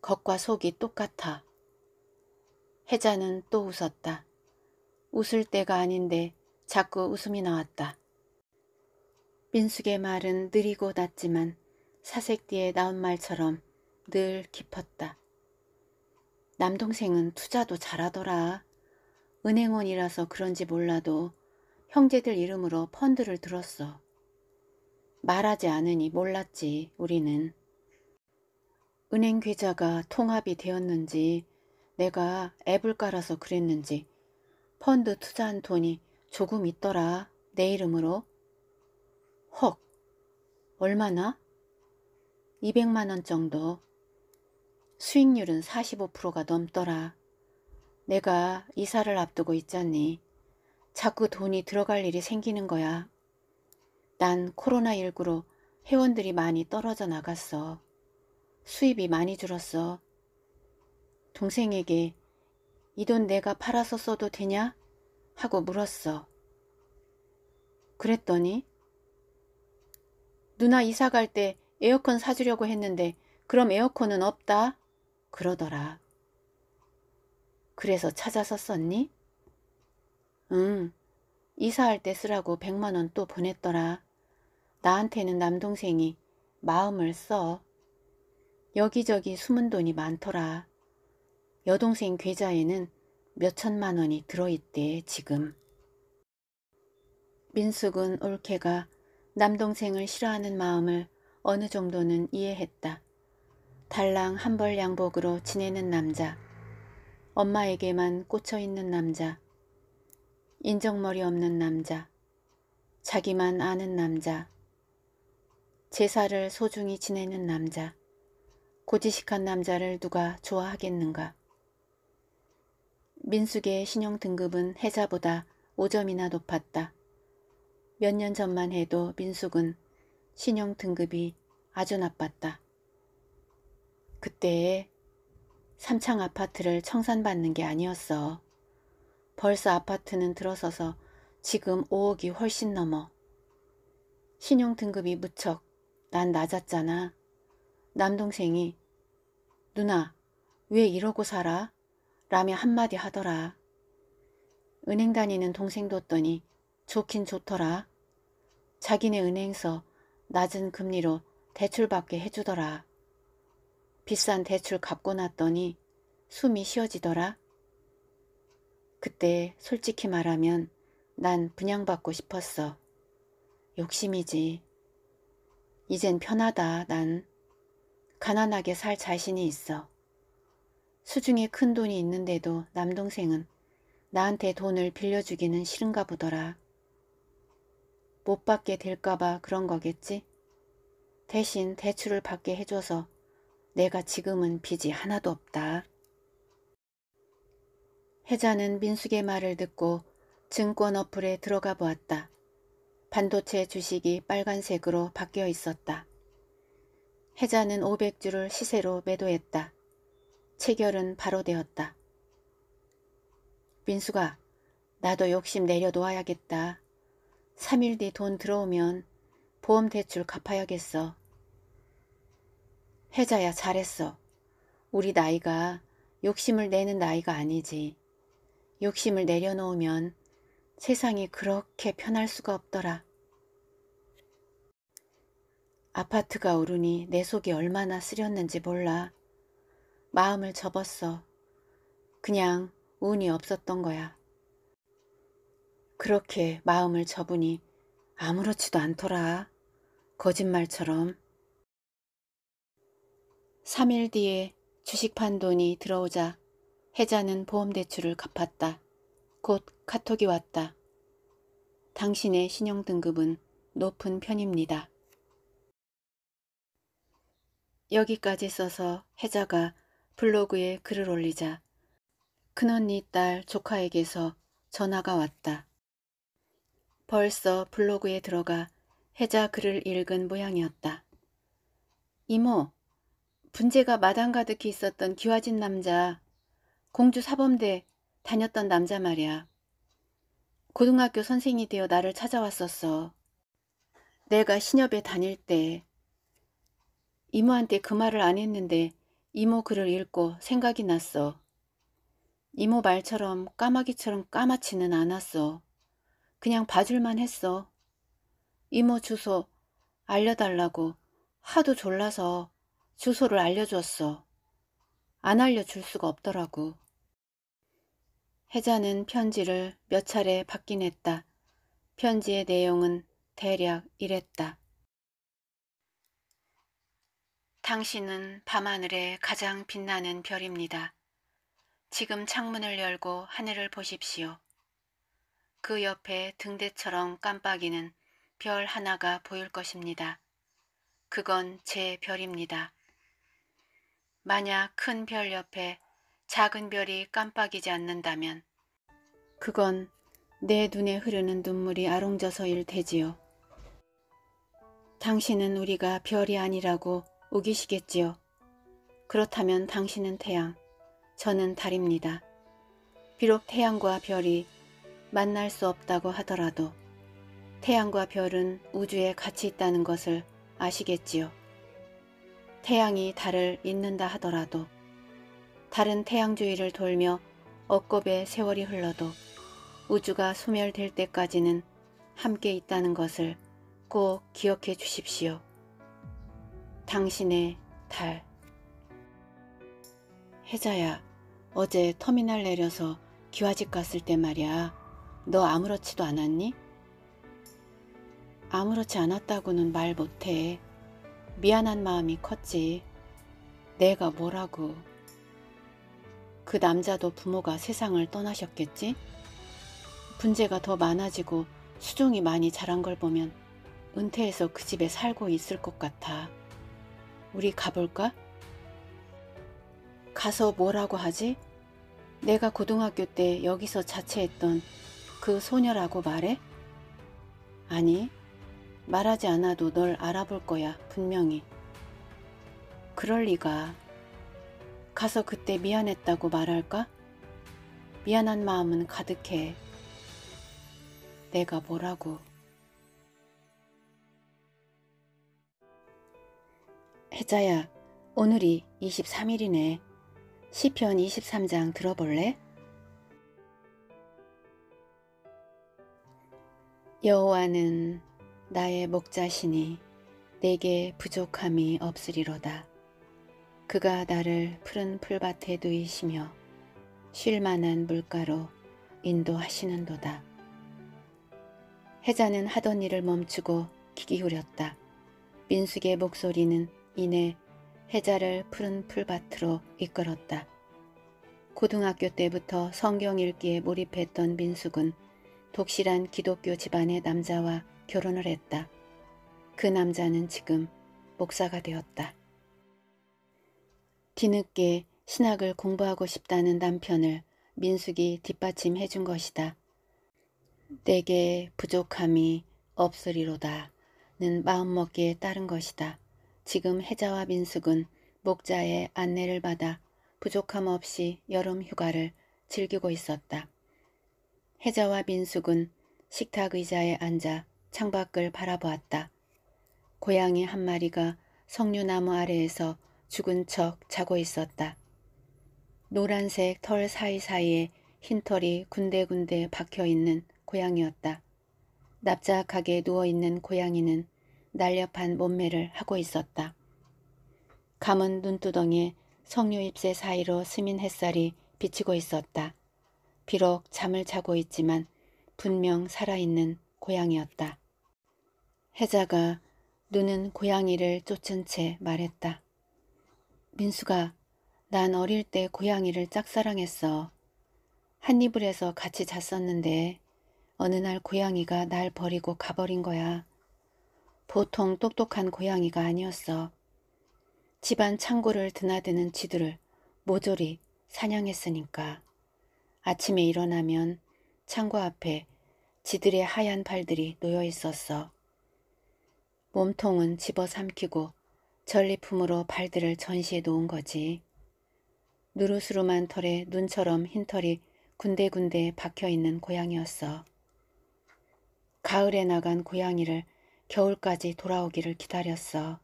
겉과 속이 똑같아. 혜자는 또 웃었다. 웃을 때가 아닌데 자꾸 웃음이 나왔다. 민숙의 말은 느리고 낮지만 사색뒤에 나온 말처럼 늘 깊었다. 남동생은 투자도 잘하더라. 은행원이라서 그런지 몰라도 형제들 이름으로 펀드를 들었어. 말하지 않으니 몰랐지 우리는. 은행 계좌가 통합이 되었는지 내가 앱을 깔아서 그랬는지 펀드 투자한 돈이 조금 있더라 내 이름으로 헉. 얼마나? 200만원 정도. 수익률은 45%가 넘더라. 내가 이사를 앞두고 있잖니. 자꾸 돈이 들어갈 일이 생기는 거야. 난 코로나19로 회원들이 많이 떨어져 나갔어. 수입이 많이 줄었어. 동생에게 이 돈 내가 팔아서 써도 되냐? 하고 물었어. 그랬더니 누나 이사 갈 때 에어컨 사주려고 했는데 그럼 에어컨은 없다? 그러더라. 그래서 찾아서 썼니? 응. 이사할 때 쓰라고 100만원 또 보냈더라. 나한테는 남동생이 마음을 써. 여기저기 숨은 돈이 많더라. 여동생 계좌에는 몇천만 원이 들어있대 지금. 민숙은 올케가 남동생을 싫어하는 마음을 어느 정도는 이해했다. 달랑 한 벌 양복으로 지내는 남자. 엄마에게만 꽂혀 있는 남자. 인정머리 없는 남자. 자기만 아는 남자. 제사를 소중히 지내는 남자. 고지식한 남자를 누가 좋아하겠는가. 민숙의 신용등급은 해자보다 5점이나 높았다. 몇년 전만 해도 민숙은 신용 등급이 아주 나빴다. 그때에 삼창 아파트를 청산받는 게 아니었어. 벌써 아파트는 들어서서 지금 5억이 훨씬 넘어. 신용 등급이 무척 난 낮았잖아. 남동생이 누나 왜 이러고 살아? 라며 한마디 하더라. 은행 다니는 동생 뒀더니 좋긴 좋더라. 자기네 은행서 낮은 금리로 대출받게 해주더라. 비싼 대출 갚고 났더니 숨이 쉬어지더라. 그때 솔직히 말하면 난 분양받고 싶었어. 욕심이지. 이젠 편하다, 난. 가난하게 살 자신이 있어. 수중에 큰 돈이 있는데도 남동생은 나한테 돈을 빌려주기는 싫은가 보더라. 못 받게 될까봐 그런 거겠지? 대신 대출을 받게 해줘서 내가 지금은 빚이 하나도 없다. 혜자는 민숙의 말을 듣고 증권 어플에 들어가 보았다. 반도체 주식이 빨간색으로 바뀌어 있었다. 혜자는 500주를 시세로 매도했다. 체결은 바로 되었다. 민수가 나도 욕심 내려놓아야겠다. 3일 뒤 돈 들어오면 보험 대출 갚아야겠어. 혜자야 잘했어. 우리 나이가 욕심을 내는 나이가 아니지. 욕심을 내려놓으면 세상이 그렇게 편할 수가 없더라. 아파트가 오르니 내 속이 얼마나 쓰렸는지 몰라. 마음을 접었어. 그냥 운이 없었던 거야. 그렇게 마음을 접으니 아무렇지도 않더라. 거짓말처럼. 3일 뒤에 주식판 돈이 들어오자 혜자는 보험대출을 갚았다. 곧 카톡이 왔다. 당신의 신용등급은 높은 편입니다. 여기까지 써서 혜자가 블로그에 글을 올리자 큰언니 딸 조카에게서 전화가 왔다. 벌써 블로그에 들어가 해자 글을 읽은 모양이었다. 이모, 분재가 마당 가득히 있었던 기화진 남자, 공주 사범대 다녔던 남자 말이야. 고등학교 선생이 되어 나를 찾아왔었어. 내가 신협에 다닐 때 이모한테 그 말을 안 했는데 이모 글을 읽고 생각이 났어. 이모 말처럼 까마귀처럼 까맣지는 않았어. 그냥 봐줄만 했어. 이모 주소 알려달라고 하도 졸라서 주소를 알려줬어. 안 알려줄 수가 없더라고. 혜자는 편지를 몇 차례 받긴 했다. 편지의 내용은 대략 이랬다. 당신은 밤하늘의 가장 빛나는 별입니다. 지금 창문을 열고 하늘을 보십시오. 그 옆에 등대처럼 깜빡이는 별 하나가 보일 것입니다. 그건 제 별입니다. 만약 큰 별 옆에 작은 별이 깜빡이지 않는다면 그건 내 눈에 흐르는 눈물이 아롱져서일 테지요. 당신은 우리가 별이 아니라고 우기시겠지요. 그렇다면 당신은 태양, 저는 달입니다. 비록 태양과 별이 만날 수 없다고 하더라도 태양과 별은 우주에 같이 있다는 것을 아시겠지요. 태양이 달을 잇는다 하더라도 다른 태양 주위를 돌며 억겁의 세월이 흘러도 우주가 소멸될 때까지는 함께 있다는 것을 꼭 기억해 주십시오. 당신의 달 혜자야 어제 터미널 내려서 기와집 갔을 때 말이야. 너 아무렇지도 않았니? 아무렇지 않았다고는 말 못해. 미안한 마음이 컸지. 내가 뭐라고. 그 남자도 부모가 세상을 떠나셨겠지? 분재가 더 많아지고 수종이 많이 자란 걸 보면 은퇴해서 그 집에 살고 있을 것 같아. 우리 가볼까? 가서 뭐라고 하지? 내가 고등학교 때 여기서 자취했던 그 소녀라고 말해? 아니, 말하지 않아도 널 알아볼 거야, 분명히. 그럴 리가. 가서 그때 미안했다고 말할까? 미안한 마음은 가득해. 내가 뭐라고. 혜자야, 오늘이 23일이네. 시편 23장 들어볼래? 여호와는 나의 목자시니 내게 부족함이 없으리로다. 그가 나를 푸른 풀밭에 누이시며 쉴만한 물가로 인도하시는도다. 해자는 하던 일을 멈추고 귀 기울였다. 민숙의 목소리는 이내 해자를 푸른 풀밭으로 이끌었다. 고등학교 때부터 성경 읽기에 몰입했던 민숙은 독실한 기독교 집안의 남자와 결혼을 했다. 그 남자는 지금 목사가 되었다. 뒤늦게 신학을 공부하고 싶다는 남편을 민숙이 뒷받침해 준 것이다. 내게 부족함이 없으리로다. 는 마음먹기에 따른 것이다. 지금 혜자와 민숙은 목자의 안내를 받아 부족함 없이 여름 휴가를 즐기고 있었다. 혜자와 민숙은 식탁 의자에 앉아 창밖을 바라보았다. 고양이 한 마리가 석류나무 아래에서 죽은 척 자고 있었다. 노란색 털 사이사이에 흰 털이 군데군데 박혀있는 고양이였다. 납작하게 누워있는 고양이는 날렵한 몸매를 하고 있었다. 감은 눈두덩이에 석류 잎새 사이로 스민 햇살이 비치고 있었다. 비록 잠을 자고 있지만 분명 살아있는 고양이였다. 혜자가 눈은 고양이를 쫓은 채 말했다. 민수가 난 어릴 때 고양이를 짝사랑했어. 한 이불에서 같이 잤었는데 어느 날 고양이가 날 버리고 가버린 거야. 보통 똑똑한 고양이가 아니었어. 집안 창고를 드나드는 쥐들을 모조리 사냥했으니까. 아침에 일어나면 창고 앞에 지들의 하얀 팔들이 놓여 있었어. 몸통은 집어삼키고 전리품으로 발들을 전시해 놓은 거지. 누르스름한 털에 눈처럼 흰 털이 군데군데 박혀있는 고양이였어. 가을에 나간 고양이를 겨울까지 돌아오기를 기다렸어.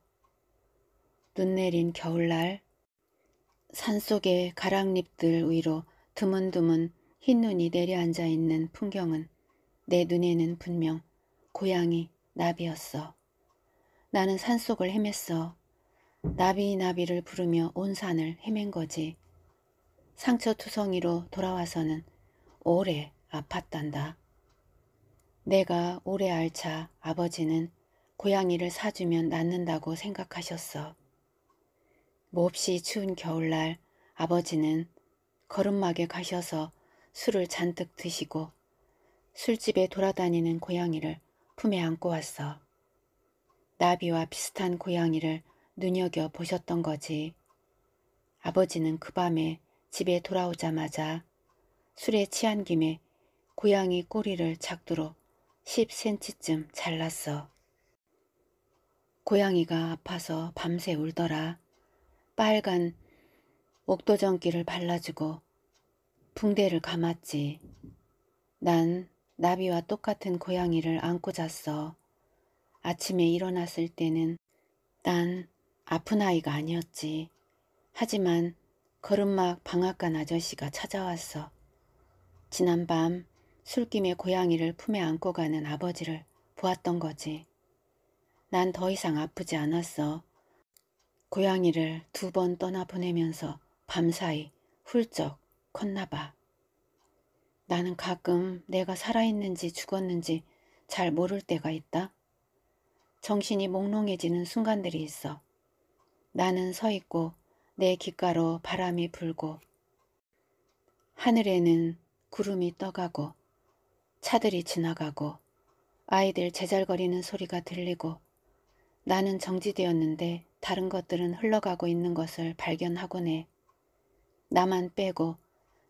눈 내린 겨울날 산속의 가랑잎들 위로 드문드문 흰 눈이 내려앉아 있는 풍경은 내 눈에는 분명 고양이 나비였어. 나는 산속을 헤맸어. 나비 나비를 부르며 온 산을 헤맨 거지. 상처투성이로 돌아와서는 오래 아팠단다. 내가 오래 알차 아버지는 고양이를 사주면 낫는다고 생각하셨어. 몹시 추운 겨울날 아버지는 거름막에 가셔서 술을 잔뜩 드시고 술집에 돌아다니는 고양이를 품에 안고 왔어. 나비와 비슷한 고양이를 눈여겨 보셨던 거지. 아버지는 그 밤에 집에 돌아오자마자 술에 취한 김에 고양이 꼬리를 작두로 10cm쯤 잘랐어. 고양이가 아파서 밤새 울더라. 빨간 옥도전기를 발라주고 붕대를 감았지. 난 나비와 똑같은 고양이를 안고 잤어. 아침에 일어났을 때는 난 아픈 아이가 아니었지. 하지만 걸음막 방앗간 아저씨가 찾아왔어. 지난밤 술김에 고양이를 품에 안고 가는 아버지를 보았던 거지. 난 더 이상 아프지 않았어. 고양이를 두 번 떠나보내면서 밤사이 훌쩍 컸나봐. 나는 가끔 내가 살아있는지 죽었는지 잘 모를 때가 있다. 정신이 몽롱해지는 순간들이 있어. 나는 서 있고 내 귓가로 바람이 불고 하늘에는 구름이 떠가고 차들이 지나가고 아이들 제잘거리는 소리가 들리고 나는 정지되었는데 다른 것들은 흘러가고 있는 것을 발견하곤 해. 나만 빼고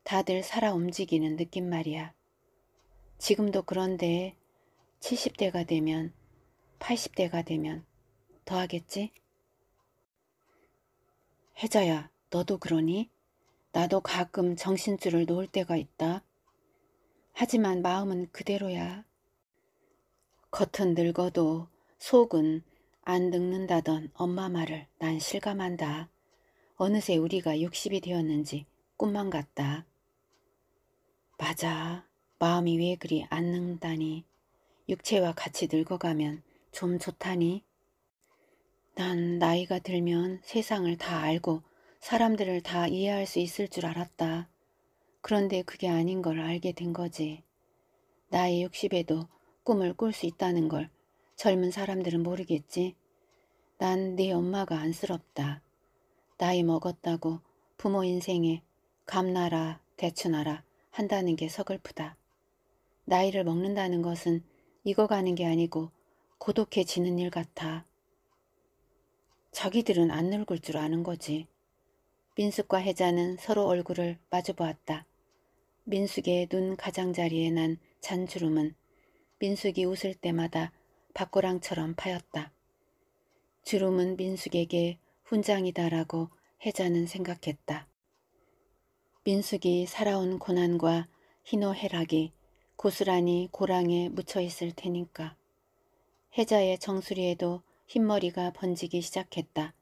다들 살아 움직이는 느낌 말이야. 지금도 그런데 70대가 되면 80대가 되면 더 하겠지? 혜자야 너도 그러니? 나도 가끔 정신줄을 놓을 때가 있다. 하지만 마음은 그대로야. 겉은 늙어도 속은 안 늙는다던 엄마 말을 난 실감한다. 어느새 우리가 60이 되었는지 꿈만 같다. 맞아. 마음이 왜 그리 안 늙다니. 육체와 같이 늙어가면 좀 좋다니. 난 나이가 들면 세상을 다 알고 사람들을 다 이해할 수 있을 줄 알았다. 그런데 그게 아닌 걸 알게 된 거지. 나이 60에도 꿈을 꿀 수 있다는 걸 젊은 사람들은 모르겠지. 난 네 엄마가 안쓰럽다. 나이 먹었다고 부모 인생에 감나라 대추나라 한다는 게 서글프다. 나이를 먹는다는 것은 익어가는 게 아니고 고독해지는 일 같아. 자기들은 안 늙을 줄 아는 거지. 민숙과 혜자는 서로 얼굴을 마주보았다. 민숙의 눈 가장자리에 난 잔주름은 민숙이 웃을 때마다 밥고랑처럼 파였다. 주름은 민숙에게 훈장이다라고 혜자는 생각했다. 민숙이 살아온 고난과 희노해락이 고스란히 고랑에 묻혀 있을 테니까. 혜자의 정수리에도 흰머리가 번지기 시작했다.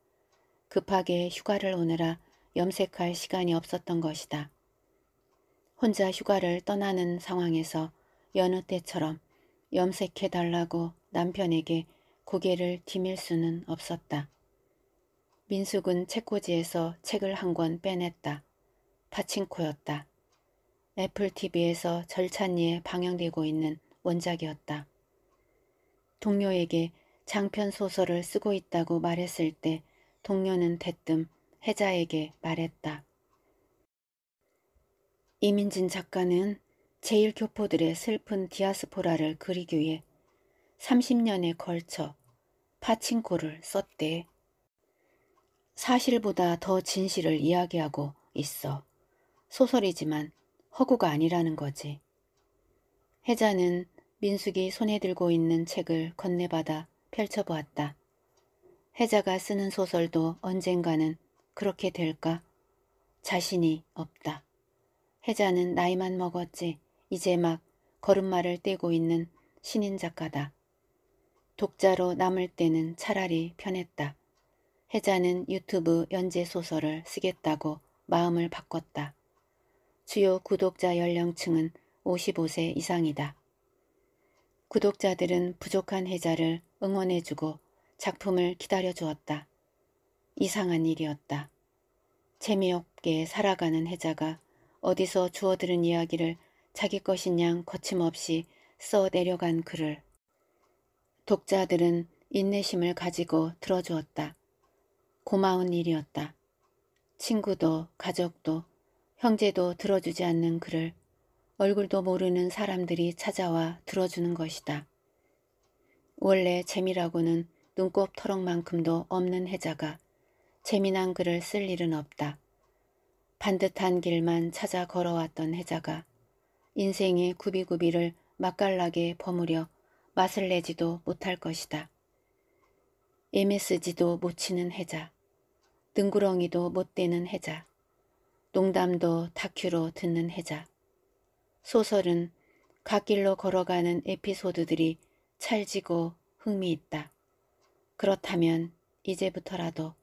급하게 휴가를 오느라 염색할 시간이 없었던 것이다. 혼자 휴가를 떠나는 상황에서 여느 때처럼 염색해달라고 남편에게 고개를 디밀 수는 없었다. 민숙은 책꽂이에서 책을 한 권 빼냈다. 파친코였다. 애플TV에서 절찬리에 방영되고 있는 원작이었다. 동료에게 장편 소설을 쓰고 있다고 말했을 때 동료는 대뜸 해자에게 말했다. 이민진 작가는 제일교포들의 슬픈 디아스포라를 그리기 위해 30년에 걸쳐 파친코를 썼대. 사실보다 더 진실을 이야기하고 있어. 소설이지만 허구가 아니라는 거지. 혜자는 민숙이 손에 들고 있는 책을 건네받아 펼쳐보았다. 혜자가 쓰는 소설도 언젠가는 그렇게 될까? 자신이 없다. 혜자는 나이만 먹었지 이제 막 걸음마를 떼고 있는 신인 작가다. 독자로 남을 때는 차라리 편했다. 혜자는 유튜브 연재소설을 쓰겠다고 마음을 바꿨다. 주요 구독자 연령층은 55세 이상이다. 구독자들은 부족한 혜자를 응원해주고 작품을 기다려주었다. 이상한 일이었다. 재미없게 살아가는 혜자가 어디서 주워들은 이야기를 자기 것인 양 거침없이 써 내려간 글을 독자들은 인내심을 가지고 들어주었다. 고마운 일이었다. 친구도 가족도 형제도 들어주지 않는 그를 얼굴도 모르는 사람들이 찾아와 들어주는 것이다. 원래 재미라고는 눈곱터럭만큼도 없는 해자가 재미난 글을 쓸 일은 없다. 반듯한 길만 찾아 걸어왔던 해자가 인생의 구비구비를 맛깔나게 버무려 맛을 내지도 못할 것이다. MSG도 못 치는 해자. 등구렁이도 못되는 해자, 농담도 다큐로 듣는 해자, 소설은 갓길로 걸어가는 에피소드들이 찰지고 흥미있다. 그렇다면 이제부터라도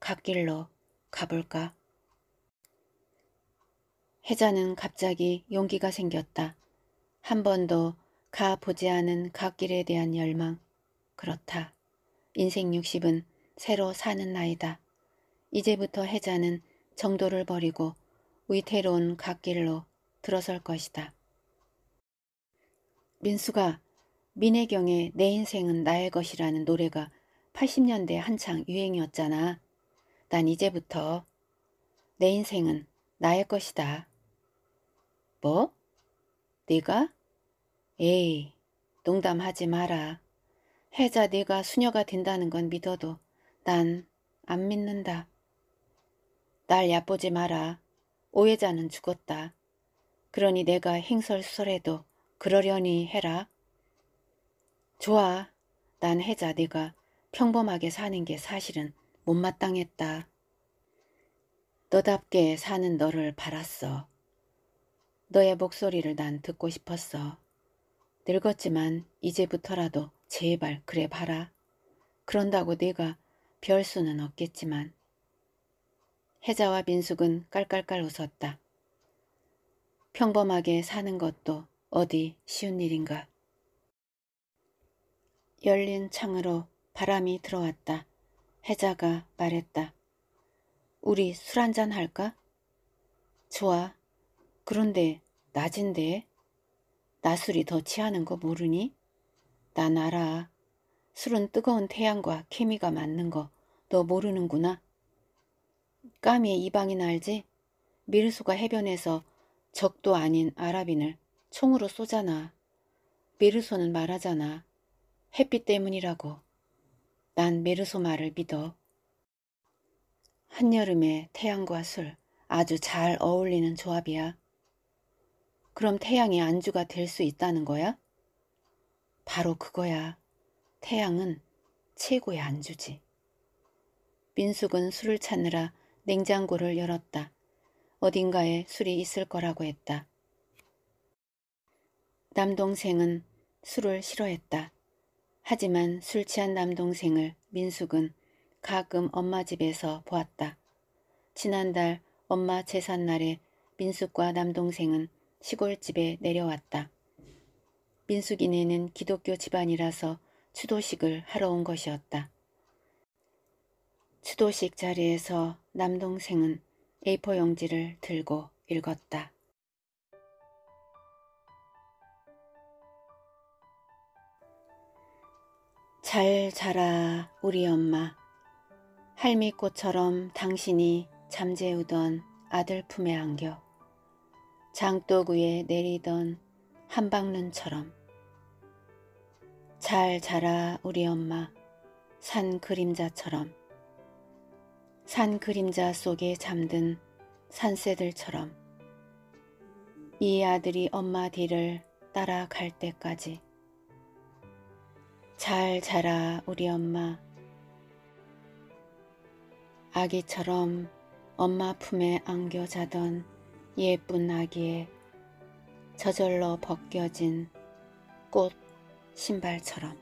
갓길로 가볼까? 해자는 갑자기 용기가 생겼다. 한 번도 가보지 않은 갓길에 대한 열망. 그렇다. 인생 60은 새로 사는 나이다. 이제부터 해자는 정도를 버리고 위태로운 갓길로 들어설 것이다. 민수가 민혜경의 내 인생은 나의 것이라는 노래가 80년대 한창 유행이었잖아. 난 이제부터 내 인생은 나의 것이다. 뭐? 네가? 에이, 농담하지 마라. 해자 네가 수녀가 된다는 건 믿어도 난 안 믿는다. 날 얕보지 마라. 오해자는 죽었다. 그러니 내가 행설수설해도 그러려니 해라. 좋아. 난 해자 네가 평범하게 사는 게 사실은 못마땅했다. 너답게 사는 너를 바랐어. 너의 목소리를 난 듣고 싶었어. 늙었지만 이제부터라도 제발 그래 봐라. 그런다고 네가 별수는 없겠지만 혜자와 민숙은 깔깔깔 웃었다. 평범하게 사는 것도 어디 쉬운 일인가. 열린 창으로 바람이 들어왔다. 혜자가 말했다. 우리 술 한잔 할까? 좋아. 그런데 낮인데 나술이 더 취하는 거 모르니? 난 알아. 술은 뜨거운 태양과 케미가 맞는 거 너 모르는구나. 까미 이방인 알지? 미르소가 해변에서 적도 아닌 아랍인을 총으로 쏘잖아. 미르소는 말하잖아. 햇빛 때문이라고. 난 미르소 말을 믿어. 한여름에 태양과 술 아주 잘 어울리는 조합이야. 그럼 태양이 안주가 될 수 있다는 거야? 바로 그거야. 태양은 최고의 안주지. 민숙은 술을 찾느라 냉장고를 열었다. 어딘가에 술이 있을 거라고 했다. 남동생은 술을 싫어했다. 하지만 술 취한 남동생을 민숙은 가끔 엄마 집에서 보았다. 지난달 엄마 재산날에 민숙과 남동생은 시골집에 내려왔다. 민숙이네는 기독교 집안이라서 추도식을 하러 온 것이었다. 추도식 자리에서 남동생은 A4 용지를 들고 읽었다. 잘 자라 우리 엄마. 할미꽃처럼 당신이 잠재우던 아들 품에 안겨 장독 위에 내리던 한방눈처럼 잘 자라 우리 엄마 산 그림자처럼 산 그림자 속에 잠든 산새들처럼 이 아들이 엄마 뒤를 따라갈 때까지 잘 자라 우리 엄마 아기처럼 엄마 품에 안겨 자던 예쁜 아기의 저절로 벗겨진 꽃 신발처럼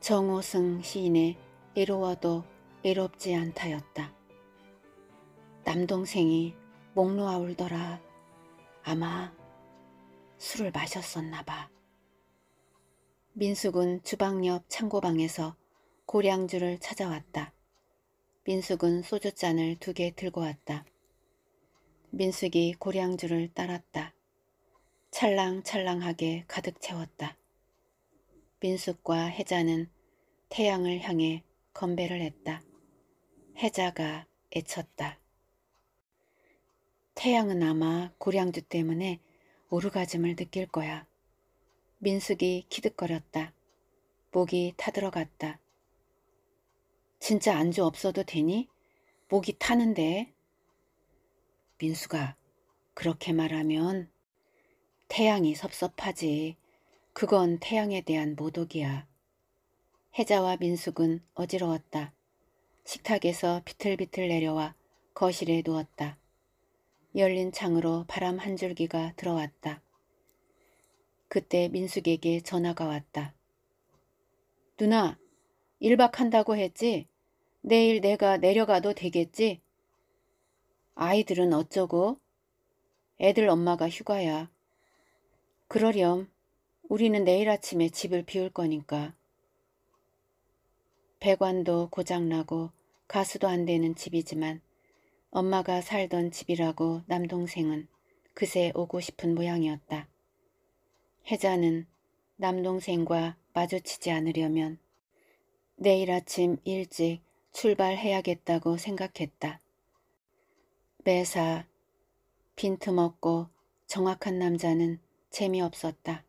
정호승 시인의 애로워도 애롭지 않다였다. 남동생이 목 놓아 울더라. 아마 술을 마셨었나 봐. 민숙은 주방 옆 창고방에서 고량주를 찾아왔다. 민숙은 소주잔을 두 개 들고 왔다. 민숙이 고량주를 따랐다. 찰랑찰랑하게 가득 채웠다. 민숙과 해자는 태양을 향해 건배를 했다. 해자가 애쳤다. 태양은 아마 고량주 때문에 오르가즘을 느낄 거야. 민숙이 키득거렸다. 목이 타들어갔다. 진짜 안주 없어도 되니? 목이 타는데. 민수가 그렇게 말하면 태양이 섭섭하지. 그건 태양에 대한 모독이야. 혜자와 민숙은 어지러웠다. 식탁에서 비틀비틀 내려와 거실에 누웠다. 열린 창으로 바람 한 줄기가 들어왔다. 그때 민숙에게 전화가 왔다. 누나, 1박 한다고 했지? 내일 내가 내려가도 되겠지? 아이들은 어쩌고? 애들 엄마가 휴가야. 그러렴. 우리는 내일 아침에 집을 비울 거니까. 배관도 고장나고 가수도 안 되는 집이지만 엄마가 살던 집이라고 남동생은 그새 오고 싶은 모양이었다. 혜자는 남동생과 마주치지 않으려면 내일 아침 일찍 출발해야겠다고 생각했다. 매사 빈틈없고 정확한 남자는 재미없었다.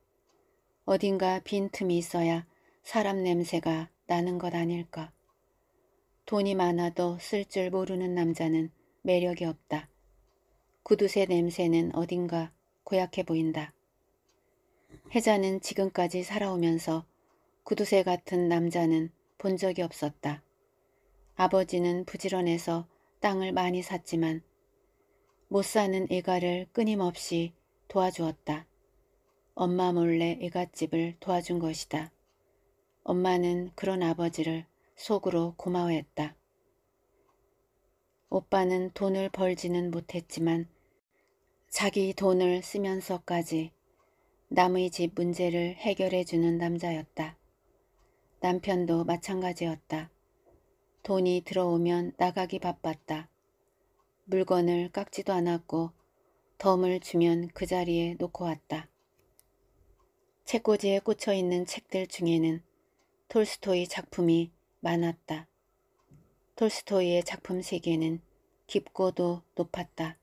어딘가 빈틈이 있어야 사람 냄새가 나는 것 아닐까. 돈이 많아도 쓸 줄 모르는 남자는 매력이 없다. 구두쇠 냄새는 어딘가 고약해 보인다. 혜자는 지금까지 살아오면서 구두쇠 같은 남자는 본 적이 없었다. 아버지는 부지런해서 땅을 많이 샀지만 못 사는 일가를 끊임없이 도와주었다. 엄마 몰래 이갓집을 도와준 것이다. 엄마는 그런 아버지를 속으로 고마워했다. 오빠는 돈을 벌지는 못했지만 자기 돈을 쓰면서까지 남의 집 문제를 해결해주는 남자였다. 남편도 마찬가지였다. 돈이 들어오면 나가기 바빴다. 물건을 깎지도 않았고 덤을 주면 그 자리에 놓고 왔다. 책꽂이에 꽂혀 있는 책들 중에는 톨스토이 작품이 많았다. 톨스토이의 작품 세계는 깊고도 높았다.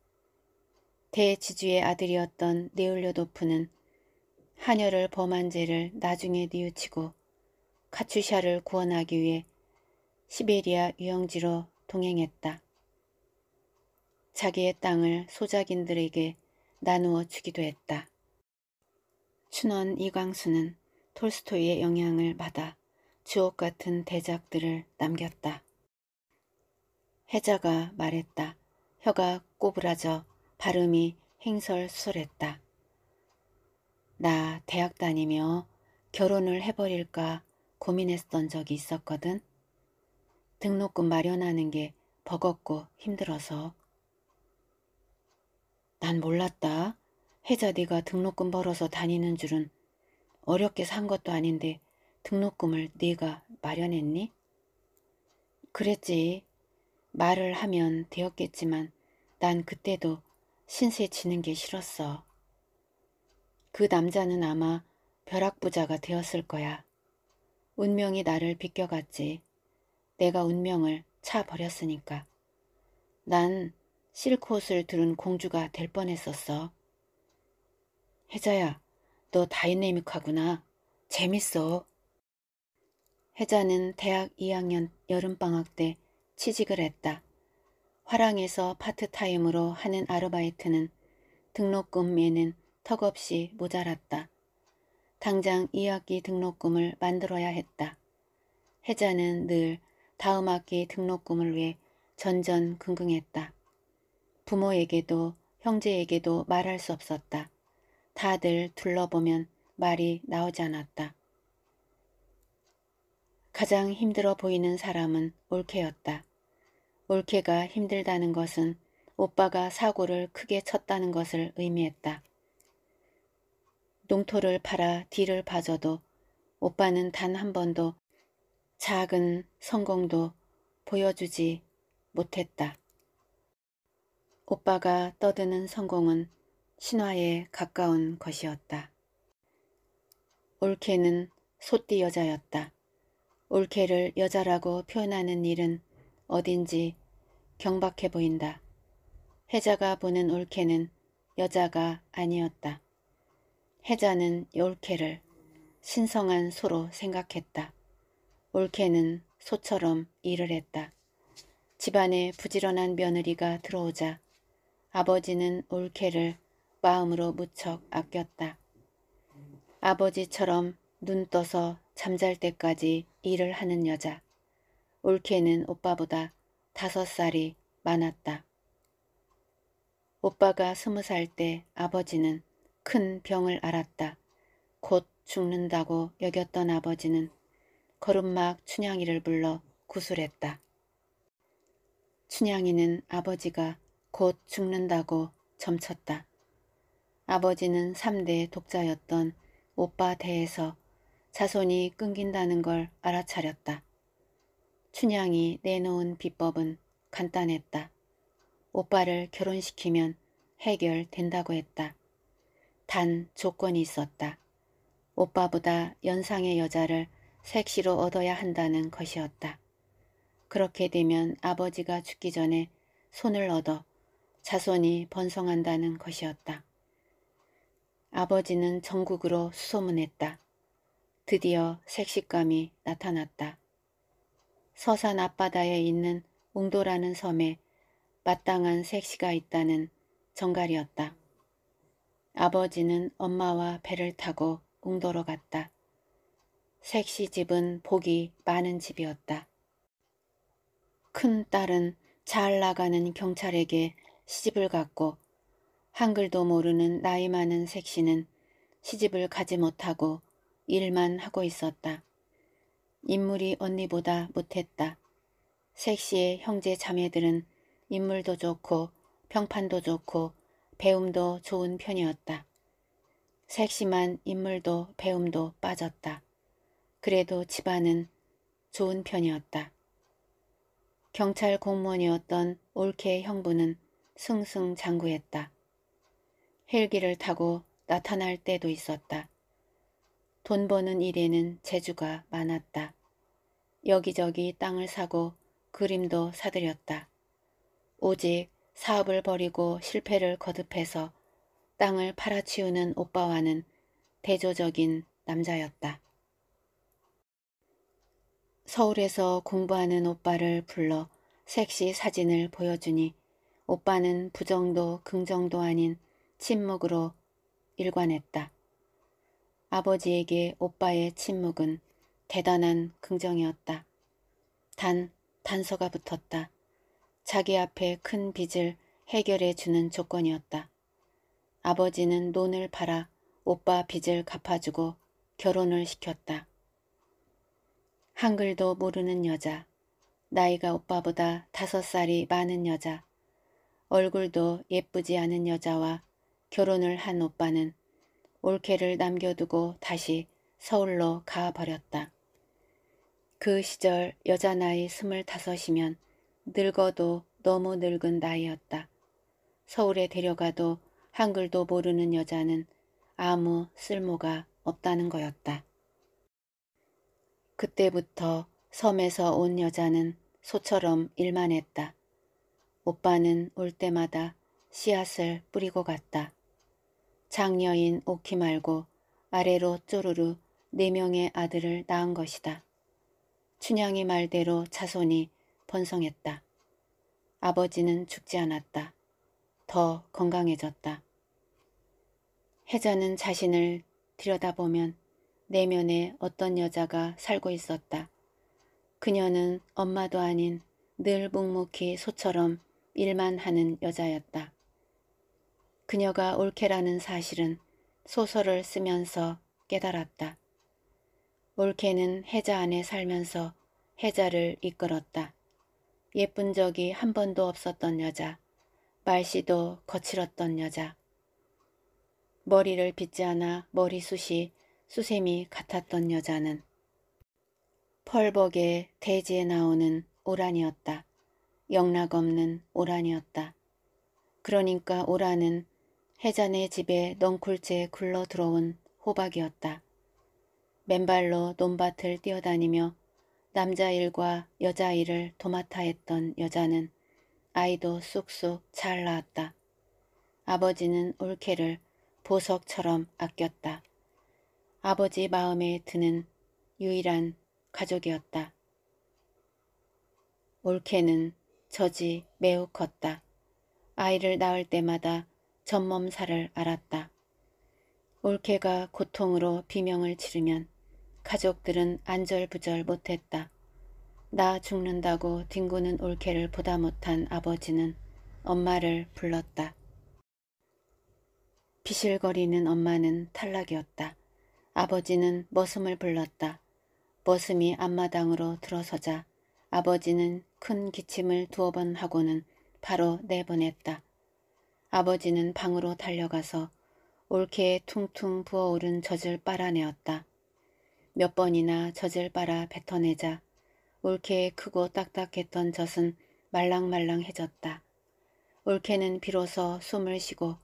대지주의 아들이었던 네올려도프는 한여를 범한 죄를 나중에 뉘우치고 카츄샤를 구원하기 위해 시베리아 유영지로 동행했다. 자기의 땅을 소작인들에게 나누어 주기도 했다. 춘원 이광수는 톨스토이의 영향을 받아 주옥 같은 대작들을 남겼다. 해자가 말했다. 혀가 꼬부라져 발음이 행설수설했다나 대학 다니며 결혼을 해버릴까 고민했던 적이 있었거든. 등록금 마련하는 게 버겁고 힘들어서. 난 몰랐다. 혜자 네가 등록금 벌어서 다니는 줄은 어렵게 산 것도 아닌데 등록금을 네가 마련했니? 그랬지. 말을 하면 되었겠지만 난 그때도 신세 지는 게 싫었어. 그 남자는 아마 벼락부자가 되었을 거야. 운명이 나를 비껴갔지. 내가 운명을 차 버렸으니까. 난 실크 옷을 두른 공주가 될 뻔했었어. 혜자야, 너 다이내믹하구나. 재밌어. 혜자는 대학 2학년 여름방학 때 취직을 했다. 화랑에서 파트타임으로 하는 아르바이트는 등록금에는 턱없이 모자랐다. 당장 2학기 등록금을 만들어야 했다. 혜자는 늘 다음 학기 등록금을 위해 전전긍긍했다. 부모에게도 형제에게도 말할 수 없었다. 다들 둘러보면 말이 나오지 않았다. 가장 힘들어 보이는 사람은 올케였다. 올케가 힘들다는 것은 오빠가 사고를 크게 쳤다는 것을 의미했다. 농토를 팔아 뒤를 봐줘도 오빠는 단 한 번도 작은 성공도 보여주지 못했다. 오빠가 떠드는 성공은 신화에 가까운 것이었다. 올케는 소띠 여자였다. 올케를 여자라고 표현하는 일은 어딘지 경박해 보인다. 해자가 보는 올케는 여자가 아니었다. 해자는 올케를 신성한 소로 생각했다. 올케는 소처럼 일을 했다. 집안에 부지런한 며느리가 들어오자 아버지는 올케를 마음으로 무척 아꼈다. 아버지처럼 눈 떠서 잠잘 때까지 일을 하는 여자. 올케는 오빠보다 다섯 살이 많았다. 오빠가 스무 살 때 아버지는 큰 병을 앓았다. 곧 죽는다고 여겼던 아버지는 걸음막 춘향이를 불러 구술했다. 춘향이는 아버지가 곧 죽는다고 점쳤다. 아버지는 3대 독자였던 오빠 대에서 자손이 끊긴다는 걸 알아차렸다. 춘향이 내놓은 비법은 간단했다. 오빠를 결혼시키면 해결된다고 했다. 단 조건이 있었다. 오빠보다 연상의 여자를 색시로 얻어야 한다는 것이었다. 그렇게 되면 아버지가 죽기 전에 손을 얻어 자손이 번성한다는 것이었다. 아버지는 전국으로 수소문했다. 드디어 색식감이 나타났다. 서산 앞바다에 있는 웅도라는 섬에 마땅한 색시가 있다는 정갈이었다. 아버지는 엄마와 배를 타고 웅도로 갔다. 색시 집은 복이 많은 집이었다. 큰 딸은 잘 나가는 경찰에게 시집을 갔고 한글도 모르는 나이 많은 색시는 시집을 가지 못하고 일만 하고 있었다. 인물이 언니보다 못했다. 색시의 형제 자매들은 인물도 좋고 평판도 좋고 배움도 좋은 편이었다. 색시만 인물도 배움도 빠졌다. 그래도 집안은 좋은 편이었다. 경찰 공무원이었던 올케 형부는 승승장구했다. 헬기를 타고 나타날 때도 있었다. 돈 버는 일에는 재주가 많았다. 여기저기 땅을 사고 그림도 사들였다. 오직 사업을 벌이고 실패를 거듭해서 땅을 팔아치우는 오빠와는 대조적인 남자였다. 서울에서 공부하는 오빠를 불러 섹시 사진을 보여주니 오빠는 부정도 긍정도 아닌 침묵으로 일관했다. 아버지에게 오빠의 침묵은 대단한 긍정이었다. 단 단서가 붙었다. 자기 앞에 큰 빚을 해결해 주는 조건이었다. 아버지는 논을 팔아 오빠 빚을 갚아주고 결혼을 시켰다. 한글도 모르는 여자, 나이가 오빠보다 다섯 살이 많은 여자, 얼굴도 예쁘지 않은 여자와 결혼을 한 오빠는 올케를 남겨두고 다시 서울로 가버렸다. 그 시절 여자 나이 스물다섯이면 늙어도 너무 늙은 나이였다. 서울에 데려가도 한글도 모르는 여자는 아무 쓸모가 없다는 거였다. 그때부터 섬에서 온 여자는 소처럼 일만 했다. 오빠는 올 때마다 씨앗을 뿌리고 갔다. 장녀인 오키 말고 아래로 쪼르르 네 명의 아들을 낳은 것이다. 춘향이 말대로 자손이 번성했다. 아버지는 죽지 않았다. 더 건강해졌다. 혜자는 자신을 들여다보면 내면에 어떤 여자가 살고 있었다. 그녀는 엄마도 아닌 늘 묵묵히 소처럼 일만 하는 여자였다. 그녀가 올케라는 사실은 소설을 쓰면서 깨달았다. 올케는 해자 안에 살면서 해자를 이끌었다. 예쁜 적이 한 번도 없었던 여자, 말씨도 거칠었던 여자. 머리를 빗지 않아 머리숱이 수셈이 같았던 여자는 펄벅의 대지에 나오는 오란이었다. 영락 없는 오란이었다. 그러니까 오란은 해자네 집에 넝쿨째 굴러 들어온 호박이었다. 맨발로 논밭을 뛰어다니며 남자 일과 여자 일을 도맡아 했던 여자는 아이도 쑥쑥 잘 낳았다. 아버지는 올케를 보석처럼 아꼈다. 아버지 마음에 드는 유일한 가족이었다. 올케는 저지 매우 컸다. 아이를 낳을 때마다 전몸살을 알았다. 올케가 고통으로 비명을 지르면 가족들은 안절부절 못했다. 나 죽는다고 뒹구는 올케를 보다 못한 아버지는 엄마를 불렀다. 비실거리는 엄마는 탈락이었다. 아버지는 머슴을 불렀다. 머슴이 앞마당으로 들어서자 아버지는 큰 기침을 두어 번 하고는 바로 내보냈다. 아버지는 방으로 달려가서 올케에 퉁퉁 부어오른 젖을 빨아내었다. 몇 번이나 젖을 빨아 뱉어내자 올케에 크고 딱딱했던 젖은 말랑말랑해졌다. 올케는 비로소 숨을 쉬고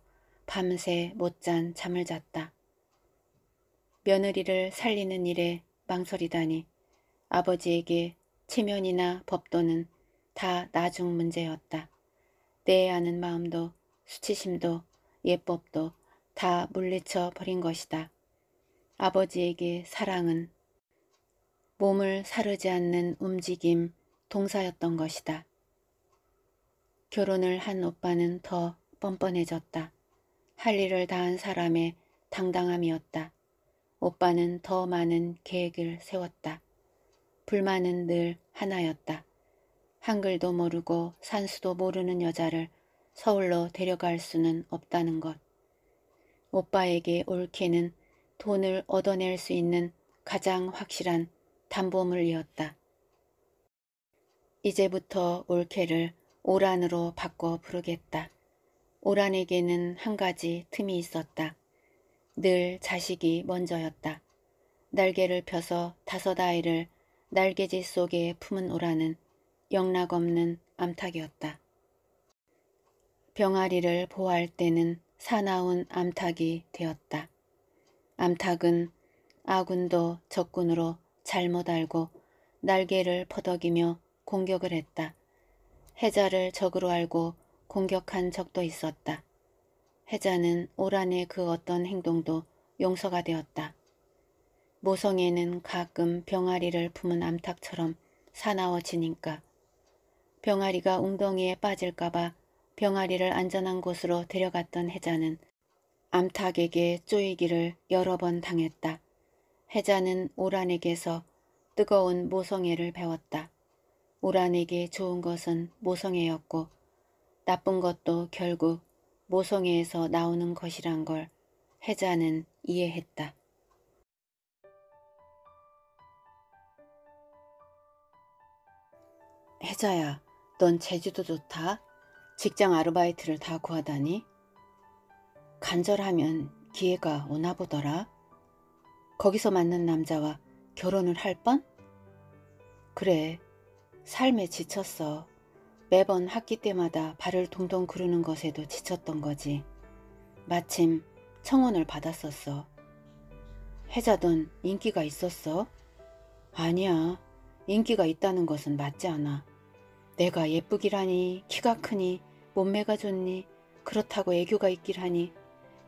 밤새 못 잔 잠을 잤다. 며느리를 살리는 일에 망설이다니 아버지에게 체면이나 법도는 다 나중 문제였다. 내 아는 마음도 수치심도 예법도 다 물리쳐 버린 것이다. 아버지에게 사랑은 몸을 사르지 않는 움직임, 동사였던 것이다. 결혼을 한 오빠는 더 뻔뻔해졌다. 할 일을 다한 사람의 당당함이었다. 오빠는 더 많은 계획을 세웠다. 불만은 늘 하나였다. 한글도 모르고 산수도 모르는 여자를 서울로 데려갈 수는 없다는 것. 오빠에게 올케는 돈을 얻어낼 수 있는 가장 확실한 담보물이었다. 이제부터 올케를 오란으로 바꿔 부르겠다. 오란에게는 한 가지 틈이 있었다. 늘 자식이 먼저였다. 날개를 펴서 다섯 아이를 날개짓 속에 품은 오라는 영락없는 암탉이었다. 병아리를 보할 호 때는 사나운 암탉이 되었다. 암탉은 아군도 적군으로 잘못 알고 날개를 퍼덕이며 공격을 했다. 해자를 적으로 알고 공격한 적도 있었다. 해자는 오란의 그 어떤 행동도 용서가 되었다. 모성애는 가끔 병아리를 품은 암탉처럼 사나워지니까 병아리가 웅덩이에 빠질까봐 병아리를 안전한 곳으로 데려갔던 혜자는 암탉에게 쪼이기를 여러 번 당했다. 혜자는 오란에게서 뜨거운 모성애를 배웠다. 오란에게 좋은 것은 모성애였고 나쁜 것도 결국 모성애에서 나오는 것이란 걸 혜자는 이해했다. 혜자야, 넌 제주도 좋다. 직장 아르바이트를 다 구하다니 간절하면 기회가 오나 보더라. 거기서 만난 남자와 결혼을 할 뻔? 그래, 삶에 지쳤어. 매번 학기 때마다 발을 동동 구르는 것에도 지쳤던 거지. 마침 청혼을 받았었어. 해자던 인기가 있었어? 아니야. 인기가 있다는 것은 맞지 않아. 내가 예쁘기라니 키가 크니 몸매가 좋니 그렇다고 애교가 있길 하니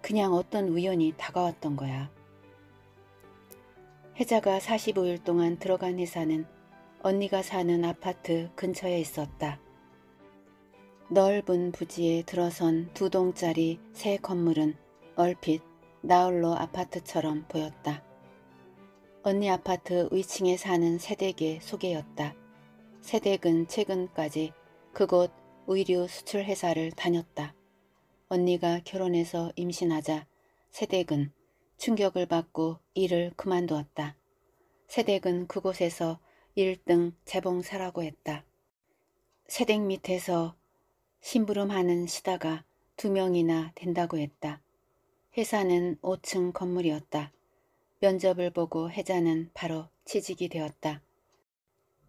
그냥 어떤 우연이 다가왔던 거야. 혜자가 45일 동안 들어간 회사는 언니가 사는 아파트 근처에 있었다. 넓은 부지에 들어선 두 동짜리 새 건물은 얼핏 나홀로 아파트처럼 보였다. 언니 아파트 위층에 사는 세대계 소개였다. 세댁은 최근까지 그곳 의류 수출 회사를 다녔다. 언니가 결혼해서 임신하자 세댁은 충격을 받고 일을 그만두었다. 세댁은 그곳에서 1등 재봉사라고 했다. 세댁 밑에서 심부름하는 시다가 두 명이나 된다고 했다. 회사는 5층 건물이었다. 면접을 보고 해자는 바로 취직이 되었다.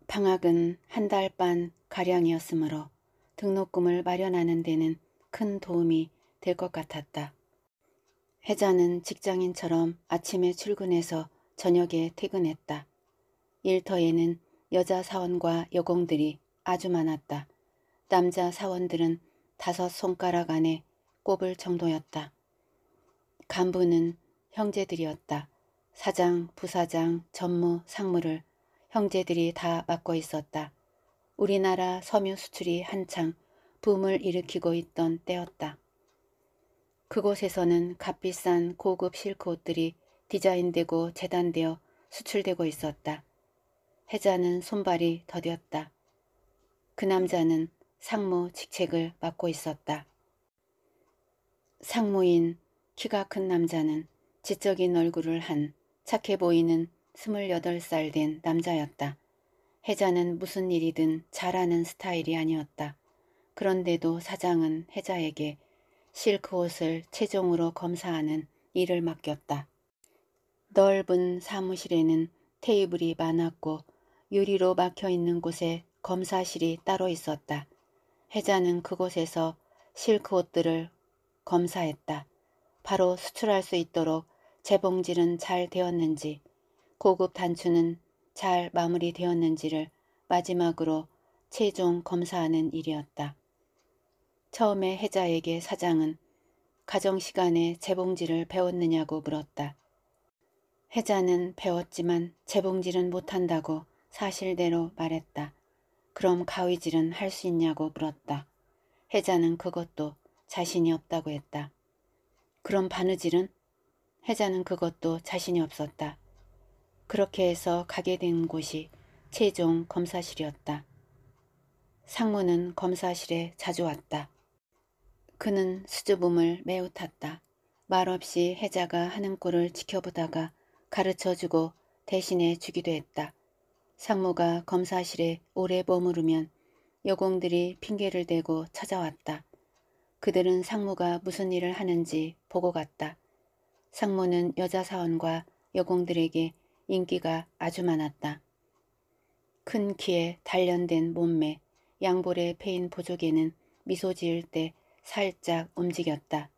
방학은 한 달 반 가량이었으므로 등록금을 마련하는 데는 큰 도움이 될 것 같았다. 혜자는 직장인처럼 아침에 출근해서 저녁에 퇴근했다. 일터에는 여자 사원과 여공들이 아주 많았다. 남자 사원들은 다섯 손가락 안에 꼽을 정도였다. 간부는 형제들이었다. 사장, 부사장, 전무, 상무를 형제들이 다 맡고 있었다. 우리나라 섬유 수출이 한창 붐을 일으키고 있던 때였다. 그곳에서는 값비싼 고급 실크 옷들이 디자인되고 재단되어 수출되고 있었다. 해자는 손발이 더뎠다. 그 남자는 상무 직책을 맡고 있었다. 상무인 키가 큰 남자는 지적인 얼굴을 한 착해 보이는 2 8살된 남자였다. 혜자는 무슨 일이든 잘하는 스타일이 아니었다. 그런데도 사장은 혜자에게 실크 옷을 최종으로 검사하는 일을 맡겼다. 넓은 사무실에는 테이블이 많았고 유리로 막혀 있는 곳에 검사실이 따로 있었다. 혜자는 그곳에서 실크 옷들을 검사했다. 바로 수출할 수 있도록 재봉질은 잘 되었는지 고급 단추는 잘 마무리되었는지를 마지막으로 최종 검사하는 일이었다. 처음에 혜자에게 사장은 가정시간에 재봉질을 배웠느냐고 물었다. 혜자는 배웠지만 재봉질은 못한다고 사실대로 말했다. 그럼 가위질은 할 수 있냐고 물었다. 혜자는 그것도 자신이 없다고 했다. 그럼 바느질은? 혜자는 그것도 자신이 없었다. 그렇게 해서 가게 된 곳이 최종 검사실이었다. 상무는 검사실에 자주 왔다. 그는 수줍음을 매우 탔다. 말없이 해자가 하는 꼴을 지켜보다가 가르쳐주고 대신해 주기도 했다. 상무가 검사실에 오래 머무르면 여공들이 핑계를 대고 찾아왔다. 그들은 상무가 무슨 일을 하는지 보고 갔다. 상무는 여자 사원과 여공들에게 인기가 아주 많았다. 큰 키에 단련된 몸매, 양볼에 패인 보조개는 미소 지을 때 살짝 움직였다.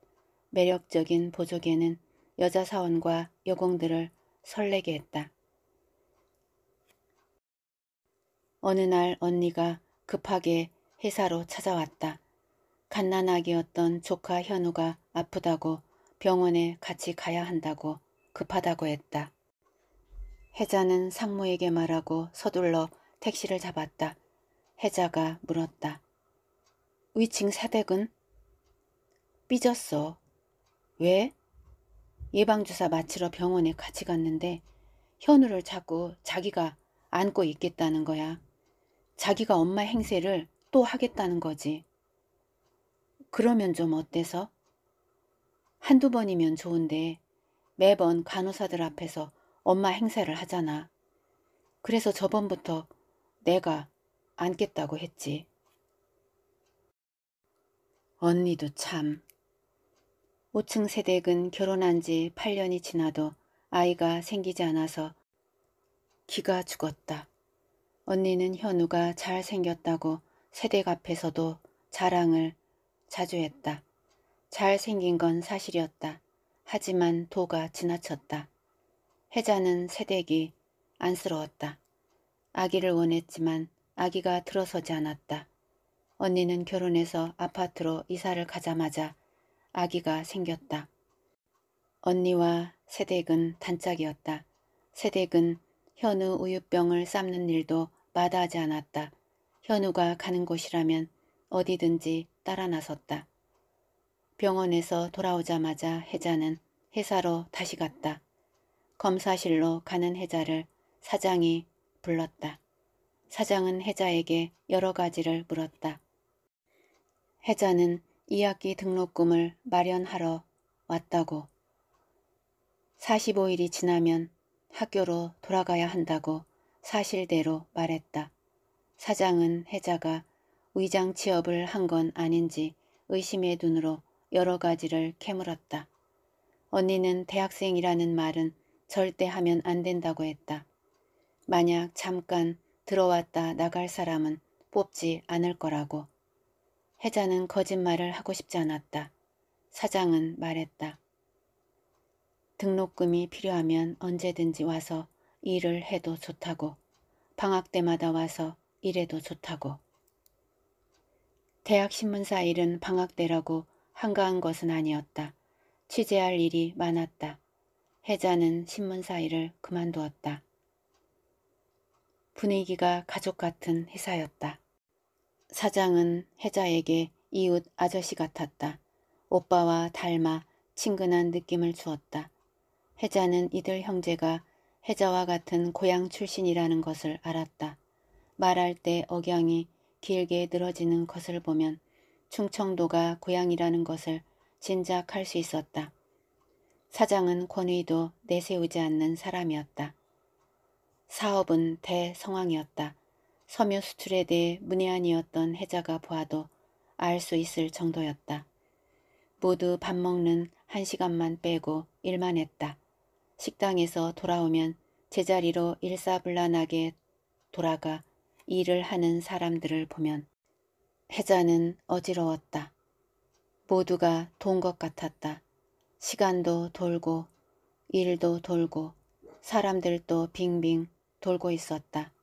매력적인 보조개는 여자 사원과 여공들을 설레게 했다. 어느 날 언니가 급하게 회사로 찾아왔다. 갓난아기였던 조카 현우가 아프다고 병원에 같이 가야 한다고 급하다고 했다. 혜자는 상무에게 말하고 서둘러 택시를 잡았다. 혜자가 물었다. 위층 사댁은? 삐졌어. 왜? 예방주사 맞추러 병원에 같이 갔는데 현우를 자꾸 자기가 안고 있겠다는 거야. 자기가 엄마 행세를 또 하겠다는 거지. 그러면 좀 어때서? 한두 번이면 좋은데 매번 간호사들 앞에서 엄마 행세를 하잖아. 그래서 저번부터 내가 안겠다고 했지. 언니도 참. 5층 세댁은 결혼한 지 8년이 지나도 아이가 생기지 않아서 기가 죽었다. 언니는 현우가 잘생겼다고 세댁 앞에서도 자랑을 자주 했다. 잘생긴 건 사실이었다. 하지만 도가 지나쳤다. 혜자는 새댁이 안쓰러웠다. 아기를 원했지만 아기가 들어서지 않았다. 언니는 결혼해서 아파트로 이사를 가자마자 아기가 생겼다. 언니와 새댁은 단짝이었다. 새댁은 현우 우유병을 삶는 일도 마다하지 않았다. 현우가 가는 곳이라면 어디든지 따라 나섰다. 병원에서 돌아오자마자 혜자는 회사로 다시 갔다. 검사실로 가는 혜자를 사장이 불렀다. 사장은 혜자에게 여러 가지를 물었다. 혜자는 2학기 등록금을 마련하러 왔다고 45일이 지나면 학교로 돌아가야 한다고 사실대로 말했다. 사장은 혜자가 위장 취업을 한 건 아닌지 의심의 눈으로 여러 가지를 캐물었다. 언니는 대학생이라는 말은 절대 하면 안 된다고 했다. 만약 잠깐 들어왔다 나갈 사람은 뽑지 않을 거라고. 혜자는 거짓말을 하고 싶지 않았다. 사장은 말했다. 등록금이 필요하면 언제든지 와서 일을 해도 좋다고. 방학 때마다 와서 일해도 좋다고. 대학 신문사 일은 방학 때라고 한가한 것은 아니었다. 취재할 일이 많았다. 혜자는 신문사 일을 그만두었다. 분위기가 가족 같은 회사였다. 사장은 혜자에게 이웃 아저씨 같았다. 오빠와 닮아 친근한 느낌을 주었다. 혜자는 이들 형제가 혜자와 같은 고향 출신이라는 것을 알았다. 말할 때 억양이 길게 늘어지는 것을 보면 충청도가 고향이라는 것을 짐작할 수 있었다. 사장은 권위도 내세우지 않는 사람이었다. 사업은 대성황이었다. 섬유 수출에 대해 문외한이었던 해자가 보아도 알 수 있을 정도였다. 모두 밥 먹는 한 시간만 빼고 일만 했다. 식당에서 돌아오면 제자리로 일사불란하게 돌아가 일을 하는 사람들을 보면 해자는 어지러웠다. 모두가 돈 것 같았다. 시간도 돌고 일도 돌고 사람들도 빙빙 돌고 있었다.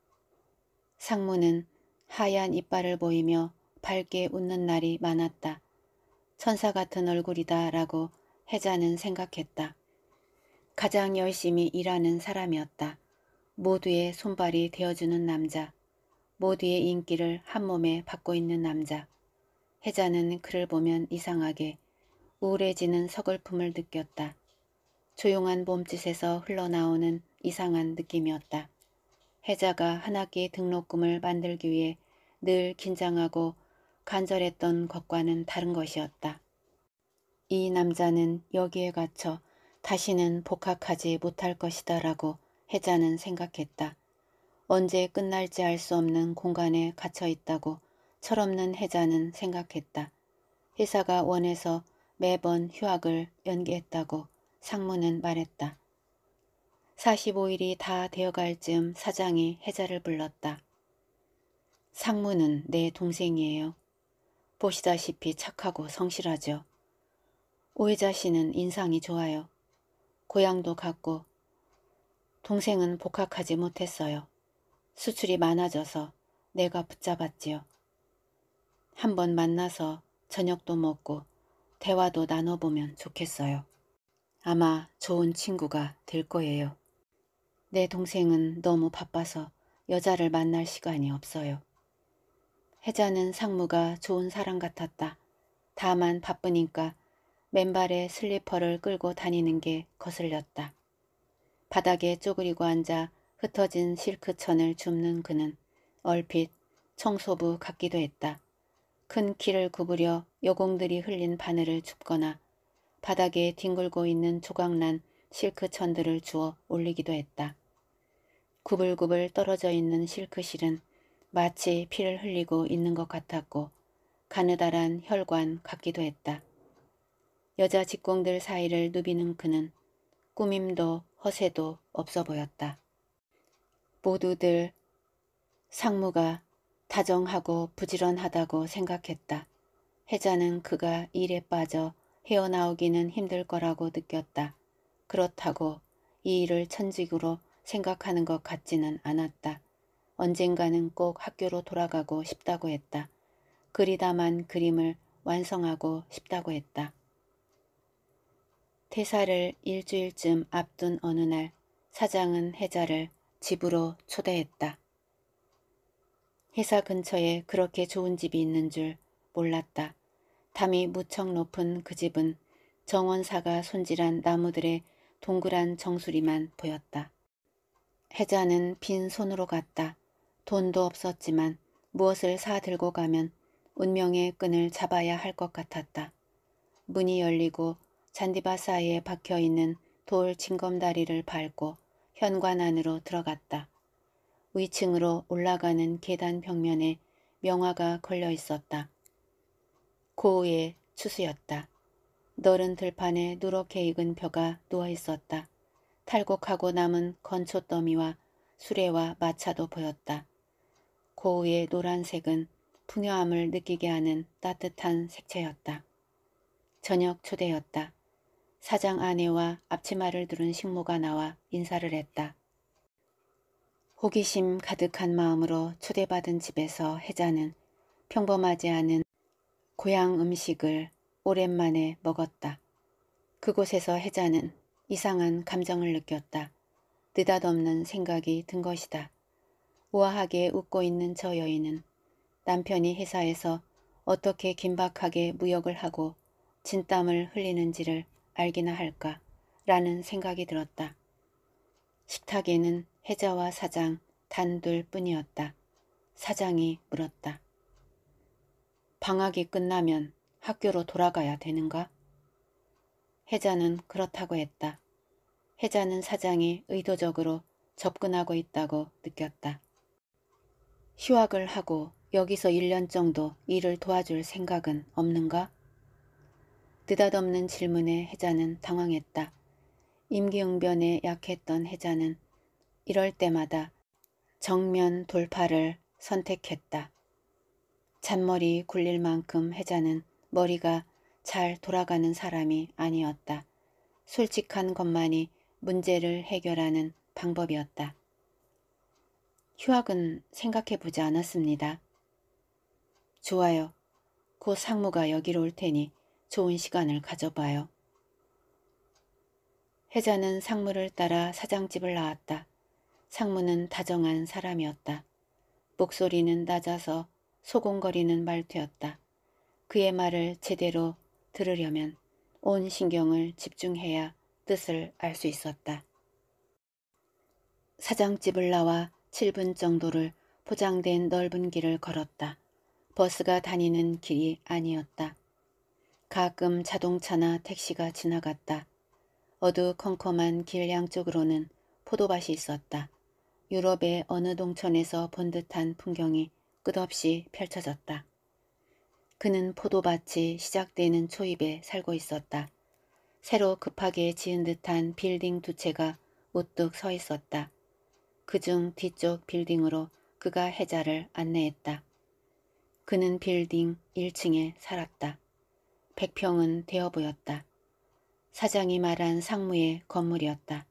상무는 하얀 이빨을 보이며 밝게 웃는 날이 많았다. 천사 같은 얼굴이다 라고 해자는 생각했다. 가장 열심히 일하는 사람이었다. 모두의 손발이 되어주는 남자. 모두의 인기를 한몸에 받고 있는 남자. 해자는 그를 보면 이상하게 우울해지는 서글픔을 느꼈다. 조용한 몸짓에서 흘러나오는 이상한 느낌이었다. 해자가 한 학기 등록금을 만들기 위해 늘 긴장하고 간절했던 것과는 다른 것이었다. 이 남자는 여기에 갇혀 다시는 복학하지 못할 것이다 라고 해자는 생각했다. 언제 끝날지 알 수 없는 공간에 갇혀 있다고 철없는 해자는 생각했다. 회사가 원해서 매번 휴학을 연기했다고 상무는 말했다. 45일이 다 되어갈 즈음 사장이 해자를 불렀다. 상무는 내 동생이에요. 보시다시피 착하고 성실하죠. 오해자 씨는 인상이 좋아요. 고향도 갔고 동생은 복학하지 못했어요. 수출이 많아져서 내가 붙잡았지요. 한 번 만나서 저녁도 먹고 대화도 나눠보면 좋겠어요. 아마 좋은 친구가 될 거예요. 내 동생은 너무 바빠서 여자를 만날 시간이 없어요. 혜자는 상무가 좋은 사람 같았다. 다만 바쁘니까 맨발에 슬리퍼를 끌고 다니는 게 거슬렸다. 바닥에 쪼그리고 앉아 흩어진 실크천을 줍는 그는 얼핏 청소부 같기도 했다. 큰 키를 구부려 여공들이 흘린 바늘을 줍거나 바닥에 뒹굴고 있는 조각난 실크 천들을 주워 올리기도 했다. 구불구불 떨어져 있는 실크 실은 마치 피를 흘리고 있는 것 같았고 가느다란 혈관 같기도 했다. 여자 직공들 사이를 누비는 그는 꾸밈도 허세도 없어 보였다. 모두들 상무가 다정하고 부지런하다고 생각했다. 혜자는 그가 일에 빠져 헤어나오기는 힘들 거라고 느꼈다. 그렇다고 이 일을 천직으로 생각하는 것 같지는 않았다. 언젠가는 꼭 학교로 돌아가고 싶다고 했다. 그리다만 그림을 완성하고 싶다고 했다. 퇴사를 일주일쯤 앞둔 어느 날 사장은 혜자를 집으로 초대했다. 회사 근처에 그렇게 좋은 집이 있는 줄 몰랐다. 담이 무척 높은 그 집은 정원사가 손질한 나무들의 동그란 정수리만 보였다. 혜자는 빈 손으로 갔다. 돈도 없었지만 무엇을 사 들고 가면 운명의 끈을 잡아야 할 것 같았다. 문이 열리고 잔디밭 사이에 박혀있는 돌 징검다리를 밟고 현관 안으로 들어갔다. 위층으로 올라가는 계단 벽면에 명화가 걸려 있었다. 고우의 추수였다. 너른 들판에 누렇게 익은 벼가 누워 있었다. 탈곡하고 남은 건초 더미와 수레와 마차도 보였다. 고우의 노란색은 풍요함을 느끼게 하는 따뜻한 색채였다. 저녁 초대였다. 사장 아내와 앞치마를 두른 식모가 나와 인사를 했다. 호기심 가득한 마음으로 초대받은 집에서 혜자는 평범하지 않은 고향 음식을 오랜만에 먹었다. 그곳에서 혜자는 이상한 감정을 느꼈다. 느닷없는 생각이 든 것이다. 우아하게 웃고 있는 저 여인은 남편이 회사에서 어떻게 긴박하게 무역을 하고 진땀을 흘리는지를 알기나 할까 라는 생각이 들었다. 식탁에는 혜자와 사장 단둘 뿐이었다. 사장이 물었다. 방학이 끝나면 학교로 돌아가야 되는가? 혜자는 그렇다고 했다. 혜자는 사장이 의도적으로 접근하고 있다고 느꼈다. 휴학을 하고 여기서 1년 정도 일을 도와줄 생각은 없는가? 느닷없는 질문에 혜자는 당황했다. 임기응변에 약했던 혜자는 이럴 때마다 정면 돌파를 선택했다. 잔머리 굴릴 만큼 해자는 머리가 잘 돌아가는 사람이 아니었다. 솔직한 것만이 문제를 해결하는 방법이었다. 휴학은 생각해보지 않았습니다. 좋아요. 곧 상무가 여기로 올 테니 좋은 시간을 가져봐요. 혜자는 상무를 따라 사장집을 나왔다. 상무는 다정한 사람이었다. 목소리는 낮아서 소곤거리는 말투였다. 그의 말을 제대로 들으려면 온 신경을 집중해야 뜻을 알 수 있었다. 사장집을 나와 7분 정도를 포장된 넓은 길을 걸었다. 버스가 다니는 길이 아니었다. 가끔 자동차나 택시가 지나갔다. 어두컴컴한 길 양쪽으로는 포도밭이 있었다. 유럽의 어느 동천에서 본 듯한 풍경이 끝없이 펼쳐졌다. 그는 포도밭이 시작되는 초입에 살고 있었다. 새로 급하게 지은 듯한 빌딩 두 채가 우뚝 서 있었다. 그 중 뒤쪽 빌딩으로 그가 해자를 안내했다. 그는 빌딩 1층에 살았다. 100평은 되어 보였다. 사장이 말한 상무의 건물이었다.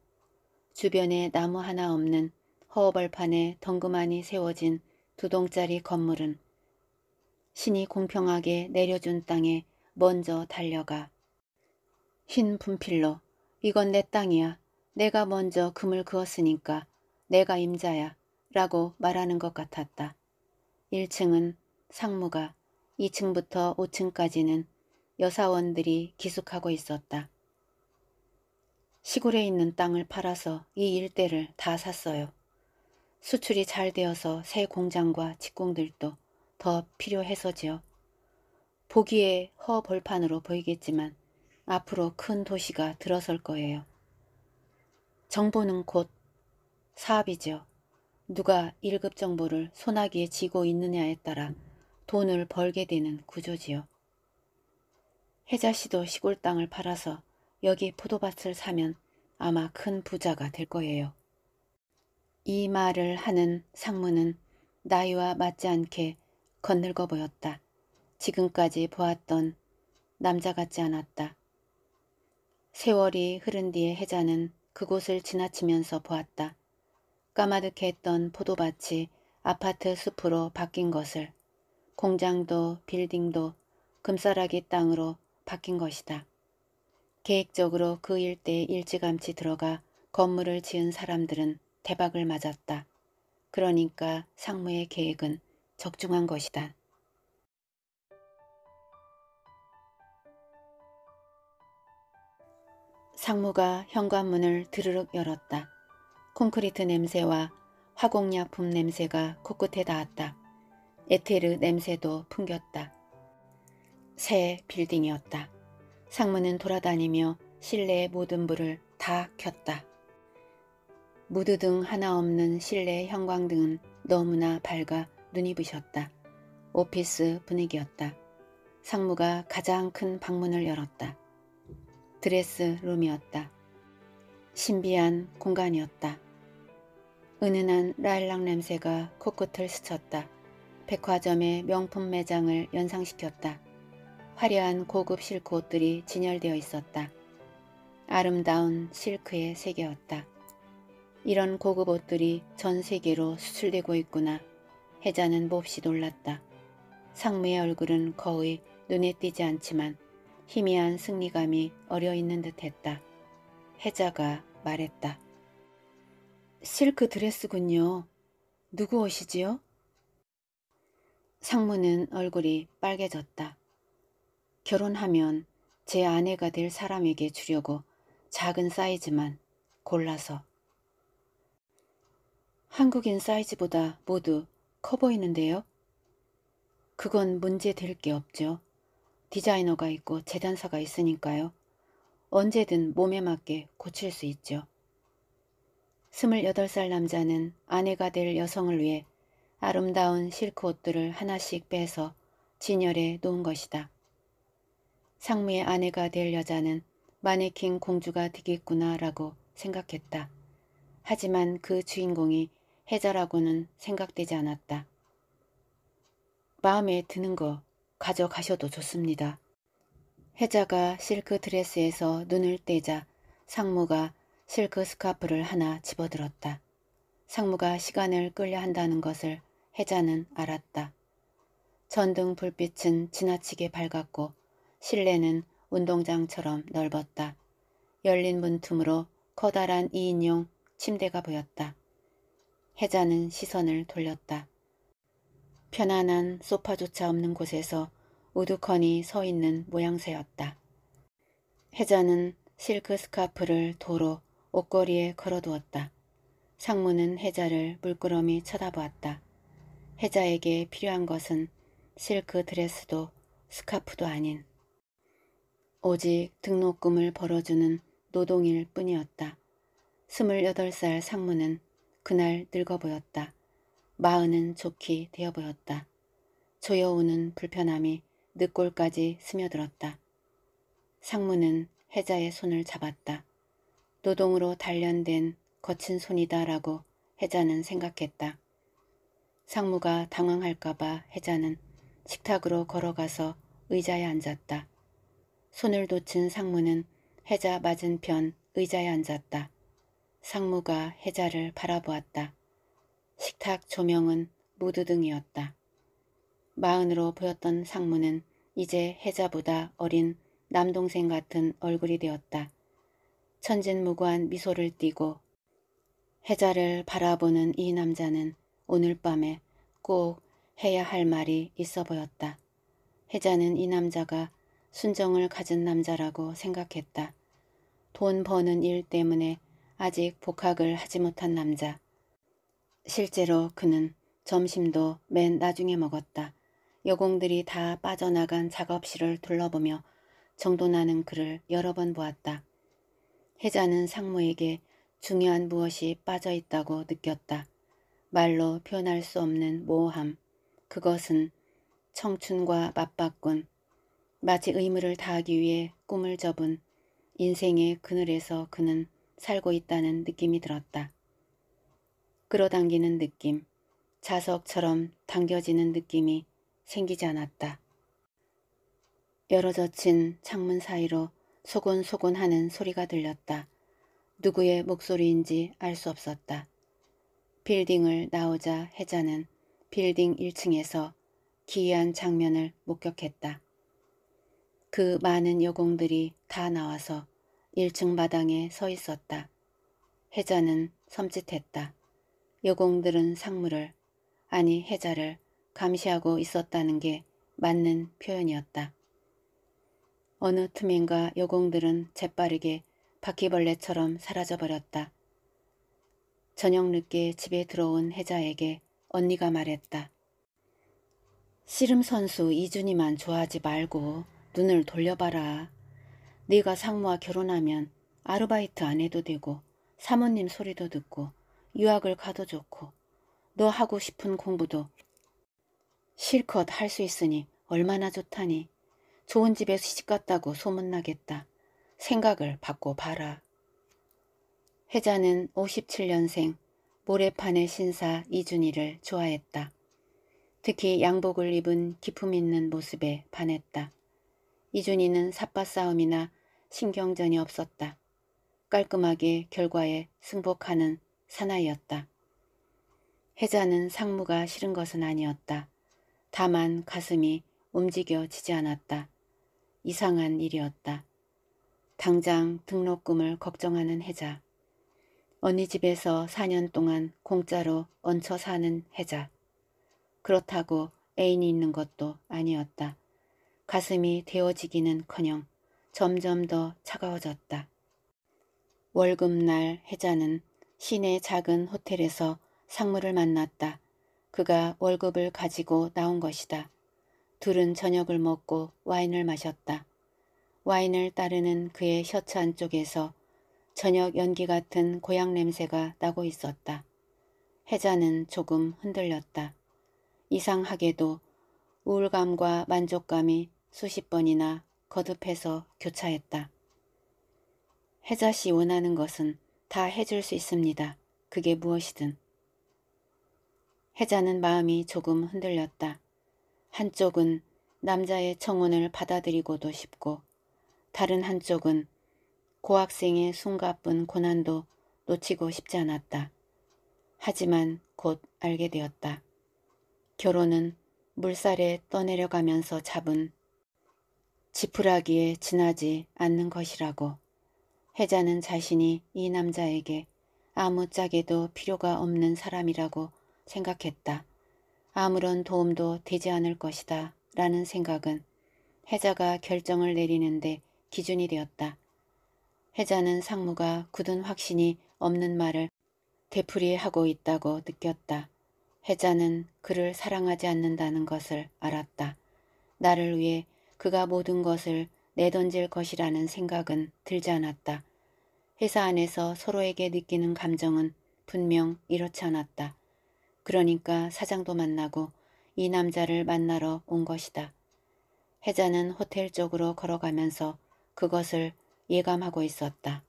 주변에 나무 하나 없는 허벌판에 덩그마니 세워진 두 동짜리 건물은 신이 공평하게 내려준 땅에 먼저 달려가 흰 분필로 이건 내 땅이야. 내가 먼저 금을 그었으니까 내가 임자야 라고 말하는 것 같았다. 1층은 상무가 2층부터 5층까지는 여사원들이 기숙하고 있었다. 시골에 있는 땅을 팔아서 이 일대를 다 샀어요. 수출이 잘 되어서 새 공장과 직공들도 더 필요해서지요. 보기에 허벌판으로 보이겠지만 앞으로 큰 도시가 들어설 거예요. 정보는 곧 사업이죠. 누가 1급 정보를 소나기에 쥐고 있느냐에 따라 돈을 벌게 되는 구조지요. 혜자씨도 시골 땅을 팔아서 여기 포도밭을 사면 아마 큰 부자가 될 거예요. 이 말을 하는 상무는 나이와 맞지 않게 건늙어 보였다. 지금까지 보았던 남자 같지 않았다. 세월이 흐른 뒤에 해자는 그곳을 지나치면서 보았다. 까마득 했던 포도밭이 아파트 숲으로 바뀐 것을 공장도 빌딩도 금싸라기 땅으로 바뀐 것이다. 계획적으로 그 일대에 일찌감치 들어가 건물을 지은 사람들은 대박을 맞았다. 그러니까 상무의 계획은 적중한 것이다. 상무가 현관문을 드르륵 열었다. 콘크리트 냄새와 화공약품 냄새가 코끝에 닿았다. 에테르 냄새도 풍겼다. 새 빌딩이었다. 상무는 돌아다니며 실내의 모든 불을 다 켰다. 무드등 하나 없는 실내 형광등은 너무나 밝아 눈이 부셨다. 오피스 분위기였다. 상무가 가장 큰 방문을 열었다. 드레스 룸이었다. 신비한 공간이었다. 은은한 라일락 냄새가 코끝을 스쳤다. 백화점의 명품 매장을 연상시켰다. 화려한 고급 실크 옷들이 진열되어 있었다. 아름다운 실크의 세계였다. 이런 고급 옷들이 전 세계로 수출되고 있구나. 혜자는 몹시 놀랐다. 상무의 얼굴은 거의 눈에 띄지 않지만 희미한 승리감이 어려있는 듯했다. 혜자가 말했다. 실크 드레스군요. 누구 옷이지요? 상무는 얼굴이 빨개졌다. 결혼하면 제 아내가 될 사람에게 주려고 작은 사이즈만 골라서 한국인 사이즈보다 모두 커 보이는데요. 그건 문제될 게 없죠. 디자이너가 있고 재단사가 있으니까요. 언제든 몸에 맞게 고칠 수 있죠. 28살 남자는 아내가 될 여성을 위해 아름다운 실크 옷들을 하나씩 빼서 진열해 놓은 것이다. 상무의 아내가 될 여자는 마네킹 공주가 되겠구나 라고 생각했다. 하지만 그 주인공이 해자라고는 생각되지 않았다. 마음에 드는 거 가져가셔도 좋습니다. 해자가 실크 드레스에서 눈을 떼자 상무가 실크 스카프를 하나 집어들었다. 상무가 시간을 끌려 한다는 것을 해자는 알았다. 전등 불빛은 지나치게 밝았고 실내는 운동장처럼 넓었다. 열린 문틈으로 커다란 2인용 침대가 보였다. 혜자는 시선을 돌렸다. 편안한 소파조차 없는 곳에서 우두커니 서 있는 모양새였다. 혜자는 실크 스카프를 도로 옷걸이에 걸어두었다. 상무는 혜자를 물끄러미 쳐다보았다. 혜자에게 필요한 것은 실크 드레스도 스카프도 아닌 오직 등록금을 벌어주는 노동일 뿐이었다. 28살 상무는 그날 늙어 보였다. 마흔은 좋게 되어 보였다. 조여오는 불편함이 늑골까지 스며들었다. 상무는 혜자의 손을 잡았다. 노동으로 단련된 거친 손이다라고 혜자는 생각했다. 상무가 당황할까봐 혜자는 식탁으로 걸어가서 의자에 앉았다. 손을 놓친 상무는 혜자 맞은편 의자에 앉았다. 상무가 해자를 바라보았다. 식탁 조명은 무드등이었다. 마흔으로 보였던 상무는 이제 해자보다 어린 남동생 같은 얼굴이 되었다. 천진무구한 미소를 띠고 해자를 바라보는 이 남자는 오늘 밤에 꼭 해야 할 말이 있어 보였다. 해자는 이 남자가 순정을 가진 남자라고 생각했다. 돈 버는 일 때문에 아직 복학을 하지 못한 남자. 실제로 그는 점심도 맨 나중에 먹었다. 여공들이 다 빠져나간 작업실을 둘러보며 정돈하는 그를 여러 번 보았다. 혜자는 상무에게 중요한 무엇이 빠져 있다고 느꼈다. 말로 표현할 수 없는 모호함. 그것은 청춘과 맞바꾼, 마치 의무를 다하기 위해 꿈을 접은 인생의 그늘에서 그는 살고 있다는 느낌이 들었다. 끌어당기는 느낌, 자석처럼 당겨지는 느낌이 생기지 않았다. 열어젖힌 창문 사이로 소곤소곤 하는 소리가 들렸다. 누구의 목소리인지 알 수 없었다. 빌딩을 나오자 해자는 빌딩 1층에서 기이한 장면을 목격했다. 그 많은 여공들이 다 나와서 1층 마당에 서 있었다. 해자는 섬짓했다 여공들은 상무를 아니 해자를 감시하고 있었다는 게 맞는 표현이었다. 어느 틈인가 여공들은 재빠르게 바퀴벌레처럼 사라져버렸다. 저녁 늦게 집에 들어온 혜자에게 언니가 말했다. 씨름 선수 이준이만 좋아하지 말고 눈을 돌려봐라. 네가 상무와 결혼하면 아르바이트 안 해도 되고 사모님 소리도 듣고 유학을 가도 좋고 너 하고 싶은 공부도 실컷 할 수 있으니 얼마나 좋다니 좋은 집에 시집 갔다고 소문나겠다. 생각을 바꿔 봐라. 혜자는 57년생 모래판의 신사 이준희를 좋아했다. 특히 양복을 입은 기품 있는 모습에 반했다. 이준희는 삿바 싸움이나 신경전이 없었다. 깔끔하게 결과에 승복하는 사나이였다. 혜자는 상무가 싫은 것은 아니었다. 다만 가슴이 움직여지지 않았다. 이상한 일이었다. 당장 등록금을 걱정하는 혜자. 언니 집에서 4년 동안 공짜로 얹혀 사는 혜자. 그렇다고 애인이 있는 것도 아니었다. 가슴이 데워지기는커녕 점점 더 차가워졌다. 월급날 해자는 시내 작은 호텔에서 상무를 만났다. 그가 월급을 가지고 나온 것이다. 둘은 저녁을 먹고 와인을 마셨다. 와인을 따르는 그의 셔츠 안쪽에서 저녁 연기 같은 고향 냄새가 나고 있었다. 해자는 조금 흔들렸다. 이상하게도 우울감과 만족감이 수십 번이나 거듭해서 교차했다. 해자씨 원하는 것은 다 해줄 수 있습니다. 그게 무엇이든. 해자는 마음이 조금 흔들렸다. 한쪽은 남자의 청혼을 받아들이고도 싶고 다른 한쪽은 고학생의 숨가쁜 고난도 놓치고 싶지 않았다. 하지만 곧 알게 되었다. 결혼은 물살에 떠내려가면서 잡은 지푸라기에 지나지 않는 것이라고 혜자는 자신이 이 남자에게 아무 짝에도 필요가 없는 사람이라고 생각했다. 아무런 도움도 되지 않을 것이다 라는 생각은 혜자가 결정을 내리는데 기준이 되었다. 혜자는 상무가 굳은 확신이 없는 말을 되풀이하고 있다고 느꼈다. 혜자는 그를 사랑하지 않는다는 것을 알았다. 나를 위해 그가 모든 것을 내던질 것이라는 생각은 들지 않았다. 회사 안에서 서로에게 느끼는 감정은 분명 이렇지 않았다. 그러니까 사장도 만나고 이 남자를 만나러 온 것이다. 혜자는 호텔 쪽으로 걸어가면서 그것을 예감하고 있었다.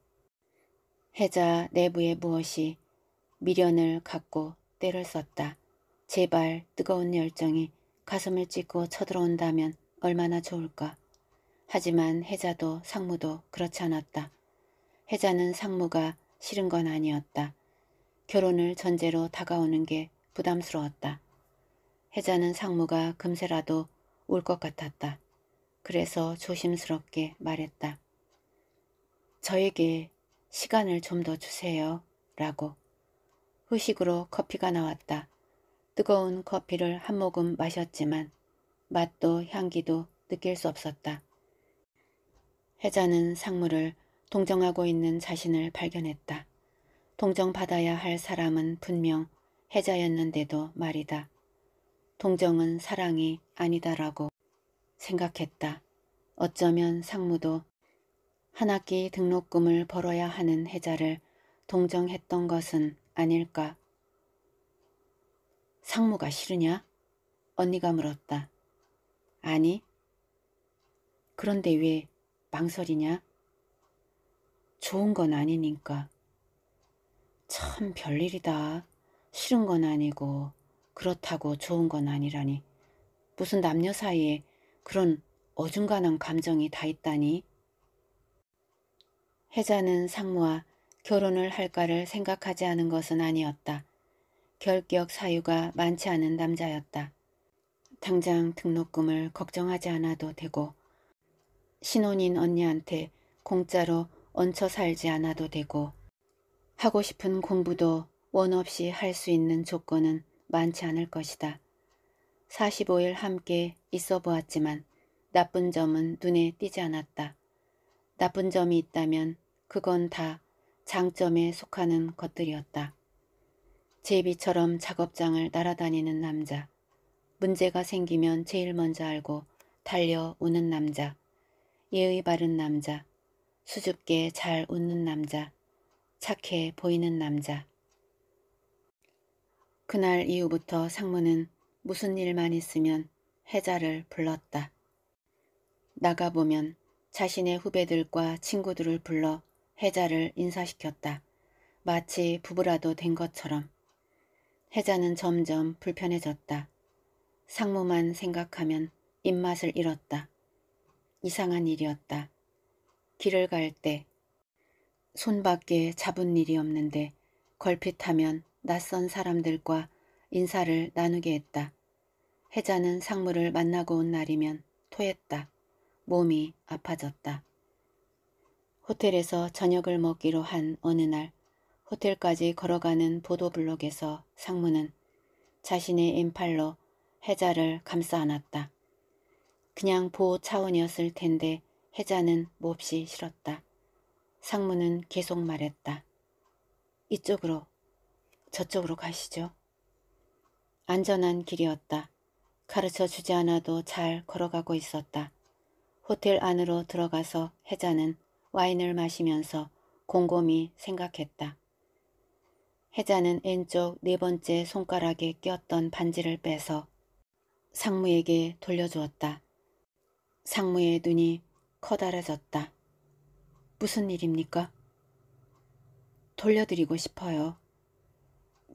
혜자 내부에 무엇이 미련을 갖고 때를 썼다. 제발 뜨거운 열정이 가슴을 찢고 쳐들어온다면 얼마나 좋을까. 하지만 혜자도 상무도 그렇지 않았다. 혜자는 상무가 싫은 건 아니었다. 결혼을 전제로 다가오는 게 부담스러웠다. 혜자는 상무가 금세라도 올것 같았다. 그래서 조심스럽게 말했다. 저에게 시간을 좀 더 주세요. 라고. 후식으로 커피가 나왔다. 뜨거운 커피를 한 모금 마셨지만 맛도 향기도 느낄 수 없었다. 해자는 상무를 동정하고 있는 자신을 발견했다. 동정받아야 할 사람은 분명 해자였는데도 말이다. 동정은 사랑이 아니다라고 생각했다. 어쩌면 상무도 한 학기 등록금을 벌어야 하는 해자를 동정했던 것은 아닐까. 상무가 싫으냐? 언니가 물었다. 아니. 그런데 왜 망설이냐? 좋은 건 아니니까. 참 별일이다. 싫은 건 아니고 그렇다고 좋은 건 아니라니. 무슨 남녀 사이에 그런 어중간한 감정이 다 있다니. 혜자는 상무와 결혼을 할까를 생각하지 않은 것은 아니었다. 결격 사유가 많지 않은 남자였다. 당장 등록금을 걱정하지 않아도 되고 신혼인 언니한테 공짜로 얹혀 살지 않아도 되고 하고 싶은 공부도 원 없이 할 수 있는 조건은 많지 않을 것이다. 45일 함께 있어 보았지만 나쁜 점은 눈에 띄지 않았다. 나쁜 점이 있다면 그건 다 장점에 속하는 것들이었다. 제비처럼 작업장을 날아다니는 남자. 문제가 생기면 제일 먼저 알고 달려오는 남자, 예의 바른 남자, 수줍게 잘 웃는 남자, 착해 보이는 남자. 그날 이후부터 상무는 무슨 일만 있으면 해자를 불렀다. 나가보면 자신의 후배들과 친구들을 불러 해자를 인사시켰다. 마치 부부라도 된 것처럼. 해자는 점점 불편해졌다. 상무만 생각하면 입맛을 잃었다. 이상한 일이었다. 길을 갈 때 손밖에 잡은 일이 없는데 걸핏하면 낯선 사람들과 인사를 나누게 했다. 혜자는 상무를 만나고 온 날이면 토했다. 몸이 아파졌다. 호텔에서 저녁을 먹기로 한 어느 날 호텔까지 걸어가는 보도블록에서 상무는 자신의 인팔로 혜자를 감싸 안았다. 그냥 보호 차원이었을 텐데 혜자는 몹시 싫었다. 상무는 계속 말했다. 이쪽으로, 저쪽으로 가시죠. 안전한 길이었다. 가르쳐 주지 않아도 잘 걸어가고 있었다. 호텔 안으로 들어가서 혜자는 와인을 마시면서 곰곰이 생각했다. 혜자는 왼쪽 네 번째 손가락에 꼈던 반지를 빼서 상무에게 돌려주었다. 상무의 눈이 커다라졌다 무슨 일입니까? 돌려드리고 싶어요.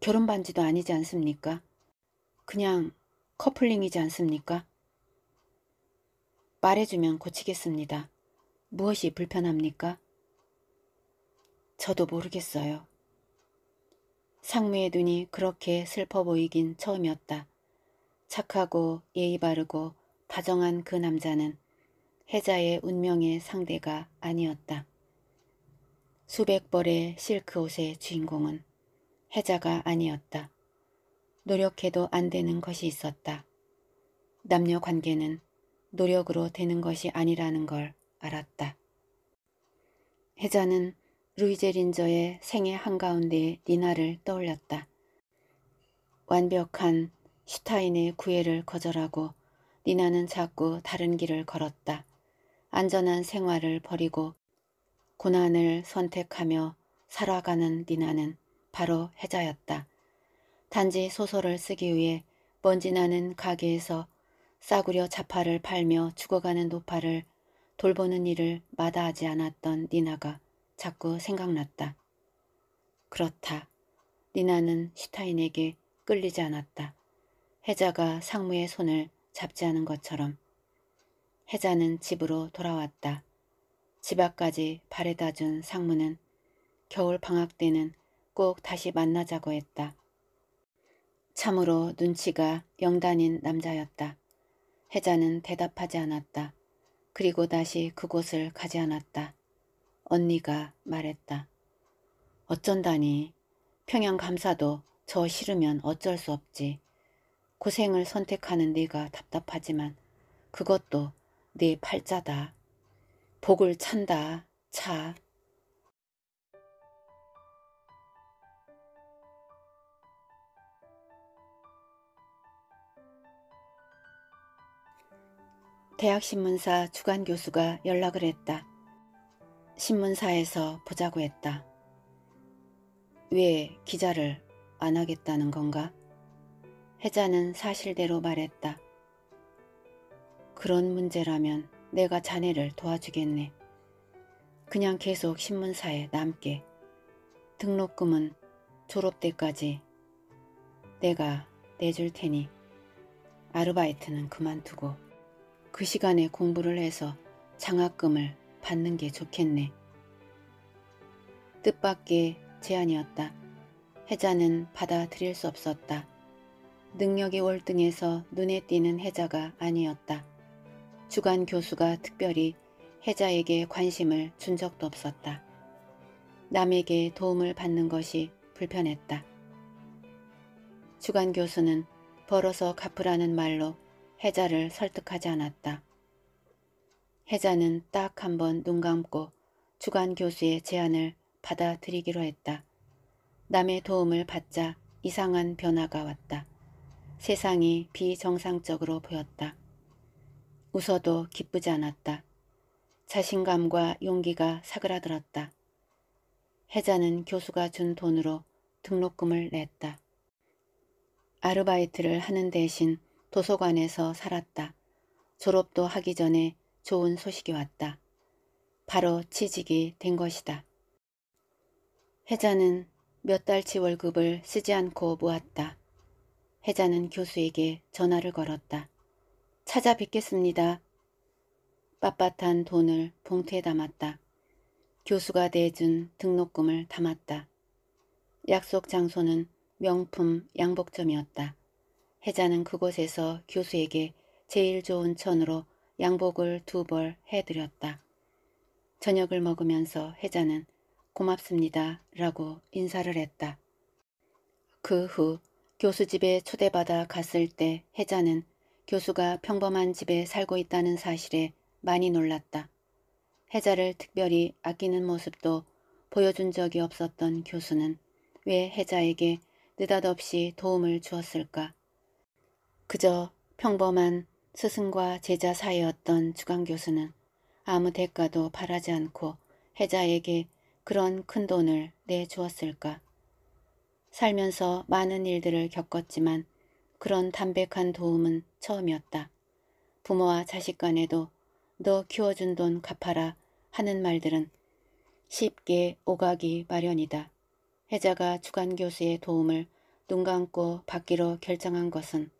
결혼 반지도 아니지 않습니까? 그냥 커플링이지 않습니까? 말해주면 고치겠습니다. 무엇이 불편합니까? 저도 모르겠어요. 상무의 눈이 그렇게 슬퍼 보이긴 처음이었다. 착하고 예의 바르고 다정한 그 남자는 해자의 운명의 상대가 아니었다. 수백 벌의 실크 옷의 주인공은 해자가 아니었다. 노력해도 안 되는 것이 있었다. 남녀 관계는 노력으로 되는 것이 아니라는 걸 알았다. 해자는 루이제린저의 생애 한가운데의 니나를 떠올렸다. 완벽한 슈타인의 구애를 거절하고 니나는 자꾸 다른 길을 걸었다. 안전한 생활을 버리고 고난을 선택하며 살아가는 니나는 바로 해자였다. 단지 소설을 쓰기 위해 먼지나는 가게에서 싸구려 자파를 팔며 죽어가는 노파를 돌보는 일을 마다하지 않았던 니나가 자꾸 생각났다. 그렇다. 니나는 슈타인에게 끌리지 않았다. 혜자가 상무의 손을 잡지 않은 것처럼 혜자는 집으로 돌아왔다. 집 앞까지 바래다준 상무는 겨울 방학 때는 꼭 다시 만나자고 했다. 참으로 눈치가 영단인 남자였다. 혜자는 대답하지 않았다. 그리고 다시 그곳을 가지 않았다. 언니가 말했다. 어쩐다니. 평양 감사도 저 싫으면 어쩔 수 없지. 고생을 선택하는 네가 답답하지만 그것도 네 팔자다. 복을 찬다. 차. 대학신문사 주간 교수가 연락을 했다. 신문사에서 보자고 했다. 왜 기자를 안 하겠다는 건가? 혜자는 사실대로 말했다. 그런 문제라면 내가 자네를 도와주겠네. 그냥 계속 신문사에 남게. 등록금은 졸업 때까지 내가 내줄 테니 아르바이트는 그만두고 그 시간에 공부를 해서 장학금을 받는 게 좋겠네. 뜻밖의 제안이었다. 혜자는 받아들일 수 없었다. 능력이 월등해서 눈에 띄는 해자가 아니었다. 주간 교수가 특별히 해자에게 관심을 준 적도 없었다. 남에게 도움을 받는 것이 불편했다. 주간 교수는 벌어서 갚으라는 말로 해자를 설득하지 않았다. 해자는 딱 한 번 눈 감고 주간 교수의 제안을 받아들이기로 했다. 남의 도움을 받자 이상한 변화가 왔다. 세상이 비정상적으로 보였다. 웃어도 기쁘지 않았다. 자신감과 용기가 사그라들었다. 혜자는 교수가 준 돈으로 등록금을 냈다. 아르바이트를 하는 대신 도서관에서 살았다. 졸업도 하기 전에 좋은 소식이 왔다. 바로 취직이 된 것이다. 혜자는 몇 달치 월급을 쓰지 않고 모았다. 혜자는 교수에게 전화를 걸었다. 찾아뵙겠습니다. 빳빳한 돈을 봉투에 담았다. 교수가 내준 등록금을 담았다. 약속 장소는 명품 양복점이었다. 혜자는 그곳에서 교수에게 제일 좋은 천으로 양복을 두 벌 해드렸다. 저녁을 먹으면서 혜자는 고맙습니다 라고 인사를 했다. 그후 교수 집에 초대받아 갔을 때 혜자는 교수가 평범한 집에 살고 있다는 사실에 많이 놀랐다. 혜자를 특별히 아끼는 모습도 보여준 적이 없었던 교수는 왜 혜자에게 느닷없이 도움을 주었을까? 그저 평범한 스승과 제자 사이였던 주강 교수는 아무 대가도 바라지 않고 혜자에게 그런 큰 돈을 내주었을까? 살면서 많은 일들을 겪었지만 그런 담백한 도움은 처음이었다. 부모와 자식 간에도 너 키워준 돈 갚아라 하는 말들은 쉽게 오가기 마련이다. 혜자가 주간 교수의 도움을 눈 감고 받기로 결정한 것은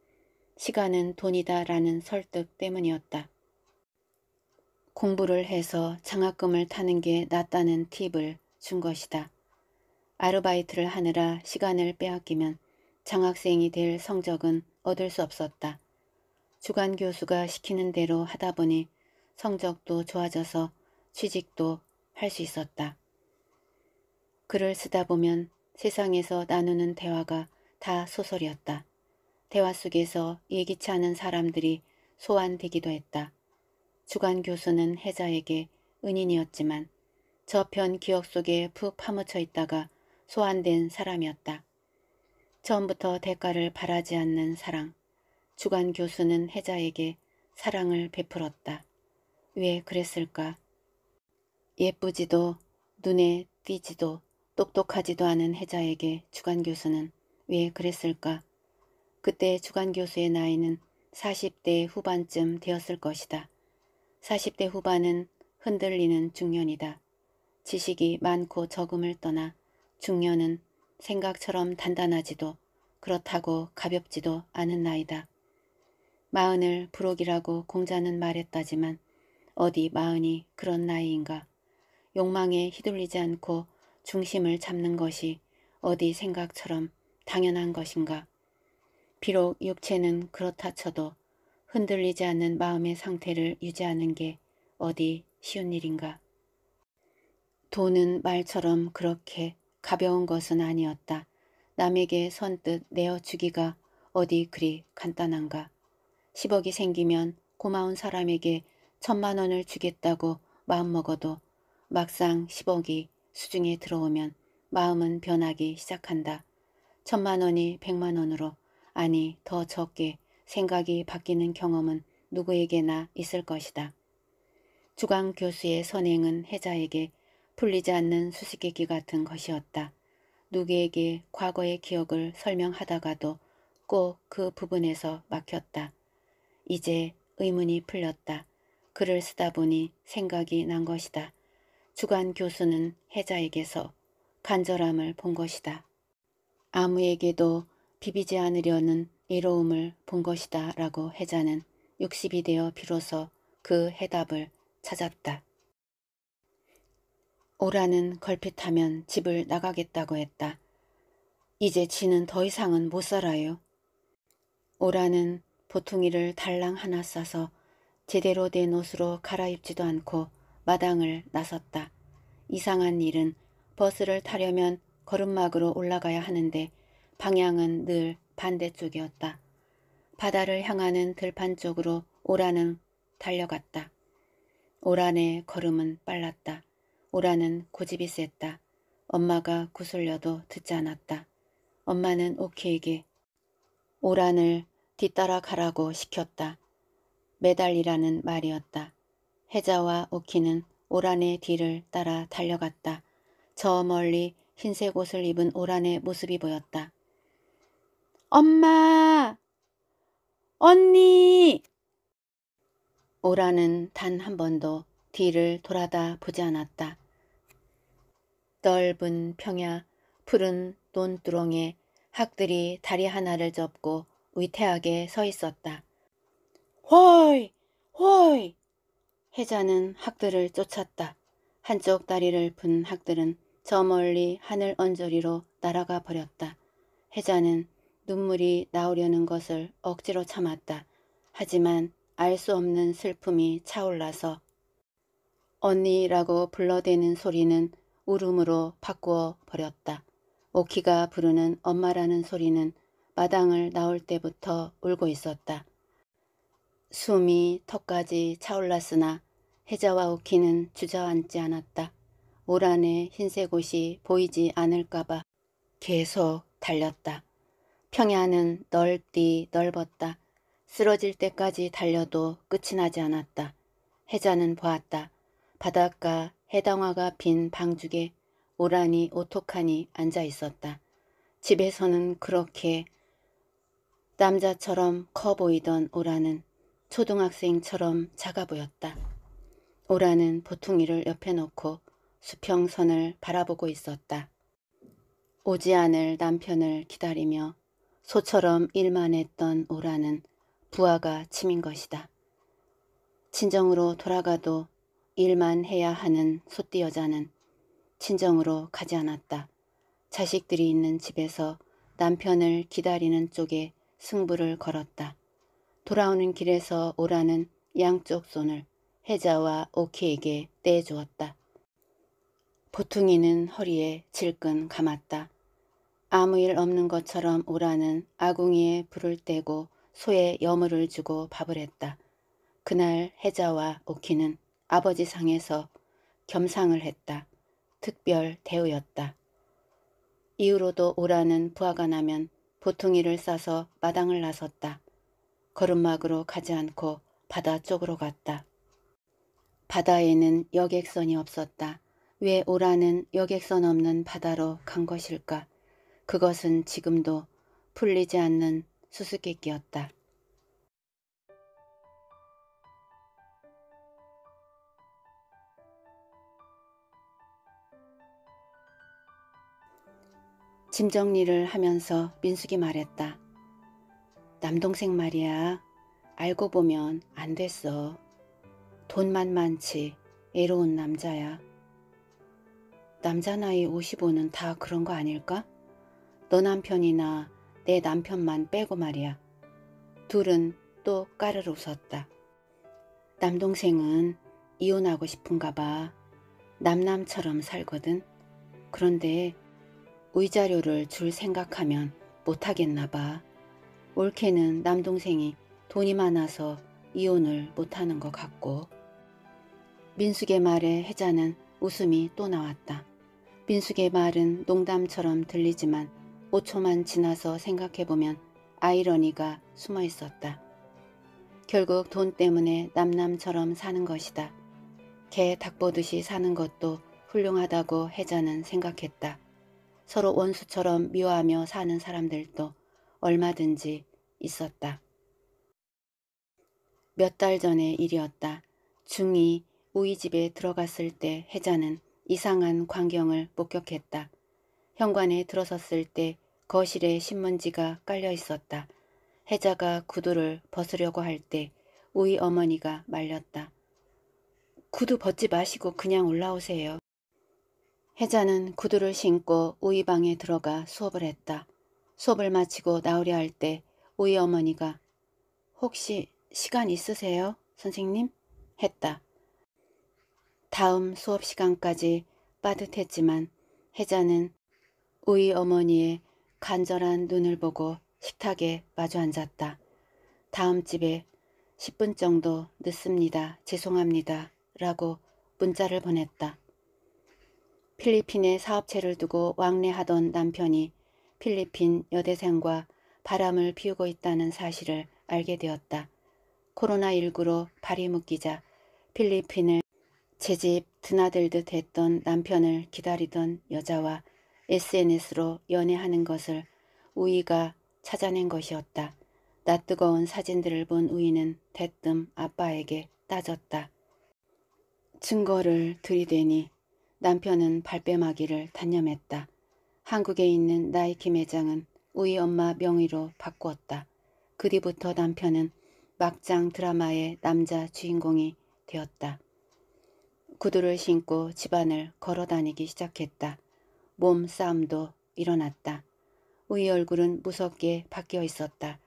시간은 돈이다 라는 설득 때문이었다. 공부를 해서 장학금을 타는 게 낫다는 팁을 준 것이다. 아르바이트를 하느라 시간을 빼앗기면 장학생이 될 성적은 얻을 수 없었다. 주간 교수가 시키는 대로 하다 보니 성적도 좋아져서 취직도 할 수 있었다. 글을 쓰다 보면 세상에서 나누는 대화가 다 소설이었다. 대화 속에서 예기치 않은 사람들이 소환되기도 했다. 주간 교수는 해자에게 은인이었지만 저편 기억 속에 푹 파묻혀 있다가 소환된 사람이었다. 처음부터 대가를 바라지 않는 사랑. 주간 교수는 혜자에게 사랑을 베풀었다. 왜 그랬을까? 예쁘지도 눈에 띄지도 똑똑하지도 않은 혜자에게 주간 교수는 왜 그랬을까? 그때 주간 교수의 나이는 40대 후반쯤 되었을 것이다. 40대 후반은 흔들리는 중년이다. 지식이 많고 적음을 떠나 중년은 생각처럼 단단하지도 그렇다고 가볍지도 않은 나이다. 마흔을 부록이라고 공자는 말했다지만 어디 마흔이 그런 나이인가. 욕망에 휘둘리지 않고 중심을 잡는 것이 어디 생각처럼 당연한 것인가. 비록 육체는 그렇다 쳐도 흔들리지 않는 마음의 상태를 유지하는 게 어디 쉬운 일인가. 돈은 말처럼 그렇게 가벼운 것은 아니었다. 남에게 선뜻 내어주기가 어디 그리 간단한가. 10억이 생기면 고마운 사람에게 천만 원을 주겠다고 마음먹어도 막상 10억이 수중에 들어오면 마음은 변하기 시작한다. 천만 원이 백만 원으로 아니 더 적게 생각이 바뀌는 경험은 누구에게나 있을 것이다. 주강 교수의 선행은 해자에게 풀리지 않는 수수께끼 같은 것이었다. 누구에게 과거의 기억을 설명하다가도 꼭 그 부분에서 막혔다. 이제 의문이 풀렸다. 글을 쓰다 보니 생각이 난 것이다. 주간 교수는 해자에게서 간절함을 본 것이다. 아무에게도 비비지 않으려는 이로움을 본 것이다 라고 해자는 60이 되어 비로소 그 해답을 찾았다. 오라는 걸핏하면 집을 나가겠다고 했다. 이제 지는 더 이상은 못 살아요. 오라는 보퉁이를 달랑 하나 싸서 제대로 된 옷으로 갈아입지도 않고 마당을 나섰다. 이상한 일은 버스를 타려면 걸음막으로 올라가야 하는데 방향은 늘 반대쪽이었다. 바다를 향하는 들판 쪽으로 오라는 달려갔다. 오란의 걸음은 빨랐다. 오라는 고집이 셌다. 엄마가 구슬려도 듣지 않았다. 엄마는 오키에게 오란을 뒤따라 가라고 시켰다. 매달리라는 말이었다. 혜자와 오키는 오란의 뒤를 따라 달려갔다. 저 멀리 흰색 옷을 입은 오란의 모습이 보였다. 엄마! 언니! 오란은 단 한 번도 뒤를 돌아다 보지 않았다. 넓은 평야 푸른 논두렁에 학들이 다리 하나를 접고 위태하게 서 있었다. 호이! 호이! 혜자는 학들을 쫓았다. 한쪽 다리를 분 학들은 저 멀리 하늘 언저리로 날아가 버렸다. 혜자는 눈물이 나오려는 것을 억지로 참았다. 하지만 알 수 없는 슬픔이 차올라서 언니라고 불러대는 소리는 울음으로 바꾸어 버렸다. 오키가 부르는 엄마라는 소리는 마당을 나올 때부터 울고 있었다. 숨이 턱까지 차올랐으나 해자와 오키는 주저앉지 않았다. 올 안에 흰색 옷이 보이지 않을까봐 계속 달렸다. 평야는 넓디 넓었다. 쓰러질 때까지 달려도 끝이 나지 않았다. 해자는 보았다. 바닷가 해당화가 빈 방죽에 오라니 오토하니 앉아 있었다. 집에서는 그렇게 남자처럼 커 보이던 오라는 초등학생처럼 작아 보였다. 오라는 보퉁이를 옆에 놓고 수평선을 바라보고 있었다. 오지 않을 남편을 기다리며 소처럼 일만 했던 오라는 부하가 침인 것이다. 친정으로 돌아가도 일만 해야 하는 소띠 여자는 친정으로 가지 않았다. 자식들이 있는 집에서 남편을 기다리는 쪽에 승부를 걸었다. 돌아오는 길에서 오라는 양쪽 손을 혜자와 오키에게 떼주었다. 보퉁이는 허리에 질끈 감았다. 아무 일 없는 것처럼 오라는 아궁이에 불을 떼고 소에 여물을 주고 밥을 했다. 그날 혜자와 오키는 아버지 상에서 겸상을 했다. 특별 대우였다. 이후로도 오라는 부하가 나면 보통 일을 싸서 마당을 나섰다. 걸음막으로 가지 않고 바다 쪽으로 갔다. 바다에는 여객선이 없었다. 왜 오라는 여객선 없는 바다로 간 것일까? 그것은 지금도 풀리지 않는 수수께끼였다. 짐 정리를 하면서 민숙이 말했다. 남동생 말이야. 알고 보면 안 됐어. 돈만 많지 애로운 남자야. 남자 나이 55는 다 그런 거 아닐까? 너 남편이나 내 남편만 빼고 말이야. 둘은 또 까르르 웃었다. 남동생은 이혼하고 싶은가 봐. 남남처럼 살거든. 그런데 의자료를 줄 생각하면 못하겠나 봐. 올케는 남동생이 돈이 많아서 이혼을 못하는 것 같고 민숙의 말에 혜자는 웃음이 또 나왔다. 민숙의 말은 농담처럼 들리지만 5초만 지나서 생각해보면 아이러니가 숨어 있었다. 결국 돈 때문에 남남처럼 사는 것이다. 개닭 보듯이 사는 것도 훌륭하다고 혜자는 생각했다. 서로 원수처럼 미워하며 사는 사람들도 얼마든지 있었다. 몇 달 전의 일이었다. 중이 우이 집에 들어갔을 때 혜자는 이상한 광경을 목격했다. 현관에 들어섰을 때 거실에 신문지가 깔려 있었다. 혜자가 구두를 벗으려고 할 때 우이 어머니가 말렸다. 구두 벗지 마시고 그냥 올라오세요. 혜자는 구두를 신고 우이 방에 들어가 수업을 했다. 수업을 마치고 나오려 할 때 우이 어머니가 혹시 시간 있으세요? 선생님? 했다. 다음 수업 시간까지 빠듯했지만 혜자는 우이 어머니의 간절한 눈을 보고 식탁에 마주 앉았다. 다음 집에 10분 정도 늦습니다. 죄송합니다. 라고 문자를 보냈다. 필리핀에 사업체를 두고 왕래하던 남편이 필리핀 여대생과 바람을 피우고 있다는 사실을 알게 되었다. 코로나19로 발이 묶이자 필리핀을 제 집 드나들듯 했던 남편을 기다리던 여자와 SNS로 연애하는 것을 우이가 찾아낸 것이었다. 낯뜨거운 사진들을 본 우이는 대뜸 아빠에게 따졌다. 증거를 들이대니 남편은 발뺌하기를 단념했다. 한국에 있는 나이키 매장은 우이 엄마 명의로 바꾸었다. 그 뒤부터 남편은 막장 드라마의 남자 주인공이 되었다. 구두를 신고 집안을 걸어다니기 시작했다. 몸싸움도 일어났다. 우이 얼굴은 무섭게 바뀌어 있었다.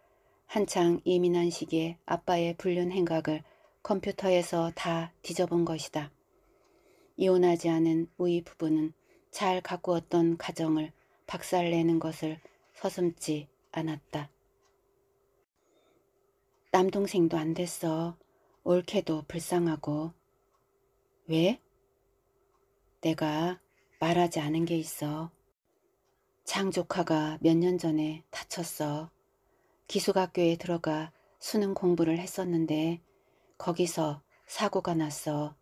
한창 예민한 시기에 아빠의 불륜 행각을 컴퓨터에서 다 뒤져본 것이다. 이혼하지 않은 우이 부부는 잘 가꾸었던 가정을 박살내는 것을 서슴지 않았다. 남동생도 안 됐어. 옳게도 불쌍하고. 왜? 내가 말하지 않은 게 있어. 장조카가 몇 년 전에 다쳤어. 기숙학교에 들어가 수능 공부를 했었는데 거기서 사고가 났어.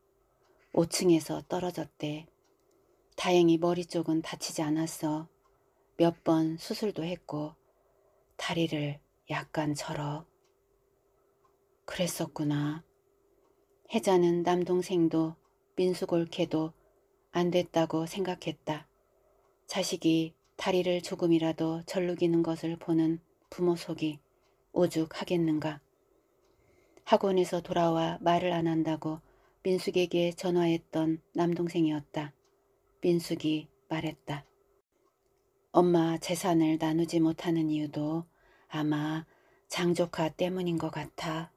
5층에서 떨어졌대. 다행히 머리 쪽은 다치지 않았어. 몇 번 수술도 했고 다리를 약간 절어. 그랬었구나. 혜자는 남동생도 민수골케도 안 됐다고 생각했다. 자식이 다리를 조금이라도 절룩이는 것을 보는 부모 속이 오죽하겠는가. 학원에서 돌아와 말을 안 한다고 민숙에게 전화했던 남동생이었다. 민숙이 말했다. 엄마 재산을 나누지 못하는 이유도 아마 장조카 때문인 것 같아.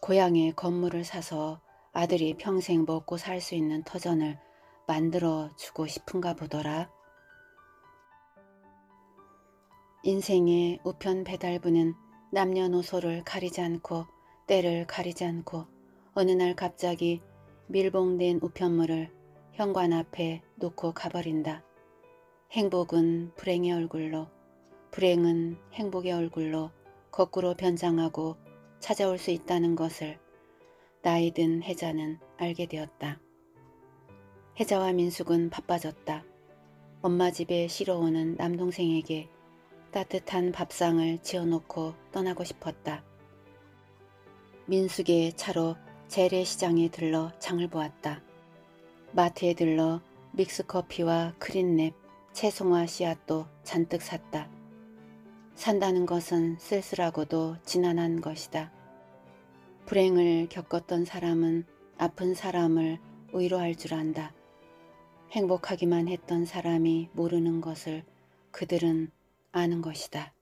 고향에 건물을 사서 아들이 평생 먹고 살 수 있는 터전을 만들어 주고 싶은가 보더라. 인생의 우편 배달부는 남녀노소를 가리지 않고 때를 가리지 않고 어느 날 갑자기 밀봉된 우편물을 현관 앞에 놓고 가버린다. 행복은 불행의 얼굴로 불행은 행복의 얼굴로 거꾸로 변장하고 찾아올 수 있다는 것을 나이 든 혜자는 알게 되었다. 혜자와 민숙은 바빠졌다. 엄마 집에 싫어오는 남동생에게 따뜻한 밥상을 지어놓고 떠나고 싶었다. 민숙의 차로 재래시장에 들러 장을 보았다. 마트에 들러 믹스커피와 크린랩, 채송화 씨앗도 잔뜩 샀다. 산다는 것은 쓸쓸하고도 지난한 것이다. 불행을 겪었던 사람은 아픈 사람을 위로할 줄 안다. 행복하기만 했던 사람이 모르는 것을 그들은 아는 것이다.